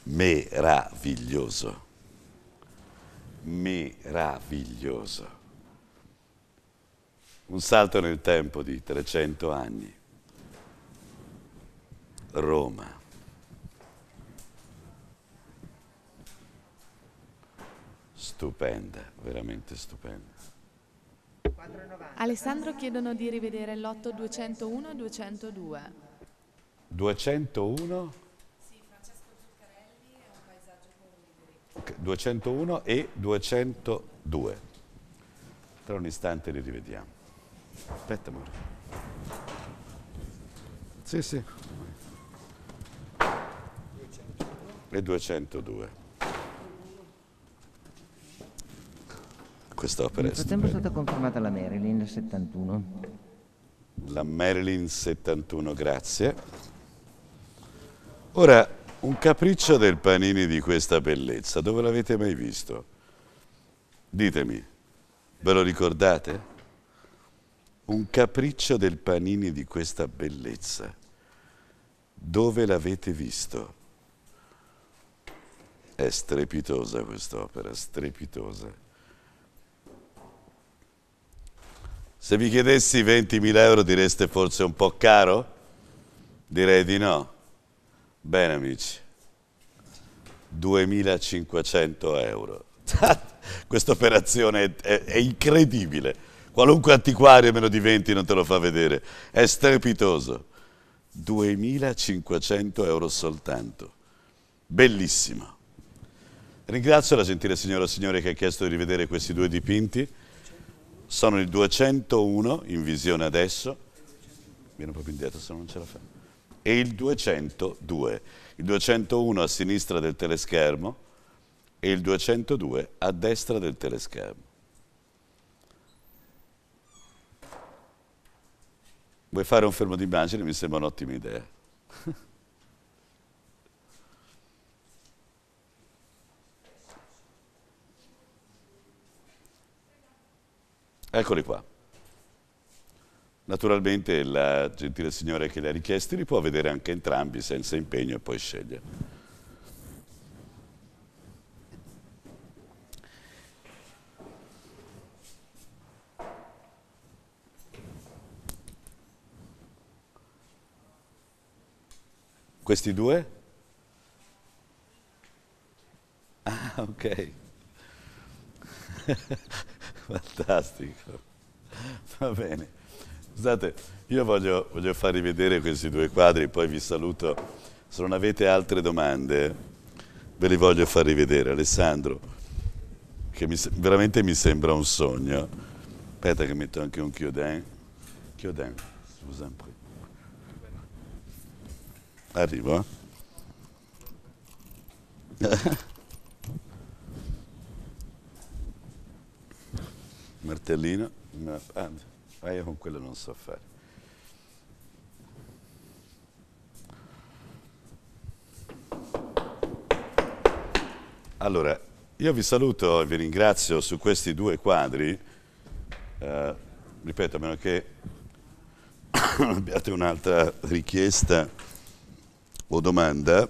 Meraviglioso. Meraviglioso. Un salto nel tempo di 300 anni. Roma. stupenda, veramente stupenda. Alessandro chiedono di rivedere lotto 201 e 202. 201? Sì, Francesco Zuccarelli è un paesaggio con 201 e 202. Tra un istante li rivediamo. Aspetta, amore. Sì, sì. E 202. quest'opera. Nel frattempo è stata confermata la Marilyn 71. La Marilyn 71, grazie. Ora, un capriccio del Panini di questa bellezza, dove l'avete mai visto? Ditemi, ve lo ricordate? Un capriccio del Panini di questa bellezza, dove l'avete visto? È strepitosa quest'opera, strepitosa. Se vi chiedessi 20.000 euro direste forse un po' caro? Direi di no. Bene amici, 2.500 euro. Questa operazione è, è, è, incredibile. Qualunque antiquario meno di 20 non te lo fa vedere. È strepitoso. 2.500 euro soltanto. Bellissimo. Ringrazio la gentile signora e signore che ha chiesto di rivedere questi due dipinti sono il 201 in visione adesso, viene proprio indietro se non ce la fa, e il 202. Il 201 a sinistra del teleschermo e il 202 a destra del teleschermo. Vuoi fare un fermo di immagine? Mi sembra un'ottima idea. Eccoli qua. Naturalmente la gentile signora che le ha richiesti li può vedere anche entrambi senza impegno e poi scegliere. Questi due? Ah, ok. Fantastico. Va bene. Scusate, io voglio, voglio farvi vedere questi due quadri, poi vi saluto. Se non avete altre domande, ve li voglio far rivedere. Alessandro, che mi, veramente mi sembra un sogno. Aspetta che metto anche un chiodin. Chiodin, scusa un po'. Arrivo, eh? martellino, ma, io con quello non so fare. Allora, io vi saluto e vi ringrazio su questi due quadri, eh, ripeto, a meno che abbiate un'altra richiesta o domanda.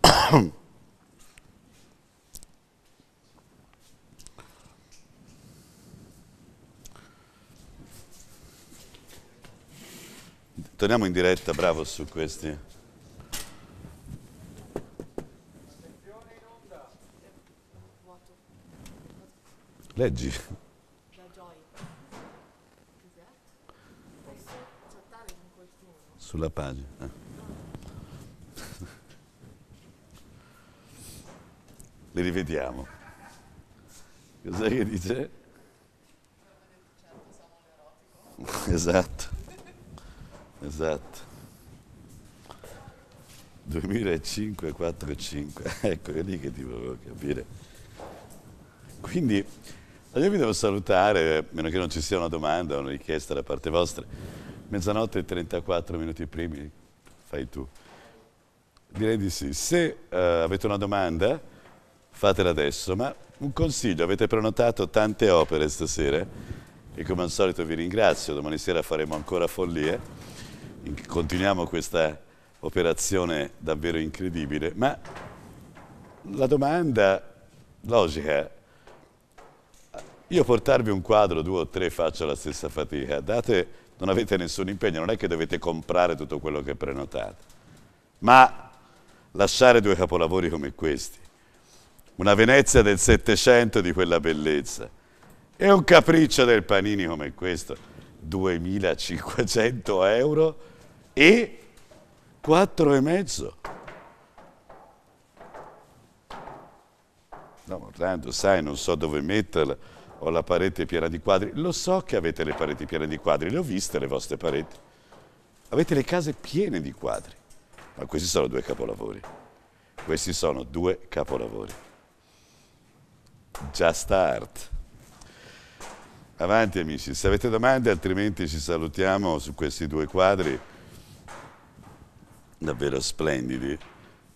Torniamo in diretta, bravo su questi. Attenzione in onda. Vuoto. Leggi. La Joy. con qualcuno? Sulla pagina. Eh. Li rivediamo. Cos'è che dice? Esatto. Esatto. 2005, 4, 5, ecco è lì che ti volevo capire. Quindi, io vi devo salutare, a meno che non ci sia una domanda o una richiesta da parte vostra. Mezzanotte e 34 minuti primi, fai tu. Direi di sì. Se uh, avete una domanda, fatela adesso, ma un consiglio, avete prenotato tante opere stasera e come al solito vi ringrazio, domani sera faremo ancora follie continuiamo questa operazione davvero incredibile, ma la domanda logica io portarvi un quadro, due o tre, faccio la stessa fatica. Date, non avete nessun impegno, non è che dovete comprare tutto quello che prenotate. Ma lasciare due capolavori come questi, una Venezia del Settecento di quella bellezza e un capriccio del Panini come questo, 2500 euro e 4 e mezzo. No, tanto sai, non so dove metterla, ho la parete piena di quadri. Lo so che avete le pareti piene di quadri, le ho viste le vostre pareti. Avete le case piene di quadri. Ma questi sono due capolavori. Questi sono due capolavori. Just Art. Avanti amici, se avete domande altrimenti ci salutiamo su questi due quadri davvero splendidi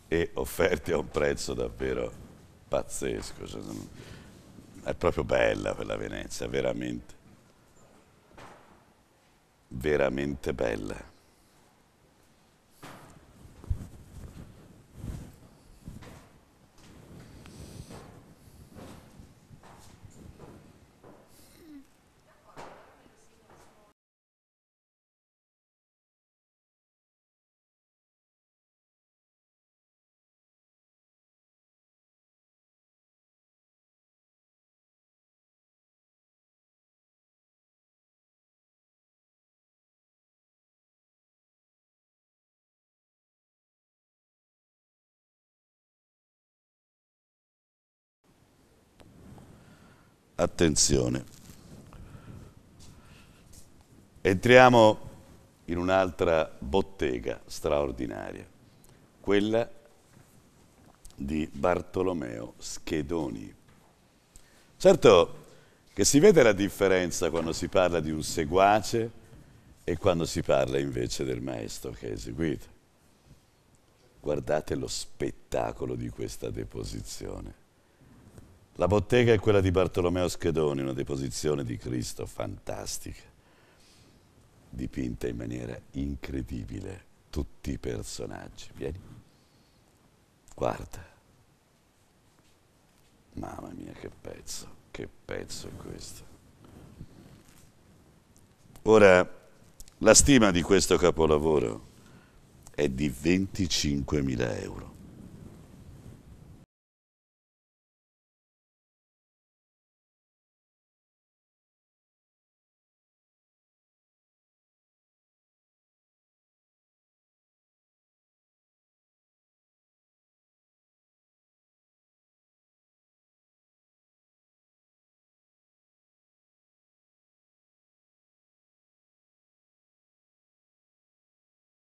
e offerti a un prezzo davvero pazzesco. Cioè, è proprio bella quella Venezia, veramente, veramente bella. attenzione. Entriamo in un'altra bottega straordinaria, quella di Bartolomeo Schedoni. Certo che si vede la differenza quando si parla di un seguace e quando si parla invece del maestro che ha eseguito. Guardate lo spettacolo di questa deposizione. La bottega è quella di Bartolomeo Schedoni, una deposizione di Cristo fantastica, dipinta in maniera incredibile, tutti i personaggi. Vieni, guarda. Mamma mia, che pezzo, che pezzo è questo. Ora, la stima di questo capolavoro è di 25.000 euro.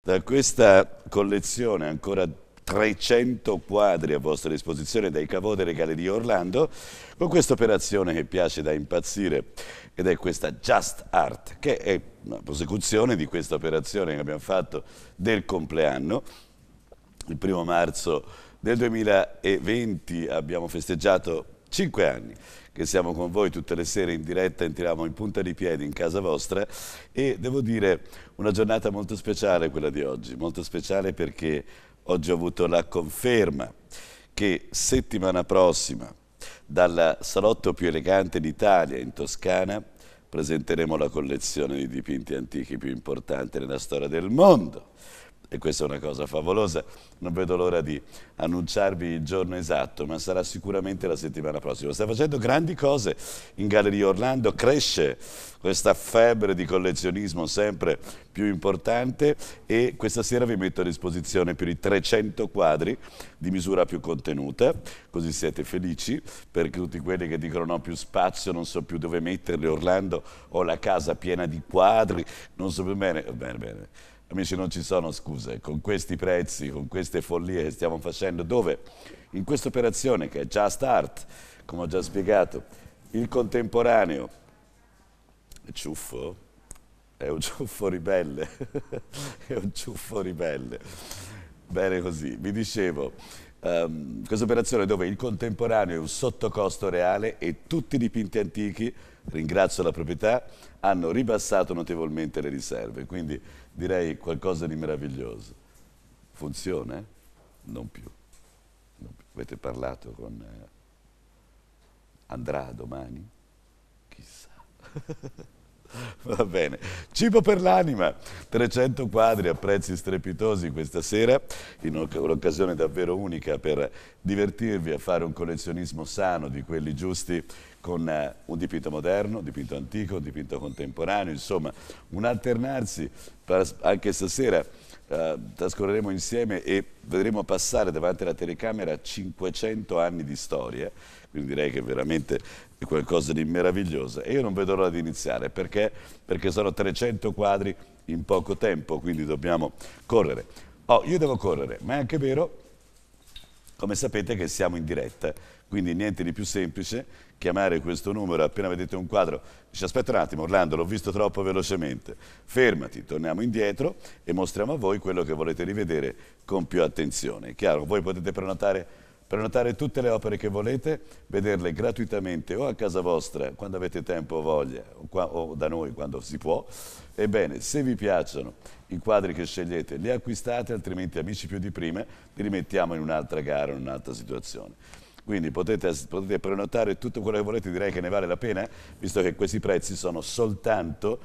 Da questa collezione ancora 300 quadri a vostra disposizione dai cavò delle gare Orlando con questa operazione che piace da impazzire ed è questa Just Art che è una prosecuzione di questa operazione che abbiamo fatto del compleanno il primo marzo del 2020 abbiamo festeggiato 5 anni che siamo con voi tutte le sere in diretta, entriamo in punta di piedi in casa vostra e devo dire una giornata molto speciale quella di oggi, molto speciale perché oggi ho avuto la conferma che settimana prossima dal salotto più elegante d'Italia in Toscana presenteremo la collezione di dipinti antichi più importante nella storia del mondo e questa è una cosa favolosa, non vedo l'ora di annunciarvi il giorno esatto, ma sarà sicuramente la settimana prossima. Sta facendo grandi cose in Galleria Orlando, cresce questa febbre di collezionismo sempre più importante e questa sera vi metto a disposizione più di 300 quadri di misura più contenuta, così siete felici, perché tutti quelli che dicono no più spazio, non so più dove metterli, Orlando ho la casa piena di quadri, non so più bene, bene, bene Amici non ci sono scuse, con questi prezzi, con queste follie che stiamo facendo, dove in questa operazione che è già a start, come ho già spiegato, il contemporaneo, il ciuffo, è un ciuffo ribelle, è un ciuffo ribelle. Bene così, vi dicevo, um, questa operazione dove il contemporaneo è un sottocosto reale e tutti i dipinti antichi, ringrazio la proprietà, hanno ribassato notevolmente le riserve, quindi direi qualcosa di meraviglioso. Funziona? Non più. Non più. Avete parlato con... Eh, andrà domani? Chissà. Va bene. Cibo per l'anima, 300 quadri a prezzi strepitosi questa sera, in un'occasione davvero unica per divertirvi a fare un collezionismo sano di quelli giusti con eh, un dipinto moderno, un dipinto antico, un dipinto contemporaneo, insomma un alternarsi. Anche stasera eh, trascorreremo insieme e vedremo passare davanti alla telecamera 500 anni di storia, quindi direi che veramente è qualcosa di meraviglioso. E io non vedo l'ora di iniziare, perché? Perché sono 300 quadri in poco tempo, quindi dobbiamo correre. Oh, io devo correre, ma è anche vero, come sapete, che siamo in diretta quindi niente di più semplice, chiamare questo numero appena vedete un quadro. ci aspetta un attimo Orlando, l'ho visto troppo velocemente. Fermati, torniamo indietro e mostriamo a voi quello che volete rivedere con più attenzione. Chiaro, voi potete prenotare, prenotare tutte le opere che volete, vederle gratuitamente o a casa vostra quando avete tempo o voglia o, qua, o da noi quando si può. Ebbene, se vi piacciono i quadri che scegliete, li acquistate, altrimenti amici più di prima li rimettiamo in un'altra gara, in un'altra situazione. Quindi potete, potete prenotare tutto quello che volete, direi che ne vale la pena, visto che questi prezzi sono soltanto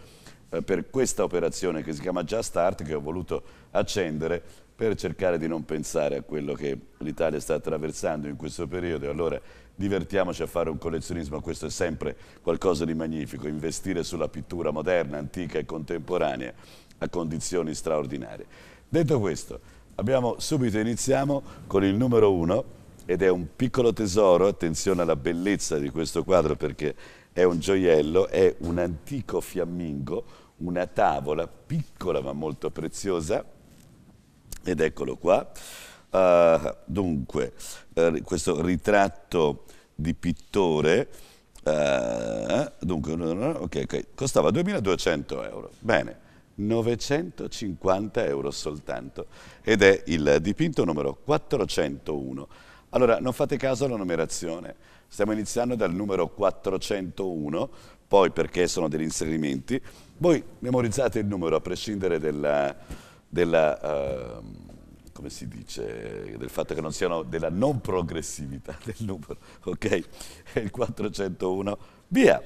eh, per questa operazione che si chiama Just Start, che ho voluto accendere per cercare di non pensare a quello che l'Italia sta attraversando in questo periodo. Allora divertiamoci a fare un collezionismo, questo è sempre qualcosa di magnifico, investire sulla pittura moderna, antica e contemporanea a condizioni straordinarie. Detto questo, abbiamo, subito iniziamo con il numero uno, ed è un piccolo tesoro, attenzione alla bellezza di questo quadro perché è un gioiello, è un antico fiammingo, una tavola piccola ma molto preziosa ed eccolo qua. Uh, dunque, uh, questo ritratto di pittore uh, dunque, okay, okay, costava 2.200 euro. Bene. 950 euro soltanto ed è il dipinto numero 401 allora, non fate caso alla numerazione. Stiamo iniziando dal numero 401, poi perché sono degli inserimenti. Voi memorizzate il numero a prescindere della, della uh, come si dice, del fatto che non siano della non progressività del numero, ok? Il 401, via!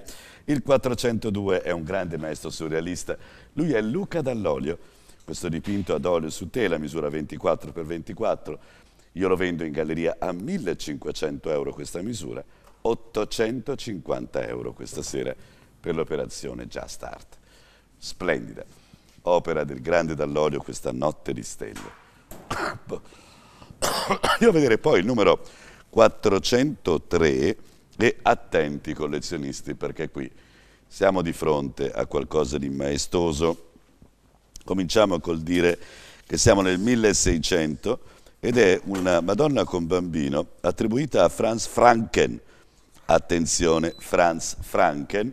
Il 402 è un grande maestro surrealista, lui è Luca Dall'Olio. Questo dipinto ad olio su tela misura 24x24 io lo vendo in galleria a 1500 euro questa misura, 850 euro questa sera per l'operazione Just Start. Splendida, opera del grande Dall'Olio questa notte di stelle. Andiamo a vedere poi il numero 403 e attenti collezionisti perché qui siamo di fronte a qualcosa di maestoso. Cominciamo col dire che siamo nel 1600 ed è una Madonna con bambino attribuita a Franz Franken. Attenzione, Franz Franken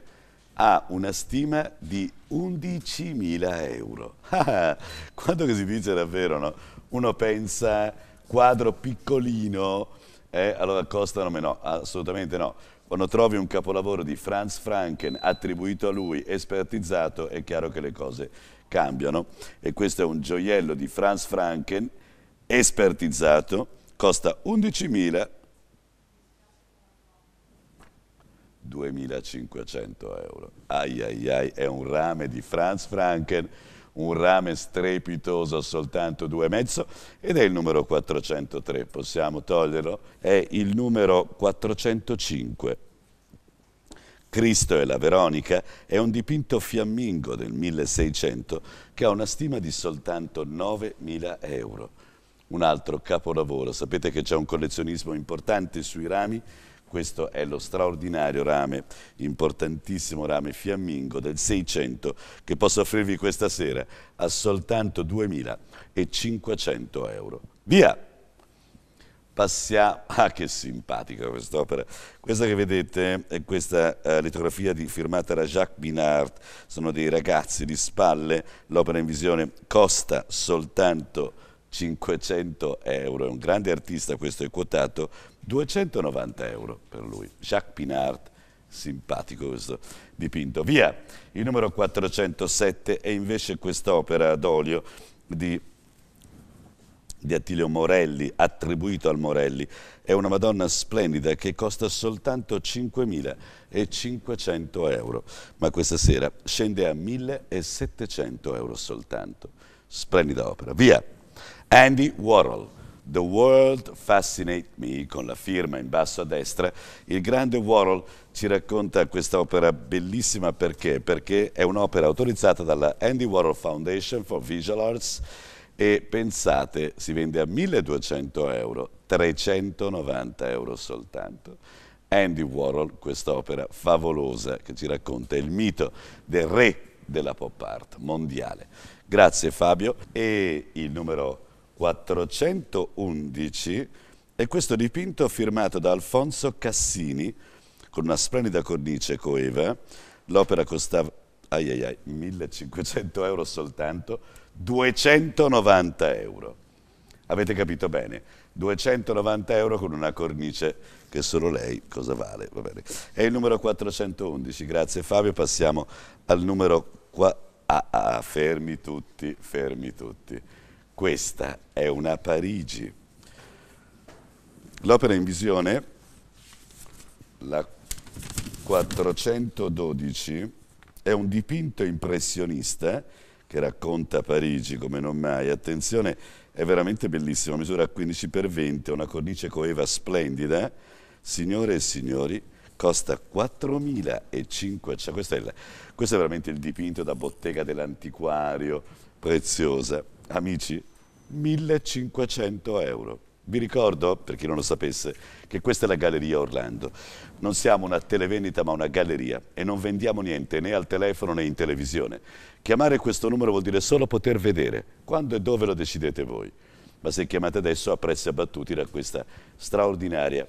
ha una stima di 11.000 euro. Quando si dice davvero, no? Uno pensa quadro piccolino, eh, allora costano meno, assolutamente no. Quando trovi un capolavoro di Franz Franken attribuito a lui, espertizzato, è chiaro che le cose cambiano. E questo è un gioiello di Franz Franken espertizzato, costa 11.000, 2.500 euro. Ai ai ai, è un rame di Franz Franken, un rame strepitoso soltanto due e mezzo ed è il numero 403, possiamo toglierlo? È il numero 405. Cristo e la Veronica è un dipinto fiammingo del 1600 che ha una stima di soltanto 9.000 euro un altro capolavoro. Sapete che c'è un collezionismo importante sui rami, questo è lo straordinario rame, importantissimo rame fiammingo del 600 che posso offrirvi questa sera a soltanto 2.500 euro. Via! Passiamo, ah che simpatica quest'opera, questa che vedete è questa eh, litografia di, firmata da Jacques Binard, sono dei ragazzi di spalle, l'opera in visione costa soltanto 500 euro, è un grande artista, questo è quotato, 290 euro per lui. Jacques Pinard, simpatico questo dipinto. Via, il numero 407 è invece quest'opera ad olio di, di Attilio Morelli, attribuito al Morelli. È una Madonna splendida che costa soltanto 5.500 euro, ma questa sera scende a 1.700 euro soltanto. Splendida opera. Via! Andy Warhol. The World Fascinate Me, con la firma in basso a destra, il grande Warhol ci racconta questa opera bellissima perché? Perché è un'opera autorizzata dalla Andy Warhol Foundation for Visual Arts e pensate, si vende a 1200 euro, 390 euro soltanto. Andy Warhol, questa opera favolosa che ci racconta il mito del re della pop art mondiale. Grazie Fabio e il numero 411 e questo dipinto firmato da Alfonso Cassini con una splendida cornice coeva. L'opera costava ai ai ai, 1500 euro soltanto, 290 euro. Avete capito bene? 290 euro con una cornice che solo lei cosa vale? Va È il numero 411, grazie Fabio. Passiamo al numero qua. Ah, ah, ah fermi tutti, fermi tutti. Questa è una Parigi. L'opera in visione, la 412, è un dipinto impressionista che racconta Parigi come non mai. Attenzione, è veramente bellissimo, misura 15x20, una cornice coeva splendida. Signore e signori, costa 4.500, cioè, questo è, il, questo è veramente il dipinto da bottega dell'antiquario, preziosa. Amici, 1500 euro. Vi ricordo, per chi non lo sapesse, che questa è la Galleria Orlando. Non siamo una televendita ma una galleria e non vendiamo niente né al telefono né in televisione. Chiamare questo numero vuol dire solo poter vedere, quando e dove lo decidete voi. Ma se chiamate adesso a prezzi abbattuti da questa straordinaria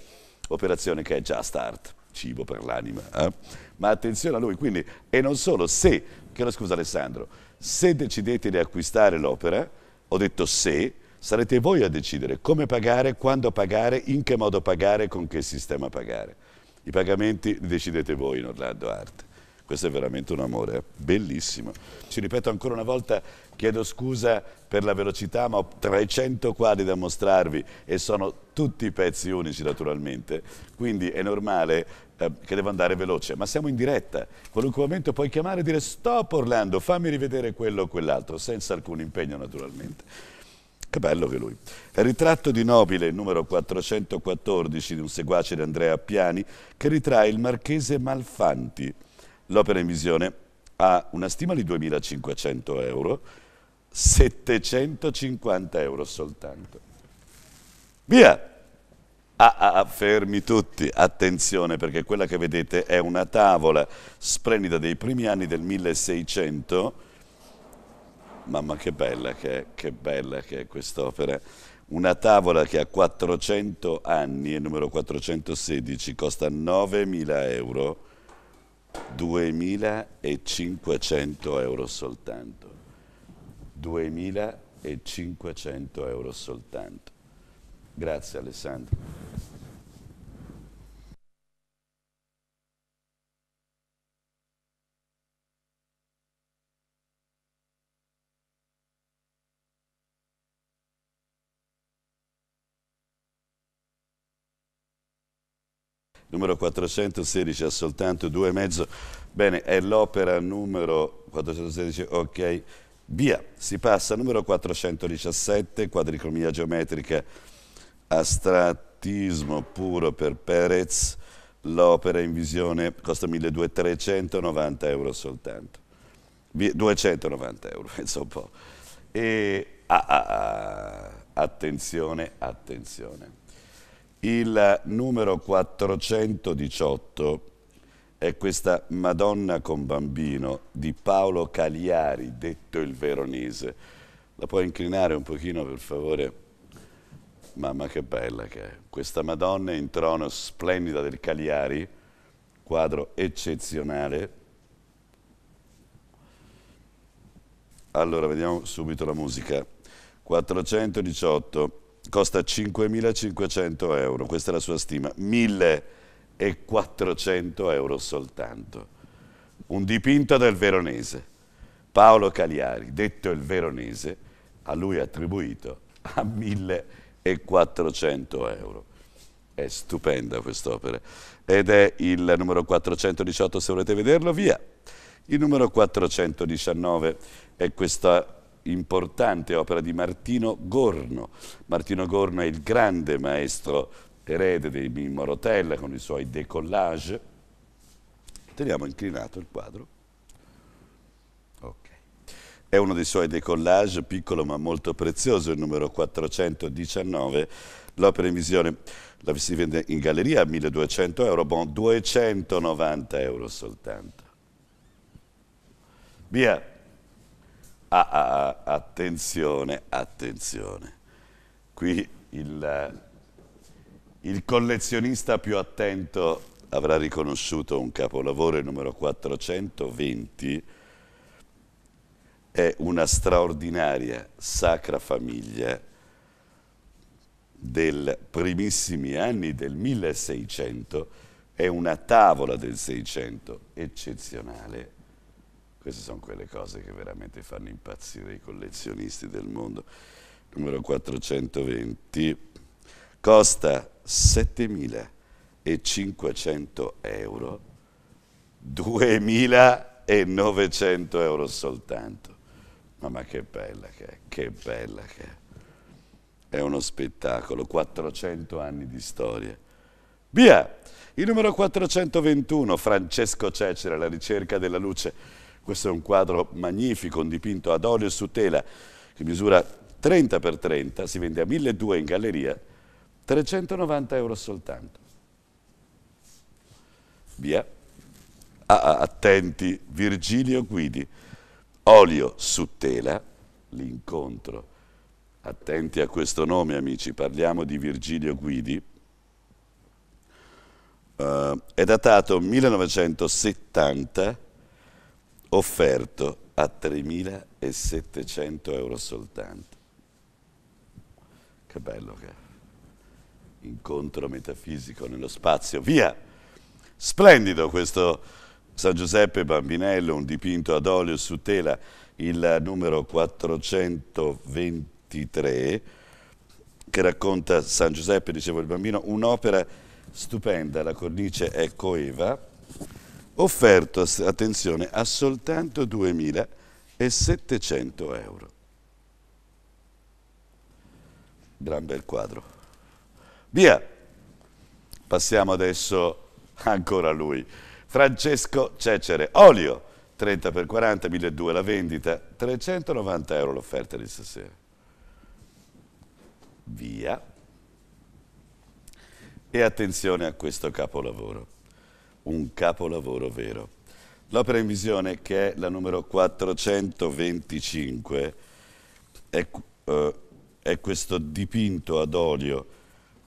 operazione che è già start, cibo per l'anima. Eh? Ma attenzione a lui, quindi, e non solo, se, chiedo scusa Alessandro, se decidete di acquistare l'opera, ho detto se sarete voi a decidere come pagare, quando pagare, in che modo pagare, con che sistema pagare. I pagamenti li decidete voi in Orlando Arte. Questo è veramente un amore bellissimo. Ci ripeto ancora una volta Chiedo scusa per la velocità, ma ho 300 quadri da mostrarvi e sono tutti pezzi unici naturalmente, quindi è normale eh, che devo andare veloce, ma siamo in diretta. Qualunque momento puoi chiamare e dire stop Orlando, fammi rivedere quello o quell'altro, senza alcun impegno naturalmente. Che bello che lui. Ritratto di Nobile, numero 414, di un seguace di Andrea Piani, che ritrae il marchese Malfanti. L'opera in visione ha una stima di 2.500 euro, 750 euro soltanto. Via! Ah, ah, ah, fermi tutti, attenzione perché quella che vedete è una tavola splendida dei primi anni del 1600. Mamma che bella che è, che bella che è quest'opera. Una tavola che ha 400 anni, è numero 416, costa 9.000 euro, 2.500 euro soltanto. 2.500 euro soltanto. Grazie Alessandro. numero 416 ha soltanto due e mezzo. Bene, è l'opera numero 416, ok. Via, si passa al numero 417, quadricromia geometrica, astrattismo puro per Perez, l'opera in visione costa 1290 euro soltanto. 290 euro, penso un po'. E ah, ah, attenzione, attenzione. Il numero 418 è questa Madonna con bambino di Paolo Cagliari, detto il veronese. La puoi inclinare un pochino per favore? Mamma che bella che è. Questa Madonna in trono splendida del Cagliari, quadro eccezionale. Allora, vediamo subito la musica. 418 costa 5.500 euro, questa è la sua stima. 1.000 e 400 euro soltanto. Un dipinto del veronese. Paolo Cagliari, detto il veronese, a lui attribuito a 1400 euro. È stupenda quest'opera. Ed è il numero 418, se volete vederlo, via. Il numero 419 è questa importante opera di Martino Gorno. Martino Gorno è il grande maestro erede dei Mimmo Rotella con i suoi decollage. Teniamo inclinato il quadro. Ok. È uno dei suoi decollage, piccolo ma molto prezioso, il numero 419, l'opera in visione. La si vende in galleria a 1200 euro, buon 290 euro soltanto. Via! Ah, ah, ah, attenzione, attenzione. Qui il il collezionista più attento avrà riconosciuto un capolavoro il numero 420 è una straordinaria sacra famiglia del primissimi anni del 1600 è una tavola del 600 eccezionale queste sono quelle cose che veramente fanno impazzire i collezionisti del mondo numero 420 costa 7.500 euro, 2.900 euro soltanto. Mamma che bella che è, che bella che è. È uno spettacolo, 400 anni di storia. Via! Il numero 421, Francesco Cecere, La ricerca della luce. Questo è un quadro magnifico, un dipinto ad olio su tela, che misura 30 x 30, si vende a 1.200 in galleria, 390 euro soltanto. Via. Ah, attenti, Virgilio Guidi, olio su tela, l'incontro. Attenti a questo nome amici, parliamo di Virgilio Guidi. Uh, è datato 1970, offerto a 3.700 euro soltanto. Che bello che è incontro metafisico nello spazio. Via! Splendido questo San Giuseppe Bambinello, un dipinto ad olio su tela, il numero 423, che racconta San Giuseppe, dicevo il bambino, un'opera stupenda, la cornice è coeva, offerto, attenzione, a soltanto 2.700 euro. Gran bel quadro. Via. Passiamo adesso ancora a lui. Francesco Cecere, olio, 30 x 40, 1200 la vendita, 390 euro l'offerta di stasera. Via. E attenzione a questo capolavoro, un capolavoro vero. L'opera in visione, che è la numero 425, è, eh, è questo dipinto ad olio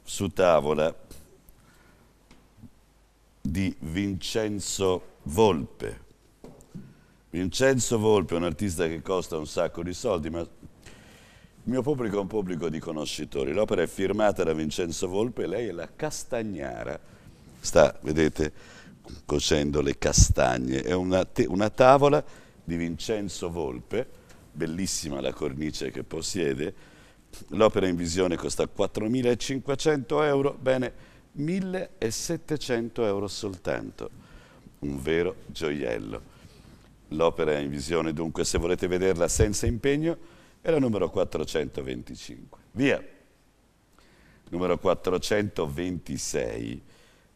su tavola di Vincenzo Volpe. Vincenzo Volpe è un artista che costa un sacco di soldi, ma il mio pubblico è un pubblico di conoscitori. L'opera è firmata da Vincenzo Volpe e lei è la castagnara. Sta, vedete, cocendo le castagne. È una, una tavola di Vincenzo Volpe, bellissima la cornice che possiede, L'opera in visione costa 4.500 euro, bene, 1.700 euro soltanto. Un vero gioiello. L'opera in visione, dunque, se volete vederla senza impegno, è la numero 425. Via! Numero 426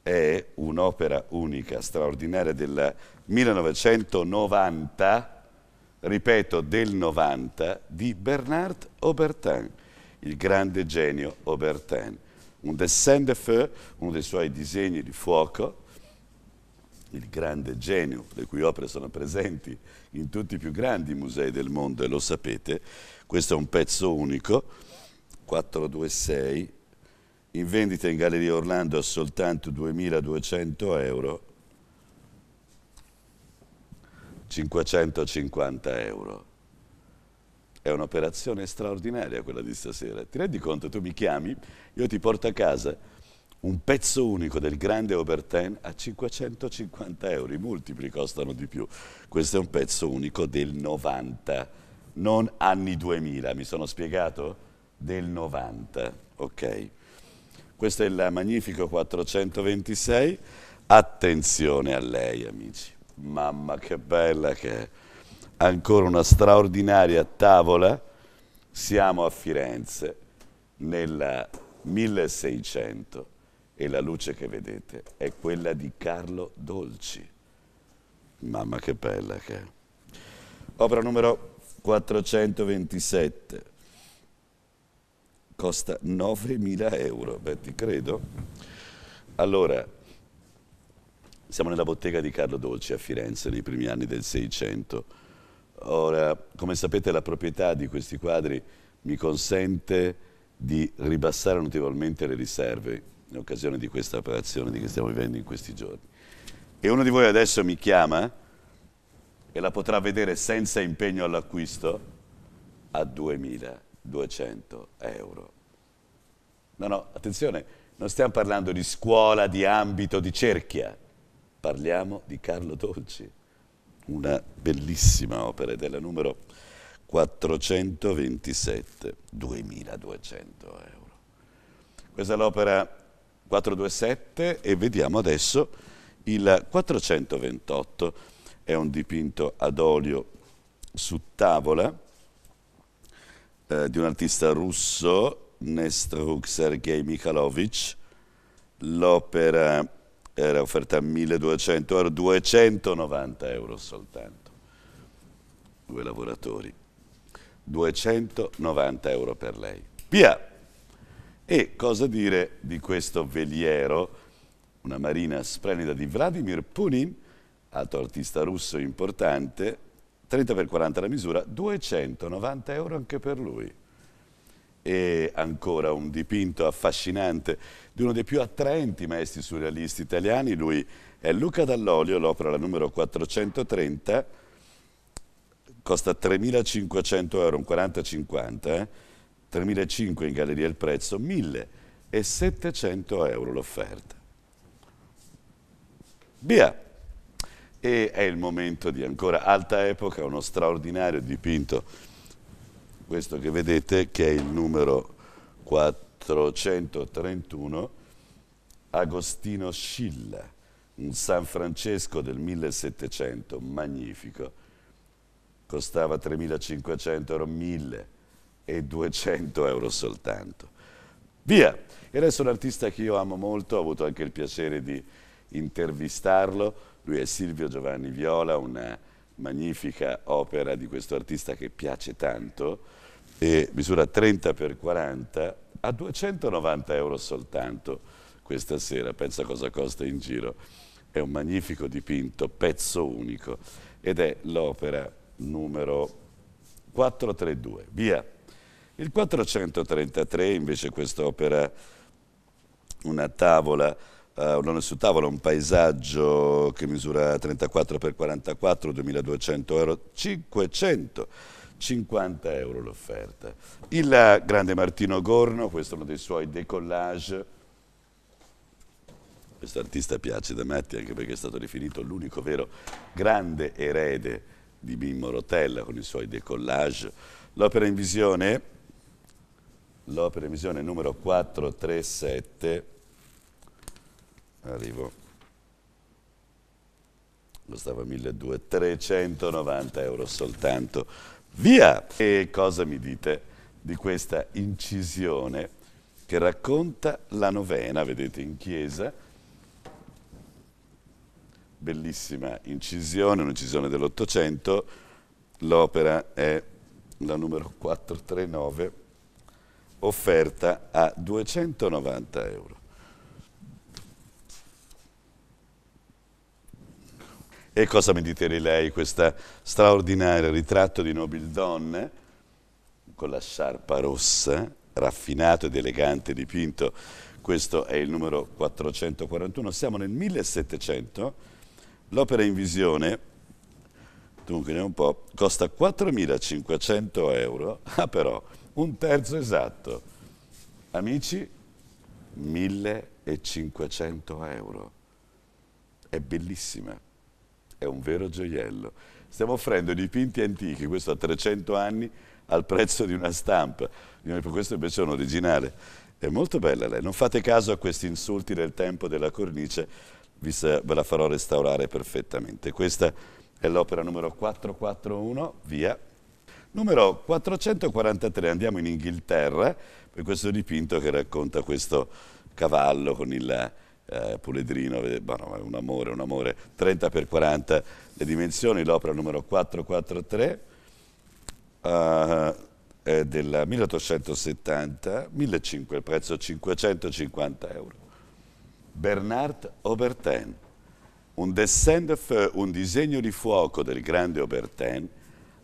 è un'opera unica, straordinaria del 1990 ripeto, del 90 di Bernard Aubertin, il grande genio Aubertin. Un dessin de feu, uno dei suoi disegni di fuoco, il grande genio, le cui opere sono presenti in tutti i più grandi musei del mondo, e lo sapete, questo è un pezzo unico, 426, in vendita in Galleria Orlando a soltanto 2.200 euro, 550 euro. È un'operazione straordinaria quella di stasera. Ti rendi conto, tu mi chiami, io ti porto a casa un pezzo unico del grande Oberten a 550 euro, i multipli costano di più. Questo è un pezzo unico del 90, non anni 2000, mi sono spiegato? Del 90, ok. Questo è il magnifico 426, attenzione a lei amici mamma che bella che è, ancora una straordinaria tavola, siamo a Firenze nel 1600 e la luce che vedete è quella di Carlo Dolci. Mamma che bella che è. Opera numero 427. Costa 9.000 euro, beh ti credo. Allora, siamo nella bottega di Carlo Dolci a Firenze nei primi anni del Seicento. Ora, come sapete, la proprietà di questi quadri mi consente di ribassare notevolmente le riserve in occasione di questa operazione che stiamo vivendo in questi giorni. E uno di voi adesso mi chiama e la potrà vedere senza impegno all'acquisto a 2.200 euro. No, no, attenzione, non stiamo parlando di scuola, di ambito, di cerchia. Parliamo di Carlo Dolci, una bellissima opera della numero 427, 2200 euro. Questa è l'opera 427 e vediamo adesso il 428, è un dipinto ad olio su tavola eh, di un artista russo, Nestruk Sergei Mikhailovich, l'opera era offerta a 1200 euro, 290 euro soltanto, due lavoratori, 290 euro per lei. Pia, E cosa dire di questo veliero, una marina splendida di Vladimir Punin, altro artista russo importante, 30 x 40 la misura, 290 euro anche per lui e ancora un dipinto affascinante di uno dei più attraenti maestri surrealisti italiani, lui è Luca Dall'Olio, l'opera la numero 430, costa 3.500 euro, un 40-50, eh? 3.500 in galleria il prezzo, 1.700 euro l'offerta. Via! E è il momento di ancora alta epoca, uno straordinario dipinto questo che vedete che è il numero 431 Agostino Scilla, un San Francesco del 1700, magnifico. Costava 3.500 euro, 1.000 e 200 euro soltanto. Via! E adesso un artista che io amo molto, ho avuto anche il piacere di intervistarlo, lui è Silvio Giovanni Viola, una magnifica opera di questo artista che piace tanto, e misura 30 x 40 a 290 euro soltanto questa sera, pensa cosa costa in giro. È un magnifico dipinto, pezzo unico, ed è l'opera numero 432. Via. Il 433 invece quest'opera, una tavola, eh, non è su tavola, un paesaggio che misura 34 x 44, 2200 euro, 500 euro. 50 euro l'offerta. Il grande Martino Gorno, questo è uno dei suoi decollage, questo artista piace da Matti anche perché è stato definito l'unico vero grande erede di Mimmo Rotella con i suoi decollage. L'opera in visione, l'opera in visione numero 437, arrivo, costava 1200, 390 euro soltanto. Via! E cosa mi dite di questa incisione che racconta la novena, vedete, in chiesa, bellissima incisione, un'incisione dell'Ottocento, l'opera è la numero 439, offerta a 290 euro. E cosa mi dite lei, questa straordinaria ritratto di nobildonne con la sciarpa rossa, raffinato ed elegante dipinto. Questo è il numero 441. Siamo nel 1700. L'opera in visione, dunque ne un po', costa 4.500 euro, ha ah, però un terzo esatto. Amici, 1.500 euro. È bellissima è un vero gioiello. Stiamo offrendo dipinti antichi, questo a 300 anni, al prezzo di una stampa. Questo invece è un originale. È molto bella lei. Non fate caso a questi insulti del tempo della cornice, ve la farò restaurare perfettamente. Questa è l'opera numero 441, via. Numero 443, andiamo in Inghilterra per questo dipinto che racconta questo cavallo con il eh, Puledrino, ma un amore, un amore, 30 x 40 le dimensioni, l'opera numero 443 eh, è del 1870, 1500, il prezzo 550 euro. Bernard Aubertin, un dessin de feu, un disegno di fuoco del grande Aubertin,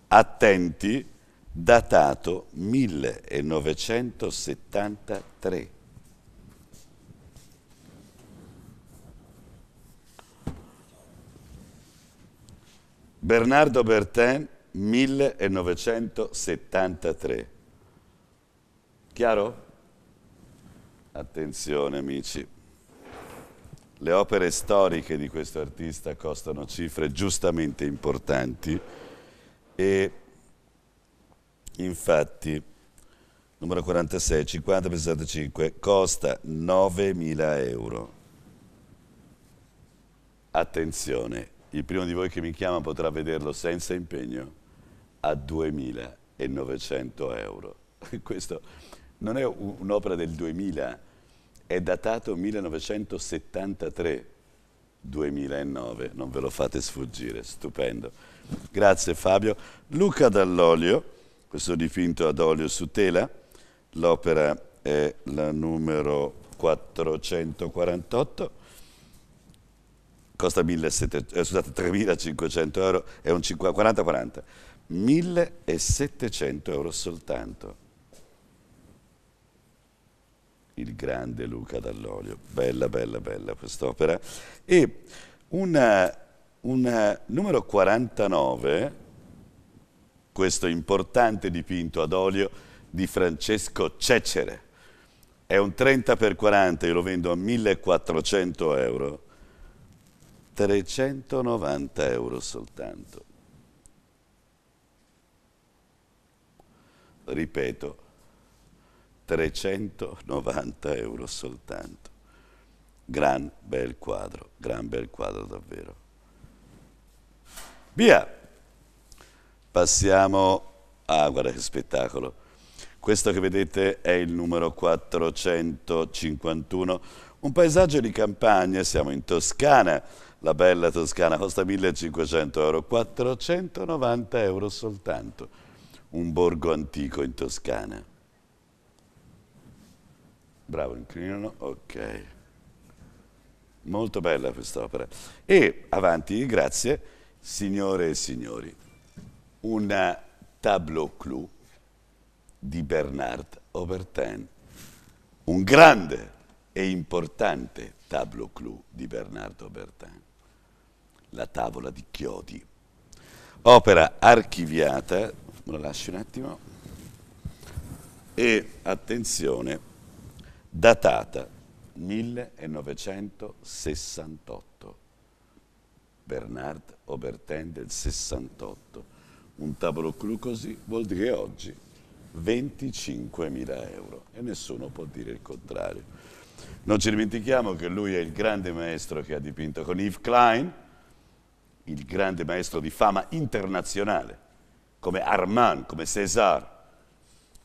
attenti, datato 1973. Bernardo Bertin, 1973. Chiaro? Attenzione amici, le opere storiche di questo artista costano cifre giustamente importanti e infatti numero 46, 50 per 65 costa 9.000 euro. Attenzione, il primo di voi che mi chiama potrà vederlo senza impegno a 2.900 euro. Questo non è un'opera del 2000, è datato 1973. 2009, non ve lo fate sfuggire, stupendo. Grazie Fabio. Luca dall'olio, questo dipinto ad olio su tela, l'opera è la numero 448 costa 1700, eh, scusate, 3.500 euro, è un 40-40, 1.700 euro soltanto. Il grande Luca Dall'Olio, bella, bella, bella quest'opera. E un numero 49, questo importante dipinto ad olio di Francesco Cecere. È un 30x40, io lo vendo a 1.400 euro 390 euro soltanto. Ripeto, 390 euro soltanto. Gran bel quadro, gran bel quadro davvero. Via! Passiamo... Ah, guarda che spettacolo! Questo che vedete è il numero 451, un paesaggio di campagna, siamo in Toscana, la bella Toscana costa 1500 euro, 490 euro soltanto. Un borgo antico in Toscana. Bravo, inclinano, ok. Molto bella quest'opera. E avanti, grazie, signore e signori, un tableau clou di Bernard Obertin, un grande e importante tableau clou di Bernardo Bertin, La tavola di Chiodi, opera archiviata, lo lascio un attimo, e attenzione, datata 1968, Bernard Obertin del 68, un tavolo clou così vuol dire oggi 25.000 euro e nessuno può dire il contrario. Non ci dimentichiamo che lui è il grande maestro che ha dipinto con Yves Klein, il grande maestro di fama internazionale, come Armand, come César.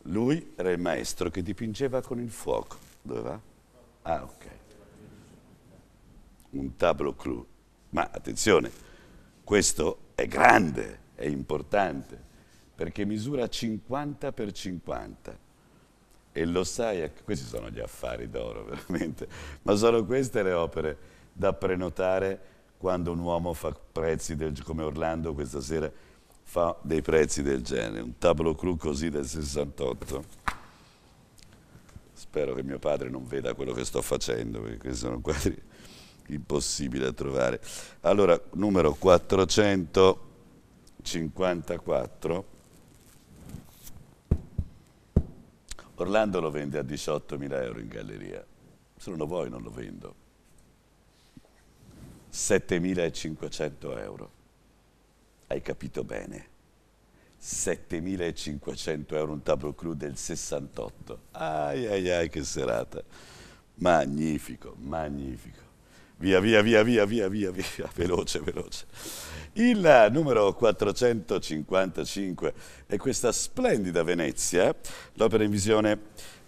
Lui era il maestro che dipingeva con il fuoco. Dove va? Ah, ok. Un tableau clou. Ma attenzione, questo è grande, è importante, perché misura 50 per 50 e lo sai, ecco, questi sono gli affari d'oro veramente, ma sono queste le opere da prenotare quando un uomo fa prezzi del, come Orlando questa sera fa dei prezzi del genere, un tablo cru così del 68. Spero che mio padre non veda quello che sto facendo, perché questi sono quadri impossibili da trovare. Allora, numero 454 Orlando lo vende a 18.000 euro in galleria, se non lo vuoi non lo vendo. 7.500 euro, hai capito bene. 7.500 euro un tablo clou del 68. Ai ai ai che serata. Magnifico, magnifico. Via, via, via, via, via, via, via, veloce, veloce. Il numero 455 è questa splendida Venezia. L'opera in visione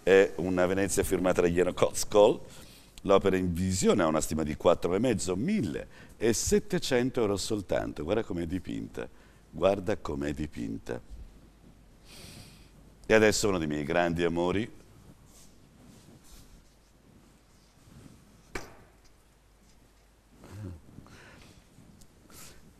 è una Venezia firmata da Jeno Kotzkoll. L'opera in visione ha una stima di 4,5, 1000 e 700 euro soltanto. Guarda com'è dipinta, guarda com'è dipinta. E adesso uno dei miei grandi amori,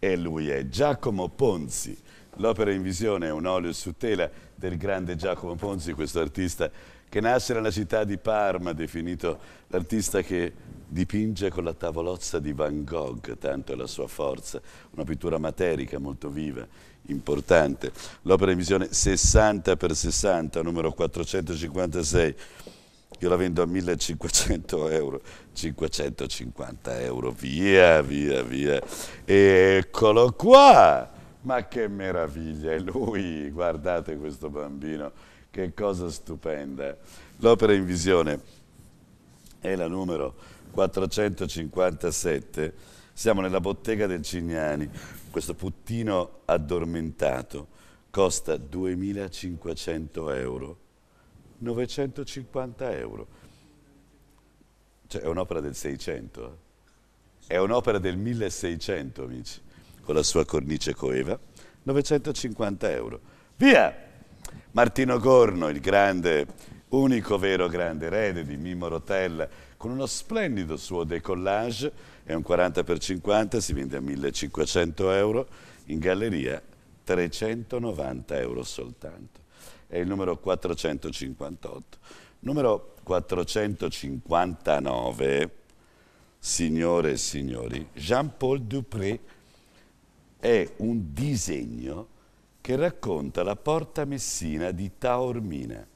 e lui è Giacomo Ponzi. L'opera in visione è un olio su tela del grande Giacomo Ponzi, questo artista che nasce nella città di Parma, definito l'artista che dipinge con la tavolozza di Van Gogh, tanto è la sua forza, una pittura materica molto viva, importante. L'opera in visione 60x60, numero 456. Io la vendo a 1500 euro, 550 euro, via, via, via. Eccolo qua! Ma che meraviglia è lui! Guardate questo bambino, che cosa stupenda! L'opera in visione è la numero 457. Siamo nella bottega del Cignani, questo puttino addormentato costa 2500 euro 950 euro. Cioè è un'opera del 600, eh? è un'opera del 1600 amici, con la sua cornice coeva, 950 euro. Via! Martino Gorno, il grande, unico vero grande erede di Mimo Rotella, con uno splendido suo décollage, è un 40x50, si vende a 1500 euro, in galleria 390 euro soltanto è il numero 458. Numero 459, signore e signori, Jean-Paul Dupré è un disegno che racconta la porta messina di Taormina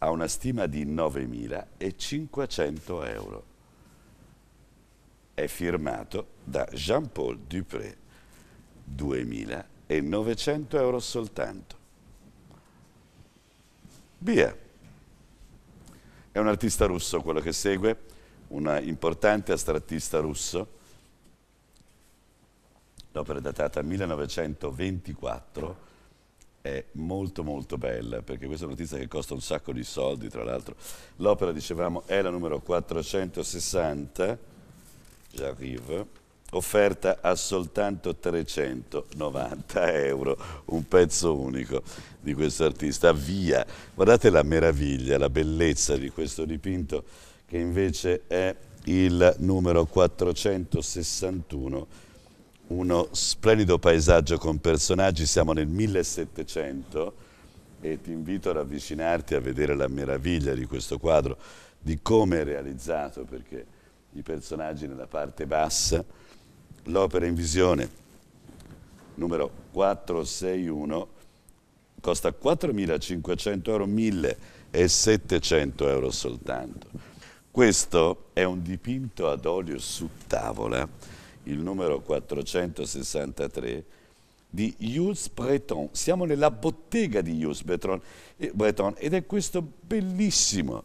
a una stima di 9.500 euro. È firmato da Jean-Paul Dupré, 2.900 euro soltanto. Via. È un artista russo quello che segue, un importante astrattista russo. L'opera è datata 1924, è molto molto bella, perché questa è un'artista che costa un sacco di soldi, tra l'altro. L'opera, dicevamo, è la numero 460, j'arrive, offerta a soltanto 390 euro, un pezzo unico di questo artista, Via. Guardate la meraviglia, la bellezza di questo dipinto che invece è il numero 461, uno splendido paesaggio con personaggi, siamo nel 1700 e ti invito ad avvicinarti a vedere la meraviglia di questo quadro, di come è realizzato, perché i personaggi nella parte bassa, l'opera in visione numero 461 costa 4.500 euro, 1.700 euro soltanto. Questo è un dipinto ad olio su tavola, il numero 463, di Jules Breton. Siamo nella bottega di Jules Breton, eh, Breton ed è questo bellissimo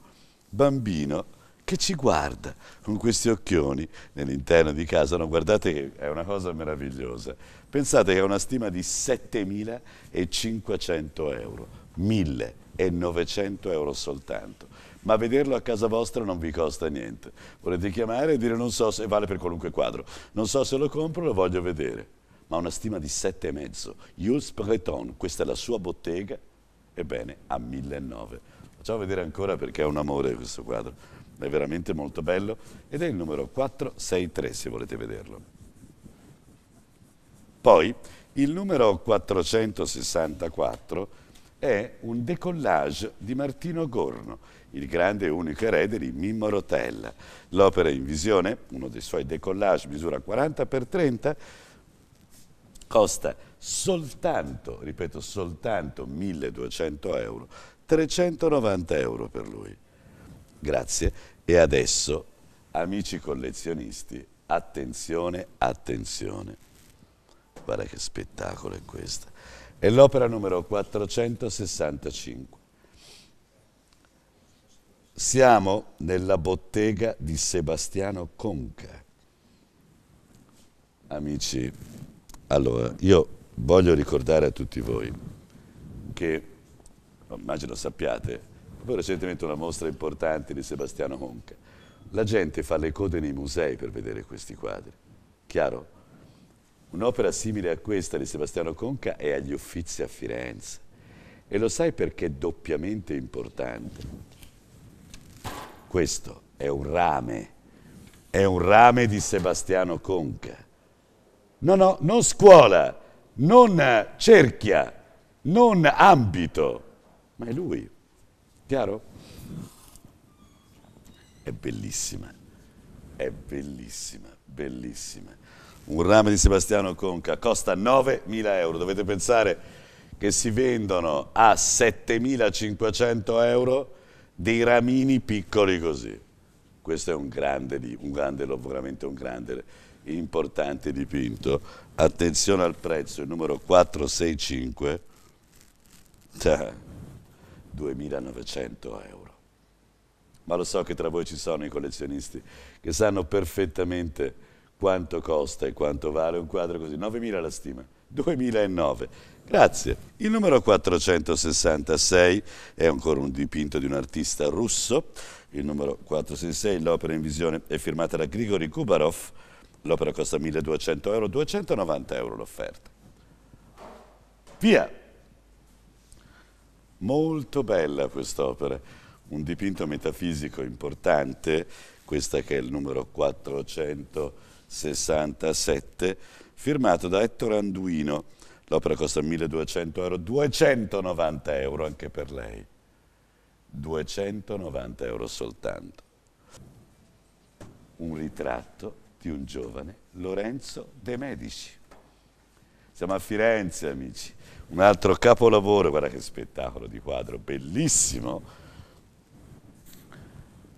bambino che ci guarda con questi occhioni nell'interno di casa. No, guardate che è una cosa meravigliosa. Pensate che è una stima di 7.500 euro, 1.900 euro soltanto. Ma vederlo a casa vostra non vi costa niente. Volete chiamare e dire non so se vale per qualunque quadro, non so se lo compro, lo voglio vedere. Ma una stima di 7,5. Jules Breton, questa è la sua bottega, ebbene a 1.900. Facciamo vedere ancora perché è un amore questo quadro. È veramente molto bello ed è il numero 463 se volete vederlo. Poi il numero 464 è un decollage di Martino Gorno, il grande e unico erede di Mimmo Rotella. L'opera in visione, uno dei suoi decollage, misura 40 x 30, costa soltanto, ripeto, soltanto 1200 euro, 390 euro per lui. Grazie. E adesso, amici collezionisti, attenzione, attenzione guarda che spettacolo è questo. È l'opera numero 465. Siamo nella bottega di Sebastiano Conca. Amici, allora io voglio ricordare a tutti voi che, oh, immagino sappiate, poi recentemente una mostra importante di Sebastiano Conca. La gente fa le code nei musei per vedere questi quadri. Chiaro? Un'opera simile a questa di Sebastiano Conca è agli Uffizi a Firenze. E lo sai perché è doppiamente importante? Questo è un rame, è un rame di Sebastiano Conca. No, no, non scuola, non cerchia, non ambito, ma è lui, chiaro? È bellissima, è bellissima, bellissima un rame di Sebastiano Conca costa 9.000 euro, dovete pensare che si vendono a 7.500 euro dei ramini piccoli così. Questo è un grande, un grande, veramente un grande, importante dipinto. Attenzione al prezzo, il numero 465, 2.900 euro. Ma lo so che tra voi ci sono i collezionisti che sanno perfettamente quanto costa e quanto vale un quadro così. 9.000 la stima, 2009. Grazie. Il numero 466 è ancora un dipinto di un artista russo. Il numero 466, l'opera in visione, è firmata da Grigori Kubarov. L'opera costa 1.200 euro, 290 euro l'offerta. Via! Molto bella quest'opera, un dipinto metafisico importante, questa che è il numero 466. 67, firmato da Ettore Anduino. L'opera costa 1200 euro, 290 euro anche per lei. 290 euro soltanto. Un ritratto di un giovane Lorenzo De Medici. Siamo a Firenze, amici. Un altro capolavoro, guarda che spettacolo di quadro, bellissimo.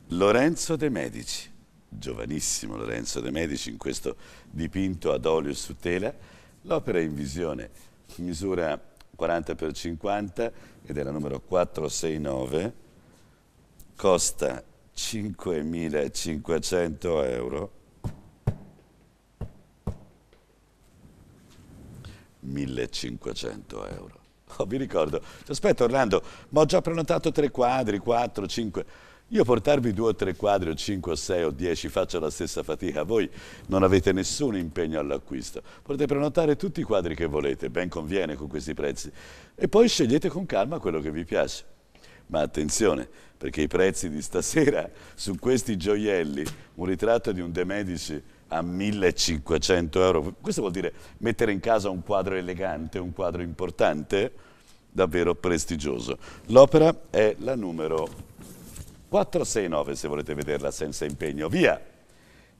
Lorenzo De Medici giovanissimo Lorenzo de' Medici in questo dipinto ad olio su tela. L'opera in visione, misura 40x50 ed è la numero 469, costa 5.500 euro. 1500 euro. Oh, vi ricordo, aspetta Orlando, ma ho già prenotato tre quadri, quattro, cinque. Io portarvi due o tre quadri o cinque o sei o dieci faccio la stessa fatica, voi non avete nessun impegno all'acquisto. Potete prenotare tutti i quadri che volete, ben conviene con questi prezzi. E poi scegliete con calma quello che vi piace. Ma attenzione, perché i prezzi di stasera su questi gioielli, un ritratto di un De Medici a 1500 euro, questo vuol dire mettere in casa un quadro elegante, un quadro importante, davvero prestigioso. L'opera è la numero 469 se volete vederla senza impegno, via.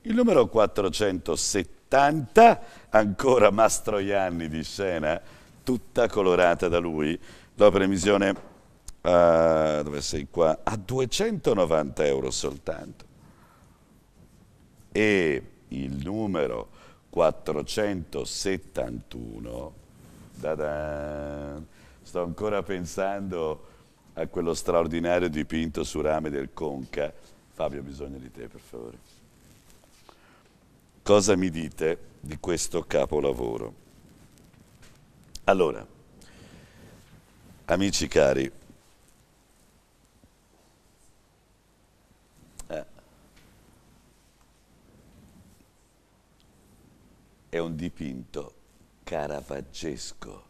Il numero 470, ancora Mastroianni di scena, tutta colorata da lui, l'opera in visione a, eh, dove sei qua, a 290 euro soltanto. E il numero 471, da da, sto ancora pensando a quello straordinario dipinto su rame del Conca. Fabio, ho bisogno di te, per favore. Cosa mi dite di questo capolavoro? Allora, amici cari, eh, è un dipinto caravaggesco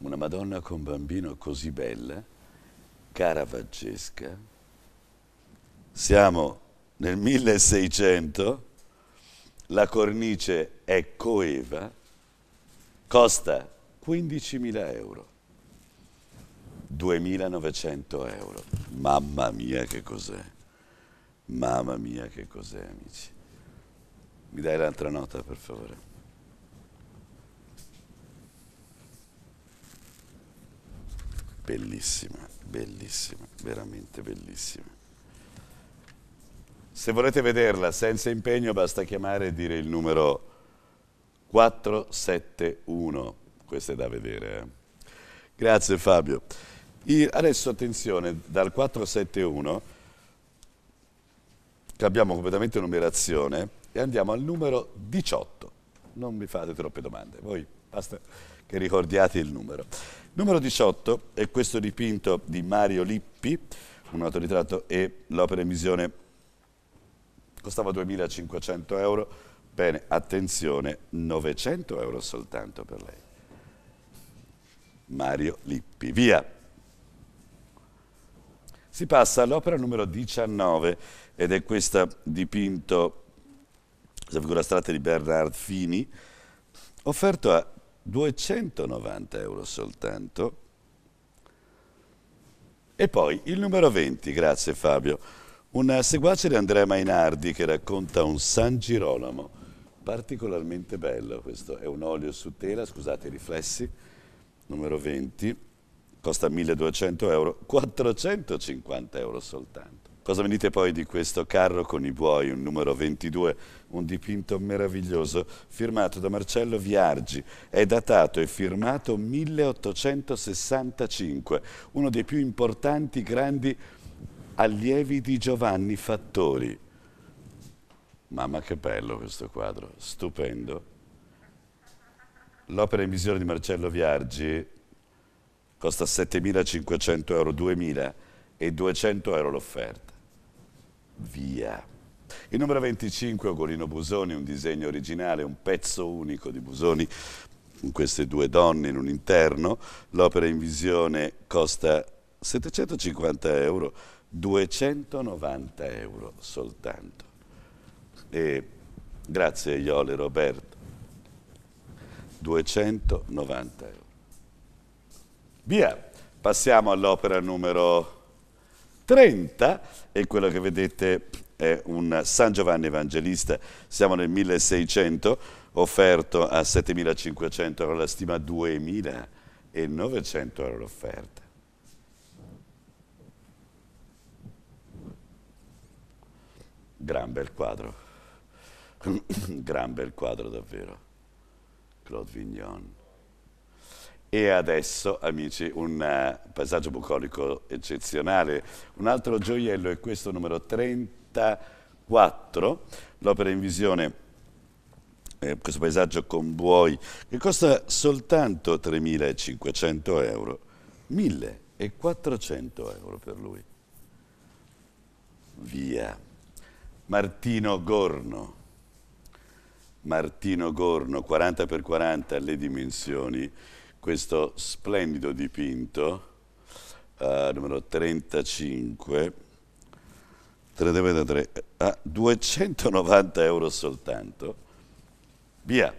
una Madonna con bambino così bella, caravaggesca. Siamo nel 1600, la cornice è coeva, costa 15.000 euro, 2.900 euro. Mamma mia che cos'è, mamma mia che cos'è amici. Mi dai l'altra nota per favore? bellissima, bellissima, veramente bellissima. Se volete vederla senza impegno basta chiamare e dire il numero 471, questo è da vedere. Eh. Grazie Fabio. adesso attenzione, dal 471 cambiamo completamente numerazione e andiamo al numero 18. Non mi fate troppe domande, voi basta che ricordiate il numero. Numero 18 è questo dipinto di Mario Lippi, un autoritratto e l'opera in visione costava 2.500 euro, bene, attenzione, 900 euro soltanto per lei. Mario Lippi, via! Si passa all'opera numero 19 ed è questo dipinto, questa figura astratta di Bernard Fini, offerto a 290 euro soltanto. E poi il numero 20, grazie Fabio, un seguace di Andrea Mainardi che racconta un San Girolamo, particolarmente bello questo, è un olio su tela, scusate i riflessi, numero 20, costa 1200 euro, 450 euro soltanto. Cosa mi poi di questo carro con i buoi, un numero 22, un dipinto meraviglioso, firmato da Marcello Viargi. È datato e firmato 1865, uno dei più importanti grandi allievi di Giovanni Fattori. Mamma che bello questo quadro, stupendo. L'opera in visione di Marcello Viargi costa 7.500 euro, 2.000 e 200 euro l'offerta via. Il numero 25, Ugolino Busoni, un disegno originale, un pezzo unico di Busoni, con queste due donne in un interno. L'opera in visione costa 750 euro, 290 euro soltanto. E grazie Iole Roberto, 290 euro. Via, passiamo all'opera numero 30 e quello che vedete è un San Giovanni Evangelista, siamo nel 1600, offerto a 7500 euro la stima, 2900 euro l'offerta. Gran bel quadro, gran bel quadro davvero, Claude Vignon. E adesso, amici, un eh, paesaggio bucolico eccezionale. Un altro gioiello è questo numero 34, l'opera in visione, eh, questo paesaggio con buoi, che costa soltanto 3.500 euro. 1.400 euro per lui. Via. Martino Gorno. Martino Gorno, 40 x 40 le dimensioni questo splendido dipinto, eh, numero 35, 333, eh, a 290 euro soltanto. Via.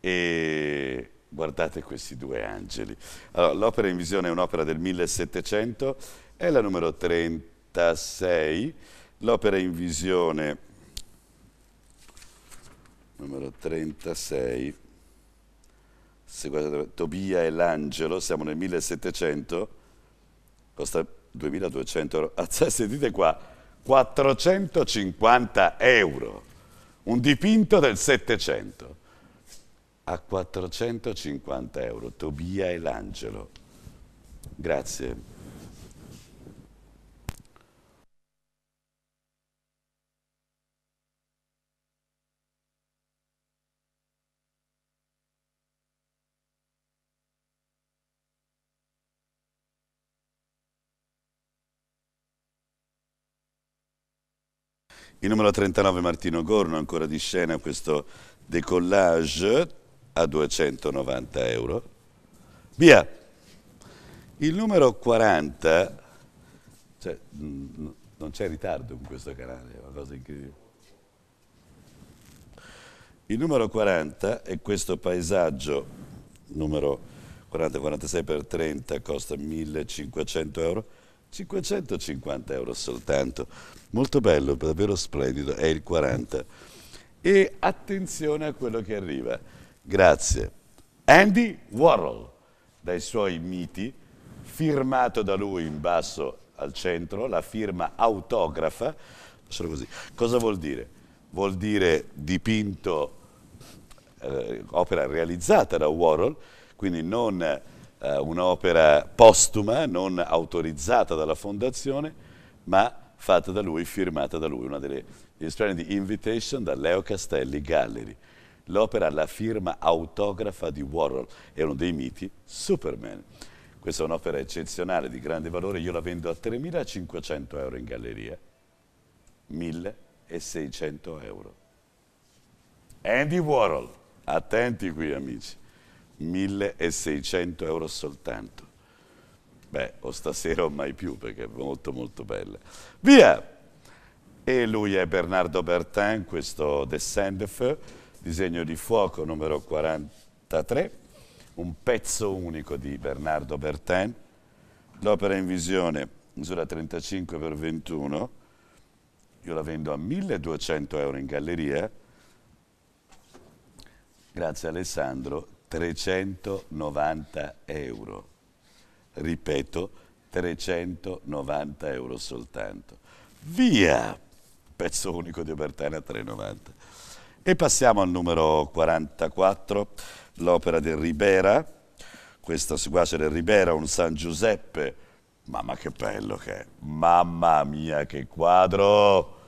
E guardate questi due angeli. Allora, l'opera in visione è un'opera del 1700, è la numero 36. L'opera in visione numero 36, guardate, Tobia e l'Angelo, siamo nel 1700, costa 2200 euro, ah, sentite qua, 450 euro, un dipinto del 700 a 450 euro, Tobia e l'Angelo. Grazie. Il numero 39 Martino Gorno, ancora di scena questo decollage a 290 euro. Via! Il numero 40, cioè, non c'è ritardo in questo canale, è una cosa incredibile. Il numero 40 è questo paesaggio, numero 40, 46 per 30, costa 1500 euro, 550 euro soltanto molto bello, davvero splendido, è il 40. E attenzione a quello che arriva. Grazie. Andy Warhol, dai suoi miti, firmato da lui in basso al centro, la firma autografa, solo così. Cosa vuol dire? Vuol dire dipinto, eh, opera realizzata da Warhol, quindi non eh, un'opera postuma, non autorizzata dalla fondazione, ma fatta da lui, firmata da lui, una delle illustrazioni di Invitation da Leo Castelli Gallery. L'opera La firma autografa di Warhol è uno dei miti Superman. Questa è un'opera eccezionale, di grande valore, io la vendo a 3.500 euro in galleria, 1.600 euro. Andy Warhol, attenti qui amici, 1.600 euro soltanto. Beh, o stasera o mai più, perché è molto molto bella. Via! E lui è Bernardo Bertin, questo Descendef, disegno di fuoco numero 43, un pezzo unico di Bernardo Bertin. L'opera in visione misura 35 x 21, io la vendo a 1200 euro in galleria, grazie Alessandro, 390 euro ripeto, 390 euro soltanto. Via! Pezzo unico di Obertana 390. E passiamo al numero 44, l'opera del Ribera. Questo seguace del Ribera, un San Giuseppe. Mamma che bello che è. Mamma mia che quadro!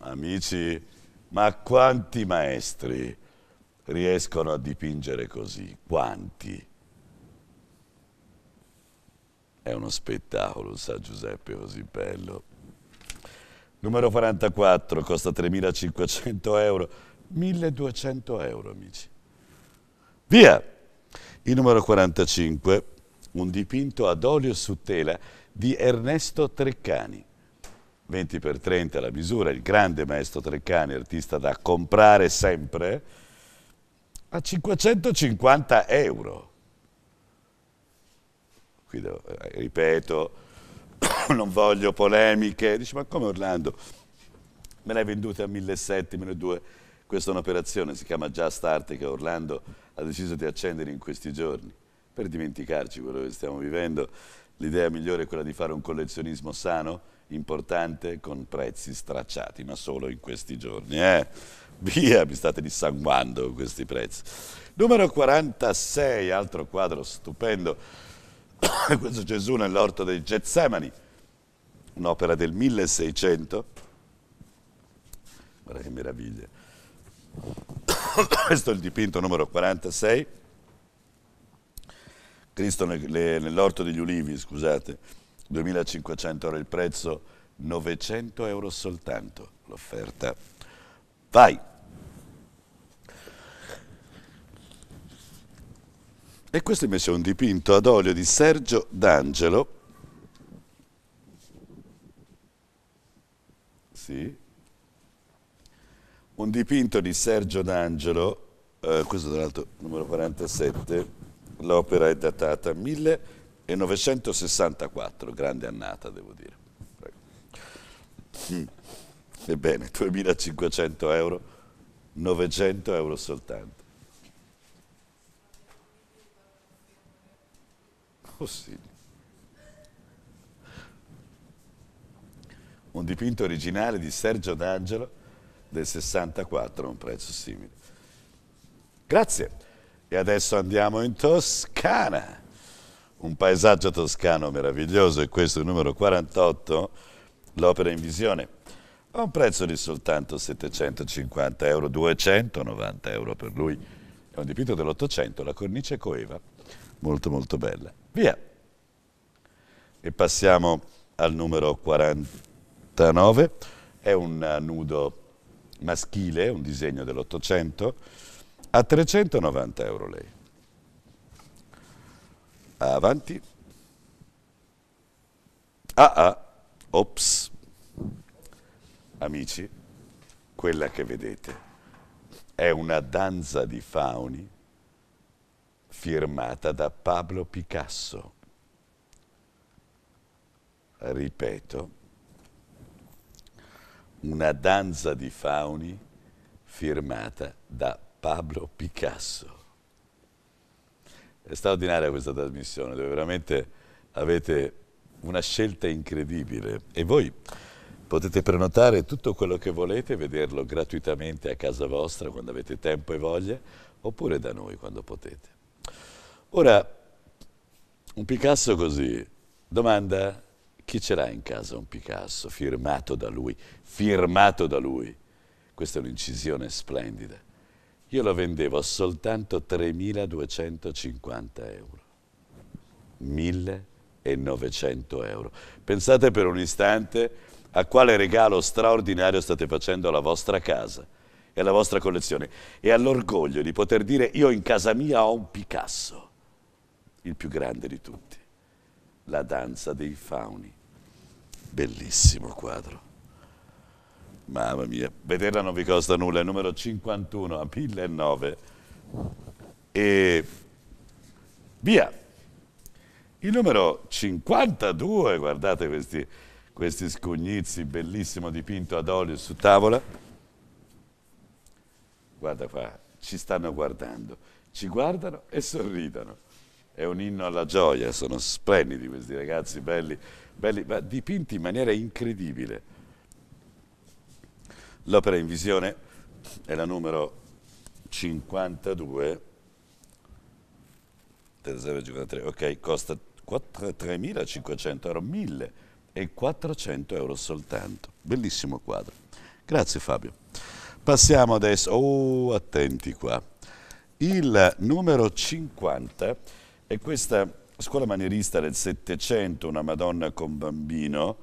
Amici, ma quanti maestri riescono a dipingere così? Quanti? È uno spettacolo, sa Giuseppe così bello. Numero 44, costa 3.500 euro. 1.200 euro, amici. Via! Il numero 45, un dipinto ad olio su tela di Ernesto Treccani. 20 x 30 la misura, il grande maestro Treccani, artista da comprare sempre, a 550 euro qui devo, eh, ripeto, non voglio polemiche, dice ma come Orlando? Me l'hai venduta a 1.700, 1.200, questa è un'operazione, si chiama Just Art che Orlando ha deciso di accendere in questi giorni, per dimenticarci quello che stiamo vivendo, l'idea migliore è quella di fare un collezionismo sano, importante, con prezzi stracciati, ma solo in questi giorni. Eh? Via, mi state dissanguando questi prezzi. Numero 46, altro quadro stupendo questo Gesù nell'orto dei Getsemani, un'opera del 1600. Guarda che meraviglia. questo è il dipinto numero 46. Cristo nell'orto degli ulivi, scusate, 2500 euro il prezzo, 900 euro soltanto l'offerta. Vai! E questo invece è un dipinto ad olio di Sergio D'Angelo. Sì. Un dipinto di Sergio D'Angelo, eh, questo tra l'altro numero 47, l'opera è datata 1964, grande annata devo dire. Mm. Ebbene, 2500 euro, 900 euro soltanto. possibile. Un dipinto originale di Sergio D'Angelo del 64 a un prezzo simile. Grazie. E adesso andiamo in Toscana. Un paesaggio toscano meraviglioso e questo è il numero 48, l'opera in visione a un prezzo di soltanto 750 euro, 290 euro per lui. È un dipinto dell'Ottocento, la cornice coeva, molto molto bella. Via. E passiamo al numero 49, è un eh, nudo maschile, un disegno dell'Ottocento, a 390 euro lei. Avanti. Ah ah, ops. Amici, quella che vedete è una danza di fauni firmata da Pablo Picasso. Ripeto, una danza di fauni firmata da Pablo Picasso. È straordinaria questa trasmissione, dove veramente avete una scelta incredibile e voi potete prenotare tutto quello che volete, vederlo gratuitamente a casa vostra quando avete tempo e voglia, oppure da noi quando potete. Ora, un Picasso così, domanda chi ce l'ha in casa un Picasso firmato da lui, firmato da lui. Questa è un'incisione splendida. Io lo vendevo a soltanto 3.250 euro. 1.900 euro. Pensate per un istante a quale regalo straordinario state facendo alla vostra casa e alla vostra collezione e all'orgoglio di poter dire io in casa mia ho un Picasso il più grande di tutti, la danza dei fauni. Bellissimo quadro. Mamma mia, vederla non vi costa nulla, è numero 51 a 1009. E via. Il numero 52, guardate questi, questi scugnizi, bellissimo dipinto ad olio su tavola. Guarda qua, ci stanno guardando, ci guardano e sorridono è un inno alla gioia, sono splendidi questi ragazzi, belli, belli ma dipinti in maniera incredibile. L'opera in visione è la numero 52, ok, costa 3.500 euro, 1.400 euro soltanto, bellissimo quadro. Grazie Fabio. Passiamo adesso, oh attenti qua, il numero 50 e questa scuola manierista del Settecento, una Madonna con bambino,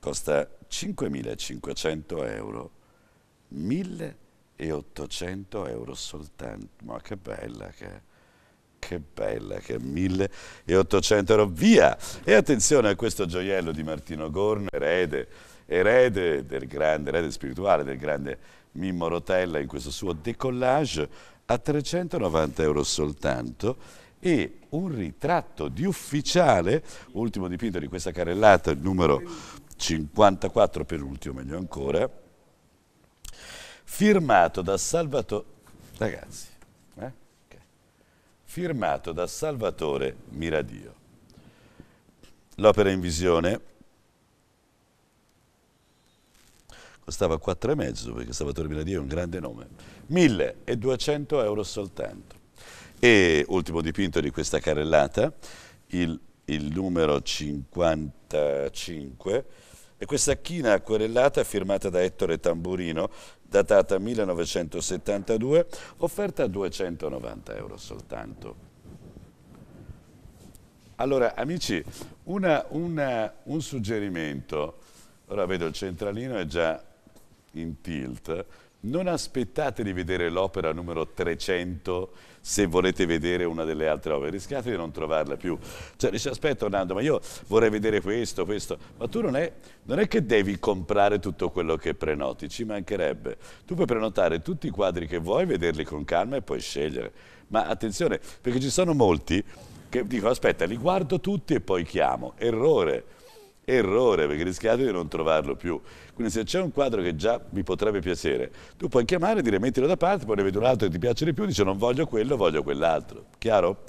costa 5.500 euro, 1.800 euro soltanto. Ma che bella che è! che bella che 1800 euro via e attenzione a questo gioiello di Martino Gorno erede, erede del grande erede spirituale del grande Mimmo Rotella in questo suo decollage a 390 euro soltanto e un ritratto di ufficiale, ultimo dipinto di questa carrellata, il numero 54 per ultimo, meglio ancora, firmato da Salvatore, ragazzi, eh? okay. firmato da Salvatore Miradio. L'opera in visione costava 4,5 perché Salvatore Miladi è un grande nome, 1200 euro soltanto. E ultimo dipinto di questa carrellata, il, il numero 55, e questa china acquerellata firmata da Ettore Tamburino, datata 1972, offerta a 290 euro soltanto. Allora, amici, una, una, un suggerimento. Ora vedo il centralino è già in tilt, non aspettate di vedere l'opera numero 300 se volete vedere una delle altre opere, rischiate di non trovarla più. Cioè, dice, aspetta Orlando, ma io vorrei vedere questo, questo. Ma tu non è, non è che devi comprare tutto quello che prenoti, ci mancherebbe. Tu puoi prenotare tutti i quadri che vuoi, vederli con calma e poi scegliere. Ma attenzione, perché ci sono molti che dicono, aspetta, li guardo tutti e poi chiamo. Errore Errore, perché rischiate di non trovarlo più. Quindi se c'è un quadro che già mi potrebbe piacere, tu puoi chiamare e dire mettilo da parte, poi ne vedi un altro che ti piace di più, dice non voglio quello, voglio quell'altro. Chiaro?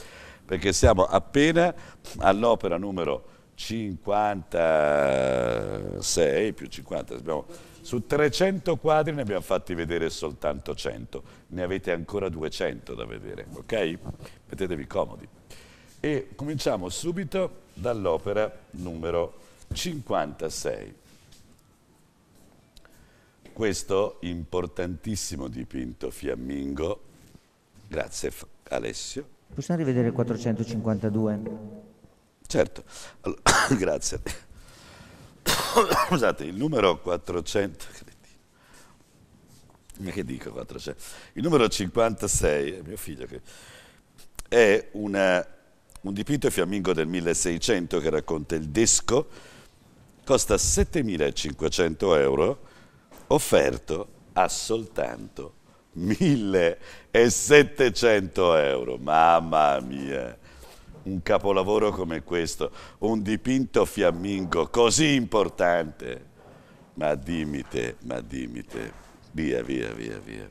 Perché siamo appena all'opera numero 56 più 50, abbiamo, su 300 quadri ne abbiamo fatti vedere soltanto 100, ne avete ancora 200 da vedere, ok? Mettetevi comodi. E cominciamo subito dall'opera numero 56. Questo importantissimo dipinto fiammingo, grazie Alessio. Possiamo rivedere il 452? Certo, allora, grazie. Scusate, il numero 400... Che dico 400? Il numero 56, è mio figlio che... È una, un dipinto fiammingo del 1600 che racconta il disco costa 7.500 euro, offerto a soltanto 1.700 euro. Mamma mia! Un capolavoro come questo, un dipinto fiammingo così importante. Ma dimmi te, ma dimmi te. Via, via, via, via.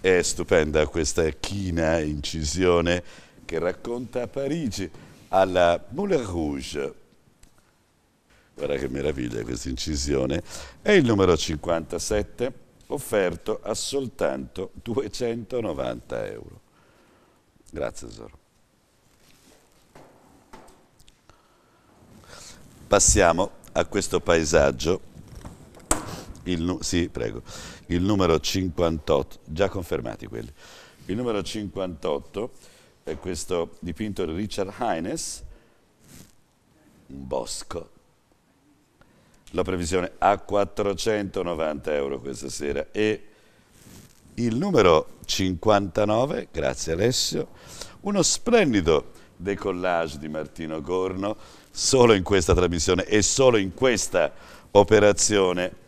È stupenda questa china incisione che racconta Parigi alla Moulin Rouge guarda che meraviglia questa incisione, è il numero 57, offerto a soltanto 290 euro. Grazie Zoro. Passiamo a questo paesaggio, il, sì, prego, il numero 58, già confermati quelli, il numero 58 è questo dipinto di Richard Heines, un bosco la previsione a 490 euro questa sera e il numero 59, grazie Alessio, uno splendido decollage di Martino Gorno solo in questa trasmissione e solo in questa operazione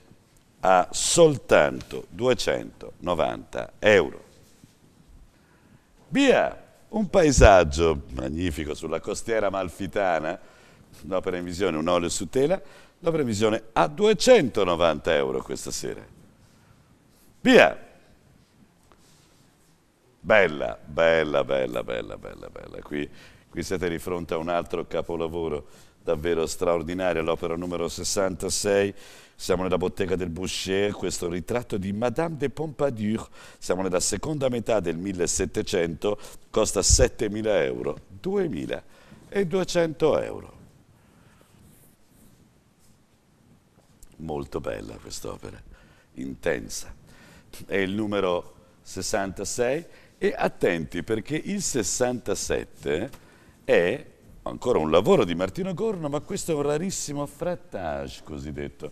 a soltanto 290 euro. Via, un paesaggio magnifico sulla costiera malfitana l'opera in visione, un olio su tela, l'opera in visione a 290 euro questa sera. Via! Bella, bella, bella, bella, bella, bella. Qui, qui siete di fronte a un altro capolavoro davvero straordinario, l'opera numero 66. Siamo nella bottega del Boucher, questo ritratto di Madame de Pompadour. Siamo nella seconda metà del 1700, costa 7.000 euro, 2.200 euro. molto bella quest'opera, intensa. È il numero 66 e attenti perché il 67 è ancora un lavoro di Martino Corno, ma questo è un rarissimo frattage cosiddetto.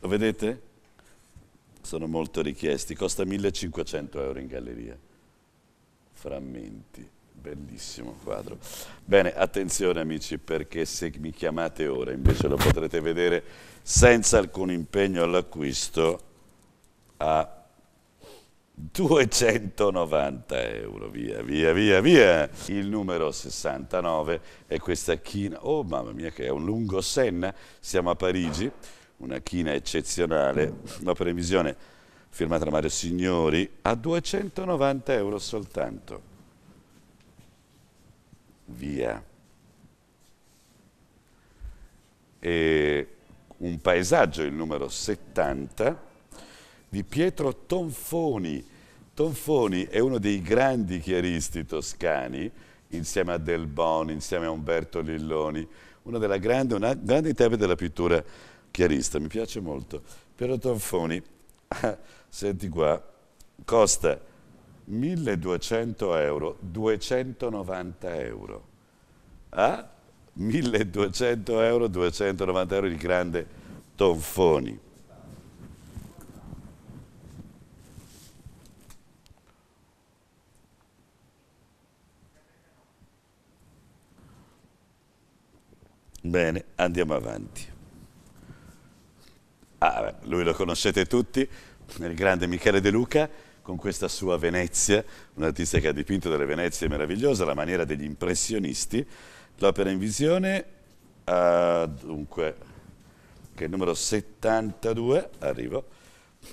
Lo vedete? Sono molto richiesti, costa 1500 euro in galleria. Frammenti. Bellissimo quadro. Bene, attenzione amici perché se mi chiamate ora invece lo potrete vedere senza alcun impegno all'acquisto a 290 euro, via, via, via, via. Il numero 69 è questa china, oh mamma mia che è un lungo senna, siamo a Parigi, una china eccezionale, una previsione firmata da Mario Signori a 290 euro soltanto via. E un paesaggio, il numero 70, di Pietro Tonfoni. Tonfoni è uno dei grandi chiaristi toscani, insieme a Del Bon, insieme a Umberto Lilloni, una della grande, una grande interprete della pittura chiarista, mi piace molto. Piero Tonfoni, senti qua, costa 1200 euro, 290 euro. A ah? 1200 euro, 290 euro il grande Tonfoni. Bene, andiamo avanti. Ah, beh, lui lo conoscete tutti, il grande Michele De Luca con questa sua Venezia, un artista che ha dipinto delle Venezie meravigliose alla maniera degli impressionisti. L'opera in visione, uh, dunque, che è il numero 72, arrivo,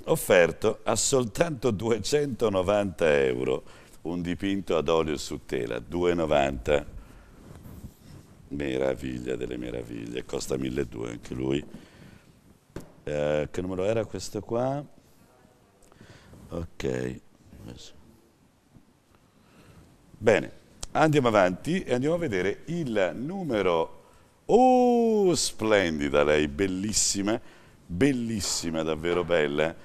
offerto a soltanto 290 euro un dipinto ad olio su tela, 2,90. Meraviglia delle meraviglie, costa 1.200 anche lui. Eh, che numero era questo qua? Ok. Bene, andiamo avanti e andiamo a vedere il numero... Oh, splendida lei, bellissima, bellissima, davvero bella.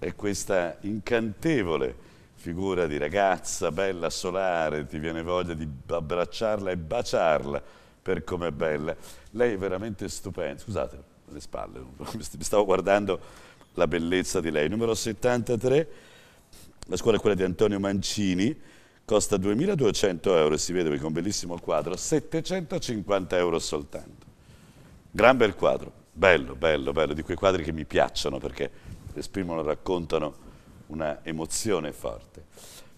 È questa incantevole figura di ragazza, bella, solare, ti viene voglia di abbracciarla e baciarla per com'è bella. Lei è veramente stupenda. Scusate, le spalle, mi stavo guardando la bellezza di lei. Numero 73, la scuola è quella di Antonio Mancini, costa 2.200 euro e si vede con un bellissimo quadro, 750 euro soltanto. Gran bel quadro, bello, bello, bello, di quei quadri che mi piacciono perché esprimono, raccontano una emozione forte.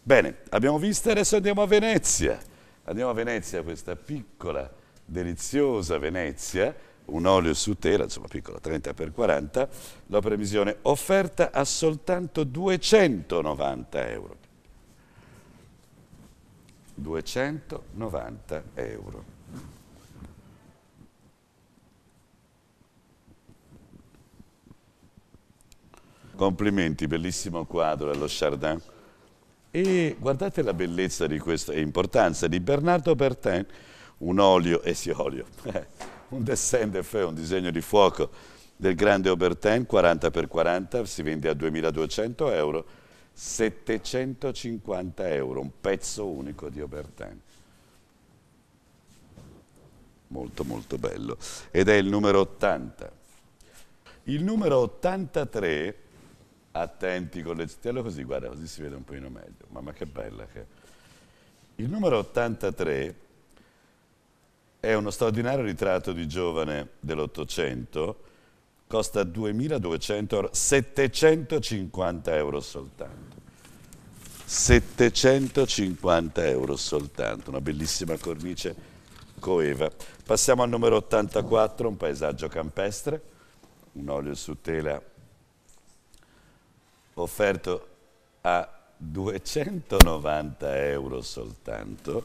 Bene, abbiamo visto e adesso andiamo a Venezia. Andiamo a Venezia, questa piccola, deliziosa Venezia, un olio su tela, insomma piccola, 30x40, la previsione offerta a soltanto 290 euro. 290 euro. Complimenti, bellissimo quadro allo Chardin. E guardate la bellezza di questo e importanza di Bernardo Bertin, un olio, e eh si olio, un dessin de un disegno di fuoco del grande Obertin, 40x40, si vende a 2200 euro, 750 euro, un pezzo unico di Obertin. Molto molto bello. Ed è il numero 80. Il numero 83, attenti con le... Tienilo così, guarda, così si vede un pochino meglio. Mamma che bella che... Il numero 83 è uno straordinario ritratto di giovane dell'Ottocento, costa 2.200 euro, 750 euro soltanto. 750 euro soltanto, una bellissima cornice coeva. Passiamo al numero 84, un paesaggio campestre, un olio su tela offerto a 290 euro soltanto,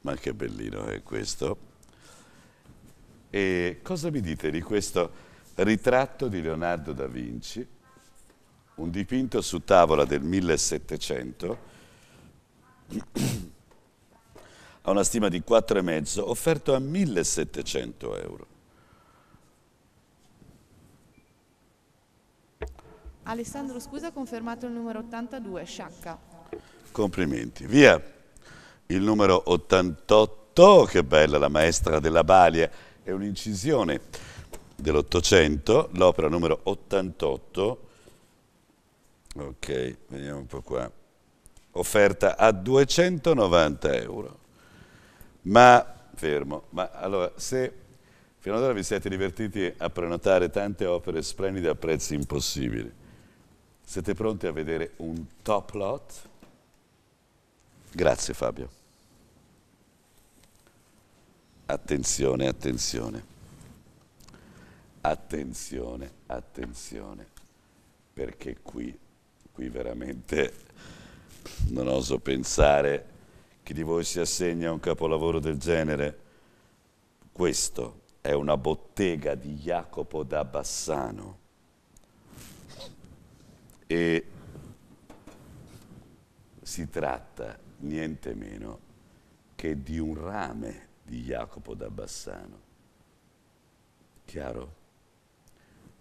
ma che bellino è questo. E cosa mi dite di questo ritratto di Leonardo da Vinci, un dipinto su tavola del 1700, a una stima di 4,5, offerto a 1700 euro. Alessandro Scusa ha confermato il numero 82, Sciacca. Complimenti. Via, il numero 88, che bella la maestra della Balia è un'incisione dell'Ottocento, l'opera numero 88, ok, vediamo un po' qua, offerta a 290 euro. Ma, fermo, ma allora se fino ad ora vi siete divertiti a prenotare tante opere splendide a prezzi impossibili, siete pronti a vedere un top lot? Grazie Fabio. Attenzione, attenzione. Attenzione, attenzione. Perché qui, qui veramente non oso pensare che di voi si assegna un capolavoro del genere. Questo è una bottega di Jacopo da Bassano. E si tratta niente meno che di un rame di Jacopo da Bassano. Chiaro?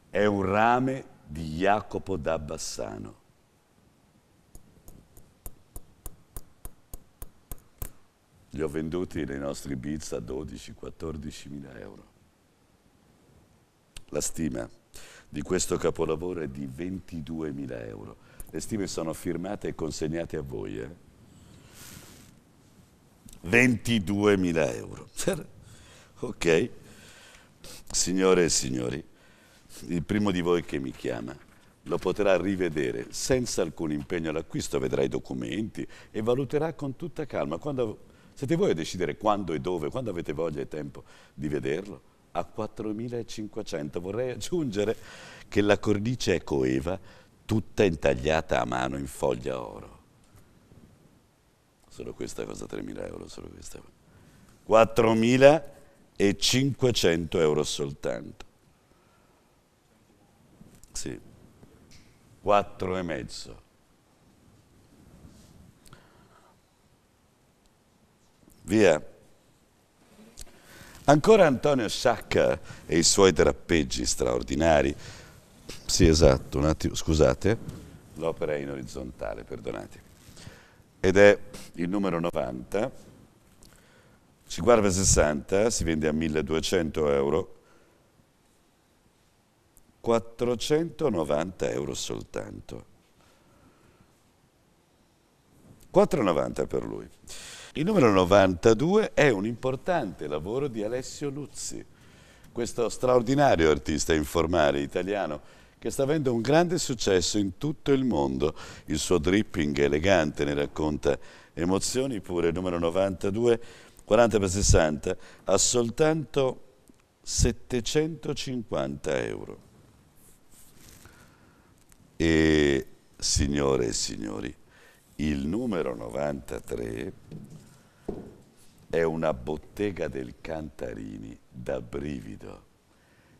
È un rame di Jacopo da Bassano. Li ho venduti nei nostri biz a 12-14 mila euro. La stima di questo capolavoro è di 22 mila euro. Le stime sono firmate e consegnate a voi. Eh? 22.000 euro. ok? Signore e signori, il primo di voi che mi chiama lo potrà rivedere senza alcun impegno all'acquisto, vedrà i documenti e valuterà con tutta calma. Quando, siete voi a decidere quando e dove, quando avete voglia e tempo di vederlo. A 4.500 vorrei aggiungere che la cornice è coeva, tutta intagliata a mano in foglia oro. Solo questa cosa 3.000 euro, solo questa. 4.500 euro soltanto. Sì. 4 e mezzo. Via. Ancora Antonio Sciacca e i suoi drappeggi straordinari. Sì, esatto, un attimo, scusate, l'opera è in orizzontale, perdonate ed è il numero 90. Si guarda 60 si vende a 1200 euro, 490 euro soltanto. 4,90 per lui. Il numero 92 è un importante lavoro di Alessio Luzzi, questo straordinario artista informale italiano che sta avendo un grande successo in tutto il mondo. Il suo dripping elegante ne racconta emozioni, pure il numero 92, 40 per 60 a soltanto 750 euro. E signore e signori, il numero 93 è una bottega del Cantarini da brivido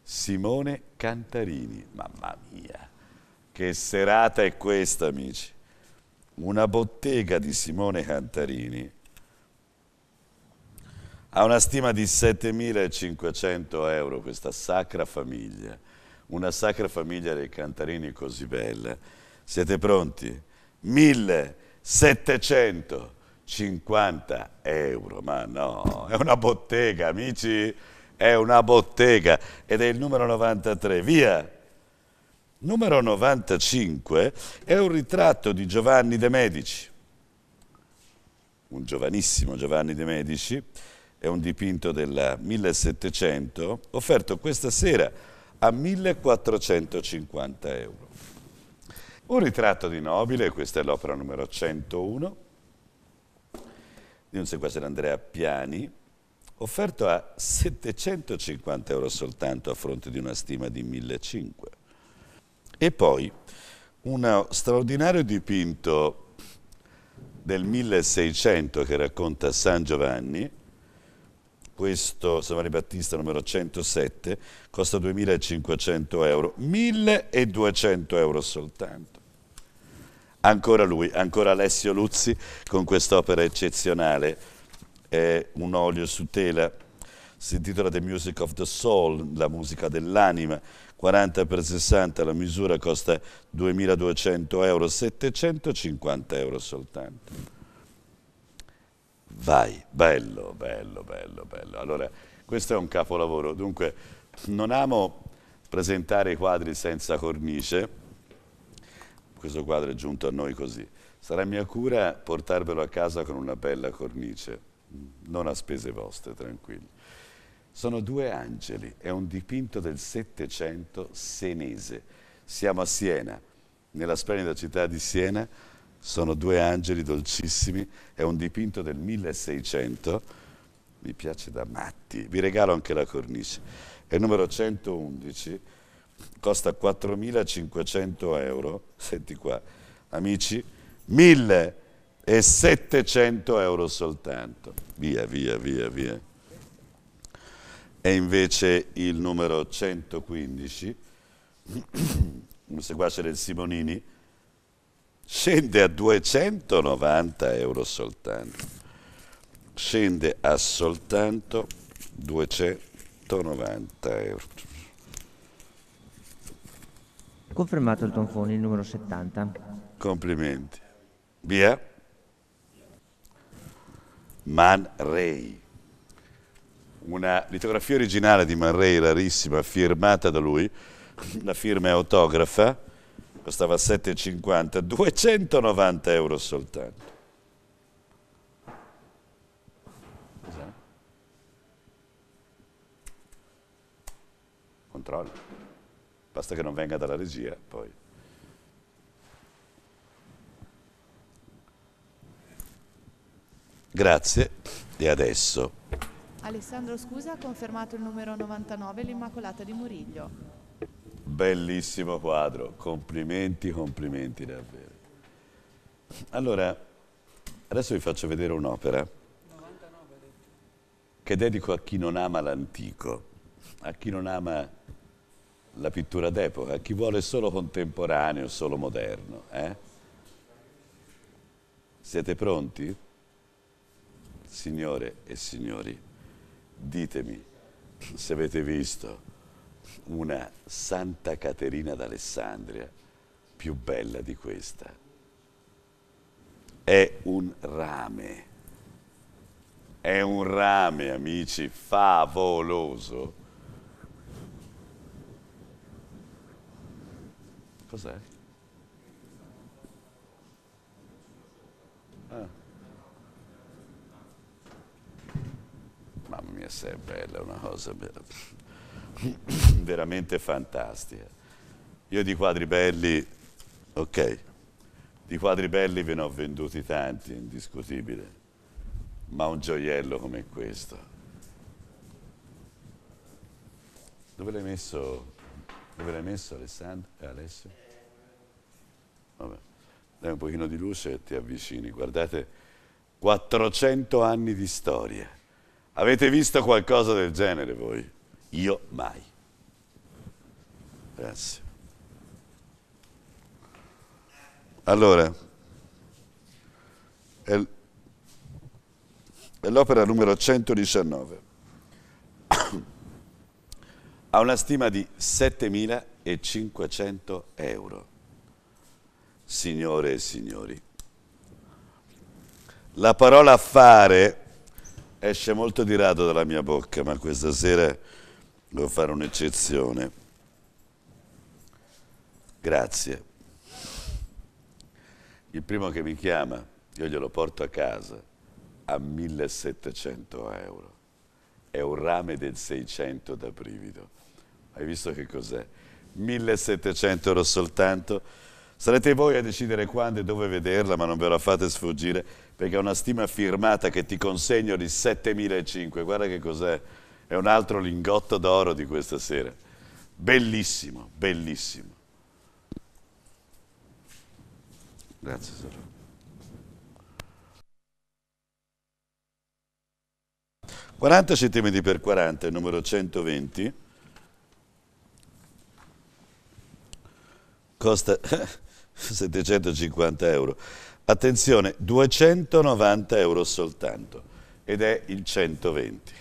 Simone Cantarini. Mamma mia, che serata è questa, amici. Una bottega di Simone Cantarini ha una stima di 7.500 euro questa sacra famiglia, una sacra famiglia dei Cantarini così bella. Siete pronti? 1.750 euro, ma no, è una bottega, amici è una bottega ed è il numero 93. Via! Numero 95 è un ritratto di Giovanni de Medici, un giovanissimo Giovanni de Medici, è un dipinto del 1700, offerto questa sera a 1450 euro. Un ritratto di nobile, questa è l'opera numero 101, di un sequestro di Andrea Piani, offerto a 750 euro soltanto a fronte di una stima di 1500. E poi uno straordinario dipinto del 1600 che racconta San Giovanni, questo Giovanni Battista numero 107, costa 2500 euro, 1200 euro soltanto. Ancora lui, ancora Alessio Luzzi con quest'opera eccezionale è un olio su tela. Si intitola The Music of the Soul, la musica dell'anima. 40 per 60 la misura costa 2.200 euro, 750 euro soltanto. Vai, bello, bello, bello, bello. Allora, questo è un capolavoro. Dunque, non amo presentare i quadri senza cornice. Questo quadro è giunto a noi così. Sarà mia cura portarvelo a casa con una bella cornice non a spese vostre, tranquilli. Sono due angeli, è un dipinto del Settecento senese. Siamo a Siena, nella splendida città di Siena, sono due angeli dolcissimi, è un dipinto del 1600, mi piace da matti, vi regalo anche la cornice. È il numero 111, costa 4.500 euro, senti qua, amici, 1.000 e 700 euro soltanto. Via, via, via, via. E invece il numero 115, un seguace del Simonini, scende a 290 euro soltanto. Scende a soltanto 290 euro. Confermato il tonfone, il numero 70. Complimenti. Via. Man Ray. Una litografia originale di Man Ray, rarissima, firmata da lui, la firma è autografa, costava 7,50, 290 euro soltanto. Controllo. Basta che non venga dalla regia, poi. Grazie e adesso. Alessandro Scusa ha confermato il numero 99, l'Immacolata di Muriglio. Bellissimo quadro, complimenti, complimenti davvero. Allora, adesso vi faccio vedere un'opera che dedico a chi non ama l'antico, a chi non ama la pittura d'epoca, a chi vuole solo contemporaneo, solo moderno. Eh? Siete pronti? Signore e signori, ditemi se avete visto una Santa Caterina d'Alessandria più bella di questa. È un rame, è un rame amici, favoloso. Cos'è? mamma mia se è bella, è una cosa veramente fantastica. Io di quadri belli, ok, di quadri belli ve ne ho venduti tanti, indiscutibile, ma un gioiello come questo. Dove l'hai messo? Dove l'hai messo Alessandro? Eh, Alessio? Vabbè. Dai un pochino di luce e ti avvicini. Guardate, 400 anni di storia. Avete visto qualcosa del genere voi? Io mai. Grazie. Allora, è l'opera numero 119. ha una stima di 7.500 euro. Signore e signori, la parola fare esce molto di rado dalla mia bocca, ma questa sera devo fare un'eccezione. Grazie. Il primo che mi chiama, io glielo porto a casa a 1700 euro. È un rame del 600 da brivido. Hai visto che cos'è? 1700 euro soltanto Sarete voi a decidere quando e dove vederla, ma non ve la fate sfuggire, perché è una stima firmata che ti consegno di 7.500. Guarda che cos'è, è un altro lingotto d'oro di questa sera. Bellissimo, bellissimo. Grazie, Sara. Quaranta centimetri per 40, numero 120. Costa... 750 euro. Attenzione, 290 euro soltanto ed è il 120.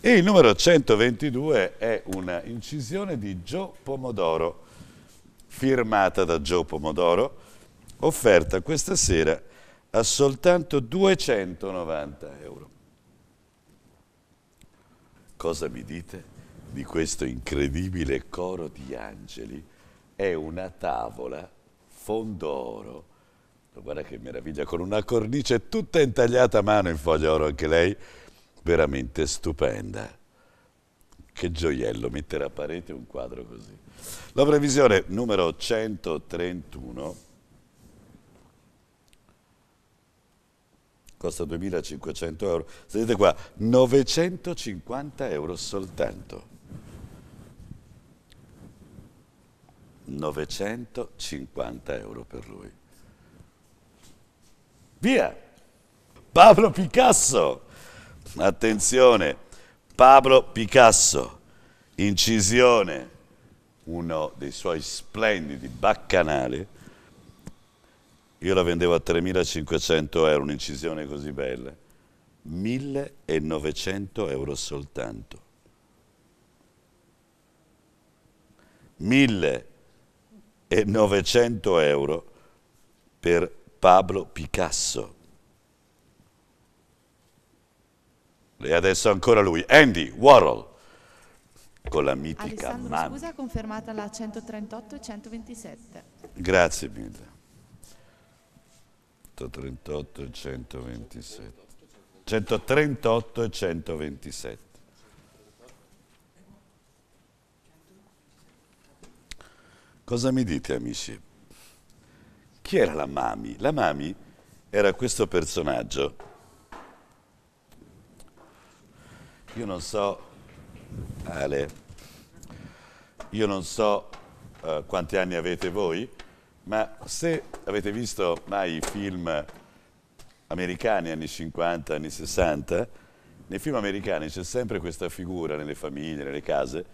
E il numero 122 è una incisione di Gio Pomodoro, firmata da Gio Pomodoro, offerta questa sera a soltanto 290 euro. Cosa mi dite di questo incredibile coro di angeli è una tavola fondo oro. Oh, guarda che meraviglia, con una cornice tutta intagliata a mano in foglio oro, anche lei veramente stupenda. Che gioiello mettere a parete un quadro così. La previsione numero 131 costa 2.500 euro. Sentite qua, 950 euro soltanto. 950 euro per lui. Via! Pablo Picasso! Attenzione, Pablo Picasso, incisione, uno dei suoi splendidi baccanali. Io la vendevo a 3.500 euro, un'incisione così bella. 1.900 euro soltanto. 1.900 e 900 euro per Pablo Picasso. E adesso ancora lui, Andy Warhol, con la mitica Alessandro, mamma. scusa, confermata la 138 e 127. Grazie mille. 138 e 127. 138 e 127. Cosa mi dite amici? Chi era la Mami? La Mami era questo personaggio. Io non so, Ale, io non so uh, quanti anni avete voi, ma se avete visto mai i film americani anni 50, anni 60, nei film americani c'è sempre questa figura nelle famiglie, nelle case,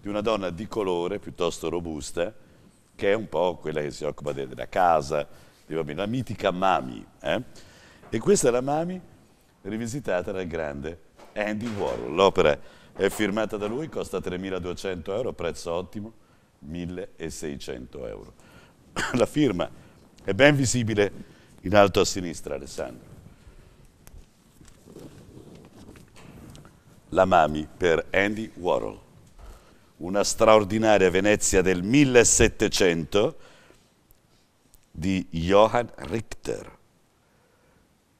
di una donna di colore piuttosto robusta, che è un po' quella che si occupa della casa, dei bambini, la mitica Mami. Eh? E questa è la Mami rivisitata dal grande Andy Warhol. L'opera è firmata da lui, costa 3.200 euro, prezzo ottimo, 1.600 euro. la firma è ben visibile in alto a sinistra, Alessandro. La Mami per Andy Warhol una straordinaria Venezia del 1700 di Johann Richter.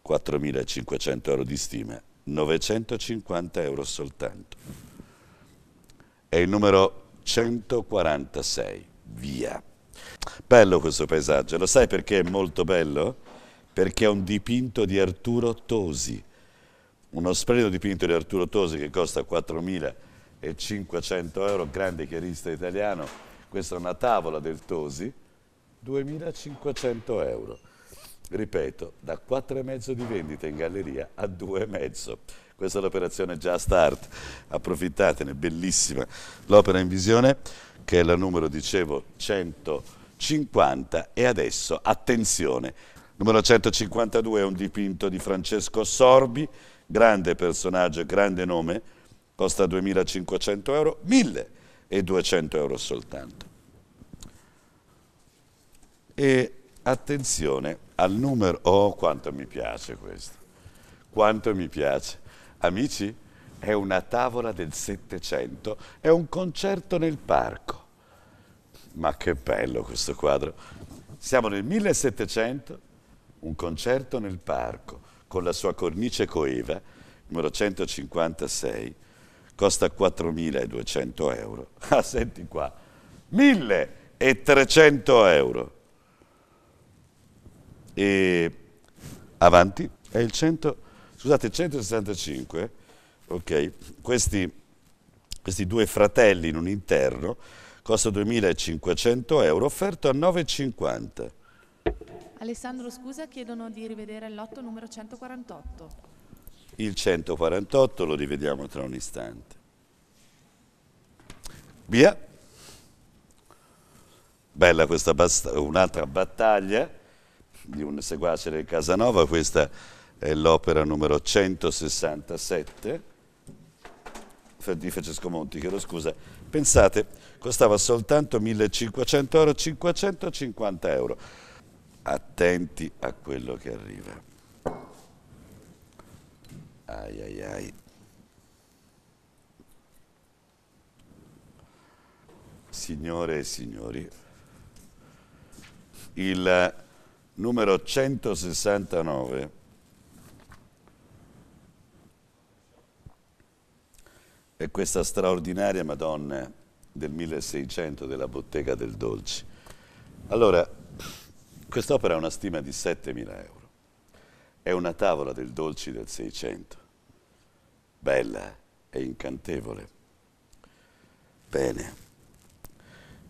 4.500 euro di stima, 950 euro soltanto. È il numero 146, via. Bello questo paesaggio, lo sai perché è molto bello? Perché è un dipinto di Arturo Tosi, uno splendido dipinto di Arturo Tosi che costa 4.000 euro e 500 euro, grande chiarista italiano, questa è una tavola del Tosi, 2.500 euro. Ripeto, da e mezzo di vendita in galleria a e mezzo. Questa è l'operazione Just Art, approfittatene, bellissima. L'opera in visione, che è la numero, dicevo, 150 e adesso, attenzione, numero 152 è un dipinto di Francesco Sorbi, grande personaggio, grande nome, costa 2.500 euro, 1.200 euro soltanto. E attenzione al numero, oh quanto mi piace questo, quanto mi piace. Amici, è una tavola del Settecento, è un concerto nel parco. Ma che bello questo quadro. Siamo nel 1700, un concerto nel parco, con la sua cornice coeva, numero 156, costa 4.200 euro. Ah, senti qua, 1.300 euro. E avanti, è il 100, scusate, 165, ok, questi, questi due fratelli in un interno, costa 2.500 euro, offerto a 9,50. Alessandro, scusa, chiedono di rivedere il lotto numero 148. Il 148 lo rivediamo tra un istante. Via. Bella questa un'altra battaglia di un seguace del Casanova, questa è l'opera numero 167 di Francesco Monti, chiedo scusa. Pensate, costava soltanto 1500 euro, 550 euro. Attenti a quello che arriva. Ai ai ai. Signore e signori, il numero 169 è questa straordinaria Madonna del 1600 della Bottega del Dolci. Allora, quest'opera ha una stima di 7.000 euro. È una tavola del dolci del Seicento, bella e incantevole. Bene.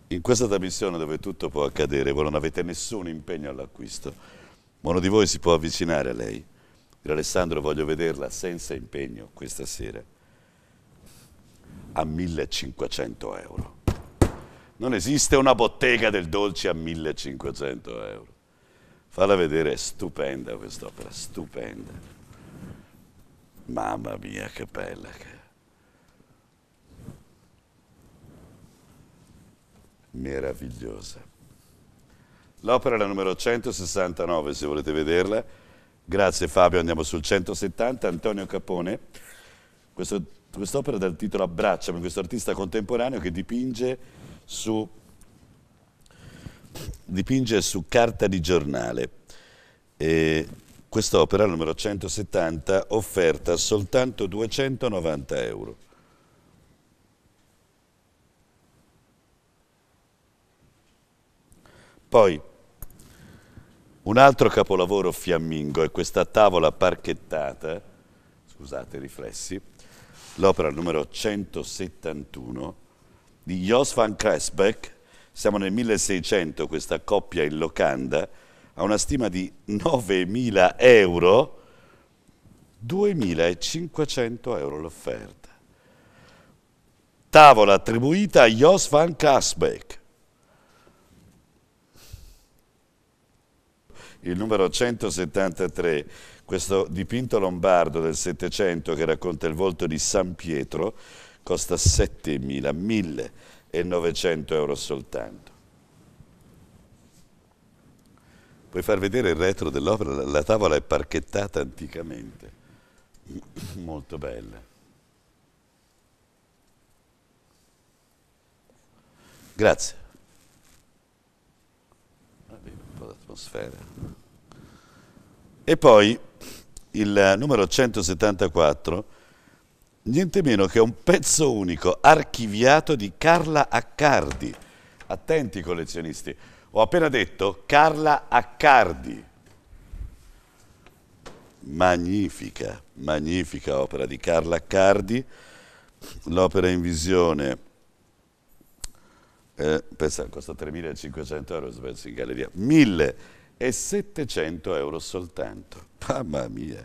In questa trasmissione dove tutto può accadere, voi non avete nessun impegno all'acquisto, ma uno di voi si può avvicinare a lei. Dire Alessandro voglio vederla senza impegno questa sera a 1500 euro. Non esiste una bottega del dolci a 1500 euro. Falla vedere, è stupenda quest'opera, stupenda. Mamma mia, che bella che Meravigliosa. L'opera è la numero 169, se volete vederla. Grazie Fabio, andiamo sul 170, Antonio Capone. Questo, quest'opera dal titolo Abbracciami, questo artista contemporaneo che dipinge su dipinge su carta di giornale. E quest'opera, numero 170, offerta soltanto 290 euro. Poi, un altro capolavoro fiammingo è questa tavola parchettata, scusate i riflessi, l'opera numero 171 di Jos van Kresbeck, siamo nel 1600, questa coppia in locanda ha una stima di 9.000 euro, 2.500 euro l'offerta. Tavola attribuita a Jos van Kasbeck. Il numero 173, questo dipinto lombardo del Settecento che racconta il volto di San Pietro, costa 7.000, 1.000 e 900 euro soltanto. Puoi far vedere il retro dell'opera, la tavola è parchettata anticamente, molto bella. Grazie. Arriva un po' d'atmosfera. E poi il numero 174 niente meno che un pezzo unico archiviato di Carla Accardi. Attenti collezionisti, ho appena detto Carla Accardi. Magnifica, magnifica opera di Carla Accardi. L'opera in visione eh, pensa, costa 3.500 euro se in galleria, 1.700 euro soltanto. Mamma mia.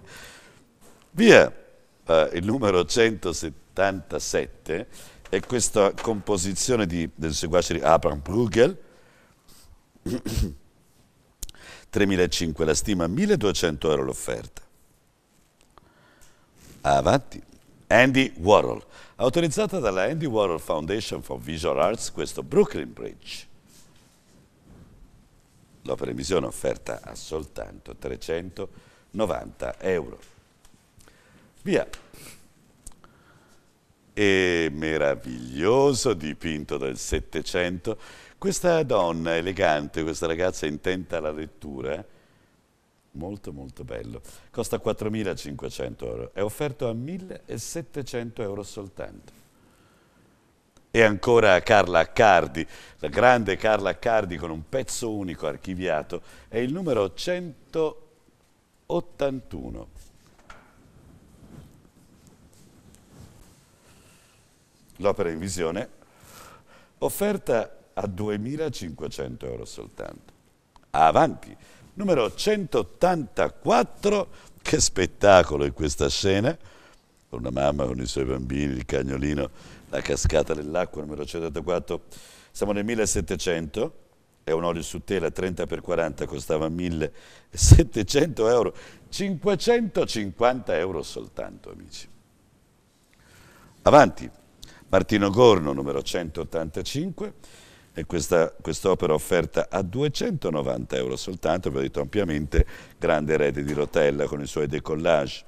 Via eh, il numero 177 è questa composizione di, del seguace di Abraham Bruegel, 3.500 la stima, 1.200 euro l'offerta. Avanti. Andy Warhol, autorizzata dalla Andy Warhol Foundation for Visual Arts, questo Brooklyn Bridge. L'opera in visione offerta a soltanto 390 euro. Via. E meraviglioso dipinto del Settecento. Questa donna elegante, questa ragazza intenta alla lettura, eh? molto molto bello. Costa 4.500 euro, è offerto a 1.700 euro soltanto. E ancora Carla Accardi, la grande Carla Accardi con un pezzo unico archiviato, è il numero 181. l'opera in visione, offerta a 2.500 euro soltanto. Avanti, numero 184, che spettacolo in questa scena, con una mamma con i suoi bambini, il cagnolino, la cascata dell'acqua, numero 184, siamo nel 1700, è un olio su tela 30x40, costava 1.700 euro, 550 euro soltanto amici. Avanti, Martino Gorno, numero 185, e questa quest'opera offerta a 290 euro soltanto, vi ho detto ampiamente, grande erede di Rotella con i suoi decollage.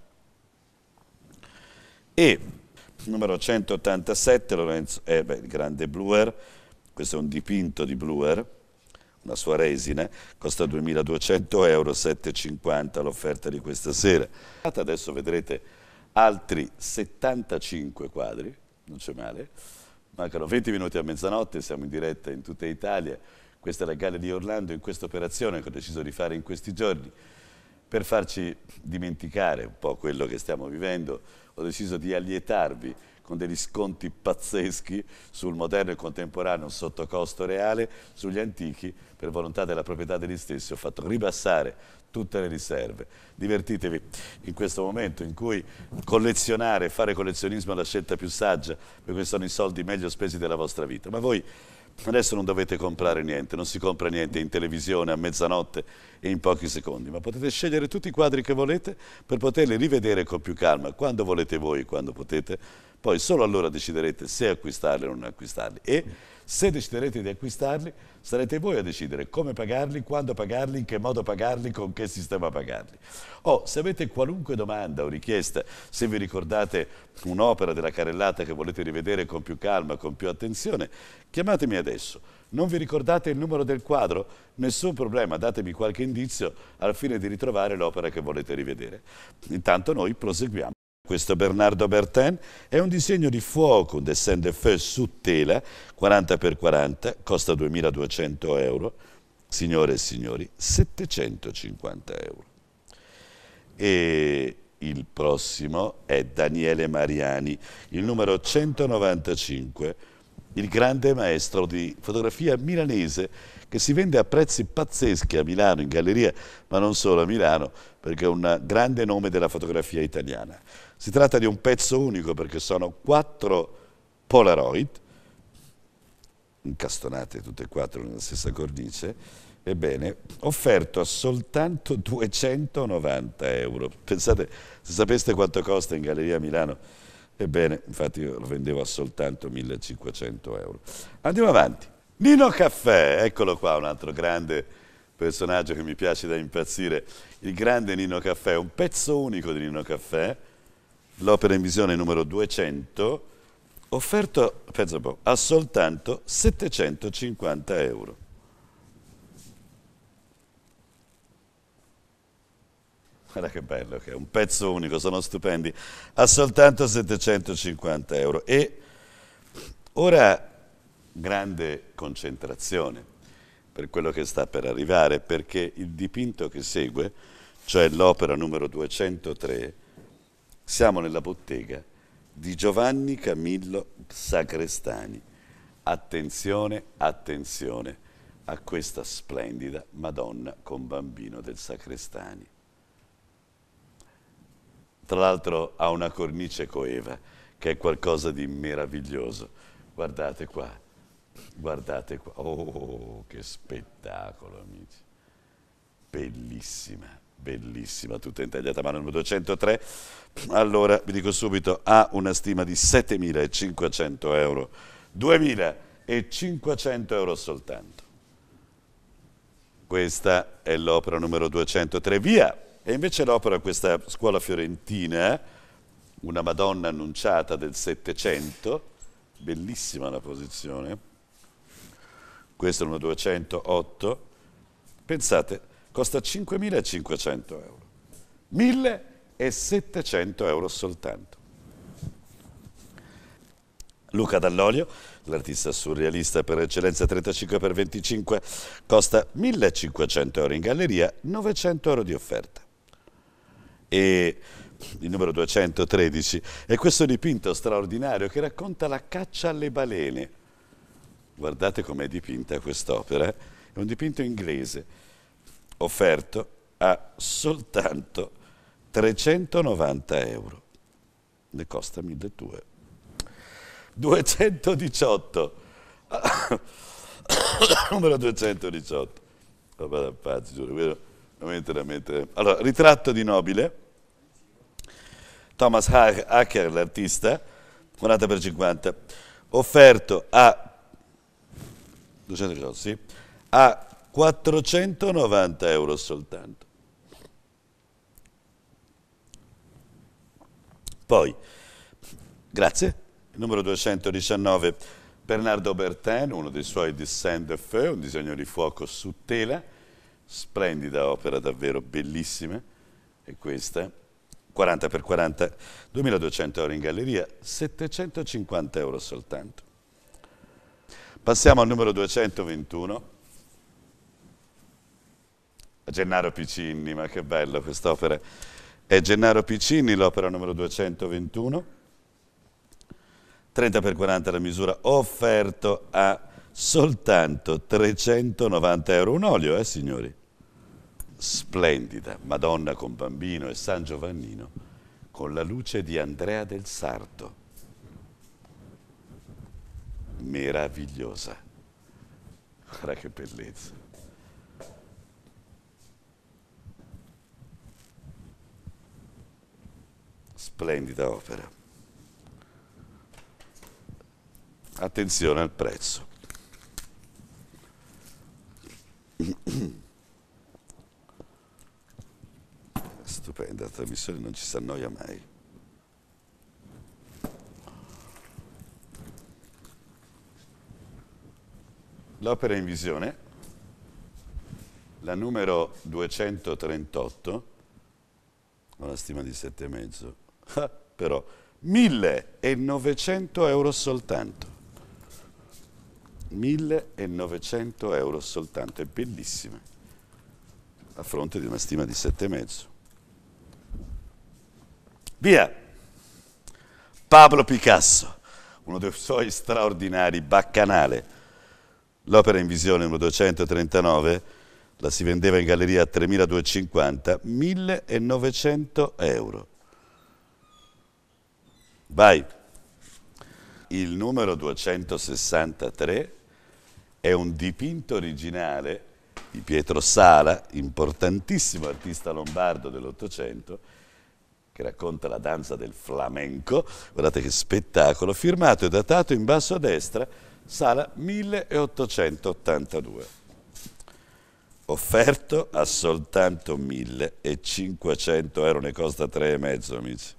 E numero 187, Lorenzo, eh, beh, il grande Bluer, questo è un dipinto di Bluer, una sua resina, costa 2200 euro, 7,50 l'offerta di questa sera. Adesso vedrete altri 75 quadri, non c'è male. Mancano 20 minuti a mezzanotte, siamo in diretta in tutta Italia. Questa è la galla di Orlando in questa operazione che ho deciso di fare in questi giorni. Per farci dimenticare un po' quello che stiamo vivendo, ho deciso di allietarvi con degli sconti pazzeschi sul moderno e contemporaneo sottocosto reale, sugli antichi, per volontà della proprietà degli stessi, ho fatto ribassare tutte le riserve. Divertitevi in questo momento in cui collezionare, fare collezionismo è la scelta più saggia, perché sono i soldi meglio spesi della vostra vita. Ma voi adesso non dovete comprare niente, non si compra niente in televisione a mezzanotte e in pochi secondi, ma potete scegliere tutti i quadri che volete per poterli rivedere con più calma, quando volete voi, quando potete. Poi solo allora deciderete se acquistarli o non acquistarli. E se deciderete di acquistarli, sarete voi a decidere come pagarli, quando pagarli, in che modo pagarli, con che sistema pagarli. O oh, se avete qualunque domanda o richiesta, se vi ricordate un'opera della carellata che volete rivedere con più calma, con più attenzione, chiamatemi adesso. Non vi ricordate il numero del quadro? Nessun problema, datemi qualche indizio al fine di ritrovare l'opera che volete rivedere. Intanto noi proseguiamo. Questo Bernardo Bertin è un disegno di fuoco, un dessin de feu su tela, 40x40, costa 2.200 euro, signore e signori, 750 euro. E il prossimo è Daniele Mariani, il numero 195, il grande maestro di fotografia milanese che si vende a prezzi pazzeschi a Milano, in galleria, ma non solo a Milano, perché è un grande nome della fotografia italiana. Si tratta di un pezzo unico perché sono quattro Polaroid, incastonate tutte e quattro nella stessa cornice, ebbene, offerto a soltanto 290 euro. Pensate, se sapeste quanto costa in Galleria Milano, ebbene, infatti io lo vendevo a soltanto 1500 euro. Andiamo avanti. Nino Caffè, eccolo qua, un altro grande personaggio che mi piace da impazzire, il grande Nino Caffè, un pezzo unico di Nino Caffè, l'opera in visione numero 200, offerto po', a soltanto 750 euro. Guarda che bello che è, un pezzo unico, sono stupendi, a soltanto 750 euro. E ora grande concentrazione per quello che sta per arrivare, perché il dipinto che segue, cioè l'opera numero 203, siamo nella bottega di Giovanni Camillo Sacrestani. Attenzione, attenzione a questa splendida Madonna con bambino del Sacrestani. Tra l'altro ha una cornice coeva che è qualcosa di meraviglioso. Guardate qua, guardate qua. Oh, che spettacolo, amici. Bellissima bellissima, tutta intagliata a mano, numero 203. Allora, vi dico subito, ha una stima di 7.500 euro, 2.500 euro soltanto. Questa è l'opera numero 203, via! E invece l'opera, questa scuola fiorentina, una Madonna annunciata del Settecento, bellissima la posizione, questo è uno 208, pensate, costa 5.500 euro, 1.700 euro soltanto. Luca Dall'Olio, l'artista surrealista per eccellenza 35x25, costa 1.500 euro in galleria, 900 euro di offerta. E il numero 213 è questo dipinto straordinario che racconta la caccia alle balene. Guardate com'è dipinta quest'opera, eh. è un dipinto inglese offerto a soltanto 390 euro. Ne costa 1200. 218. Numero 218. Allora, ritratto di nobile. Thomas Hacker, l'artista, 40 per 50, offerto a 200 sì, a 490 euro soltanto. Poi, grazie, numero 219, Bernardo Bertin, uno dei suoi Dessin de Feu, un disegno di fuoco su tela, splendida opera, davvero bellissima, e questa, 40x40, 2200 euro in galleria, 750 euro soltanto. Passiamo al numero 221, Gennaro Piccinni, ma che bello quest'opera. È Gennaro Piccinni, l'opera numero 221, 30x40 la misura, offerto a soltanto 390 euro un olio, eh signori? Splendida, Madonna con Bambino e San Giovannino, con la luce di Andrea del Sarto. Meravigliosa. Guarda che bellezza. Splendida opera. Attenzione al prezzo. Stupenda, la trasmissione non ci si annoia mai. L'opera in visione, la numero 238, una stima di 7,5 però 1900 euro soltanto 1900 euro soltanto è bellissima a fronte di una stima di 7,5 via Pablo Picasso uno dei suoi straordinari baccanale l'opera in visione numero 239 la si vendeva in galleria a 3.250 1.900 euro Vai. Il numero 263 è un dipinto originale di Pietro Sala, importantissimo artista lombardo dell'Ottocento, che racconta la danza del flamenco. Guardate che spettacolo, firmato e datato in basso a destra, Sala 1882. Offerto a soltanto 1500 euro, ne costa 3,5 amici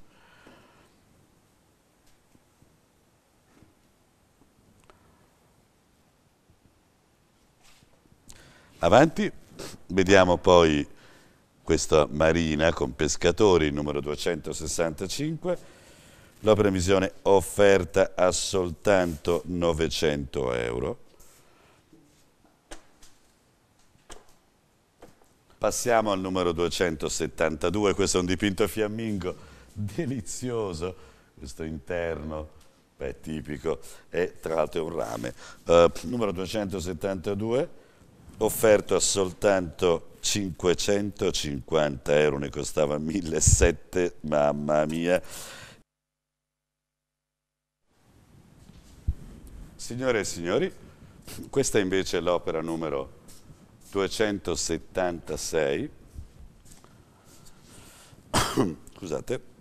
Avanti, vediamo poi questa marina con pescatori, numero 265, la previsione offerta a soltanto 900 euro. Passiamo al numero 272, questo è un dipinto fiammingo delizioso, questo interno, beh, tipico, e tra l'altro è un rame. Uh, numero 272, offerto a soltanto 550 euro, ne costava 1700, mamma mia. Signore e signori, questa invece è l'opera numero 276, scusate,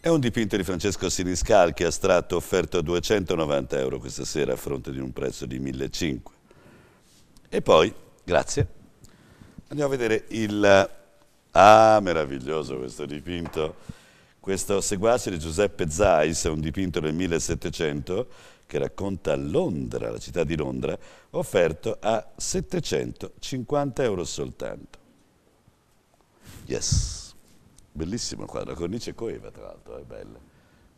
è un dipinto di Francesco Siniscalchi, astratto, offerto a 290 euro questa sera a fronte di un prezzo di 1500. E poi, grazie, andiamo a vedere il... Ah, meraviglioso questo dipinto. Questo Seguace di Giuseppe Zais è un dipinto del 1700 che racconta Londra, la città di Londra, offerto a 750 euro soltanto. Yes, bellissimo qua, la cornice coeva tra l'altro, è bella,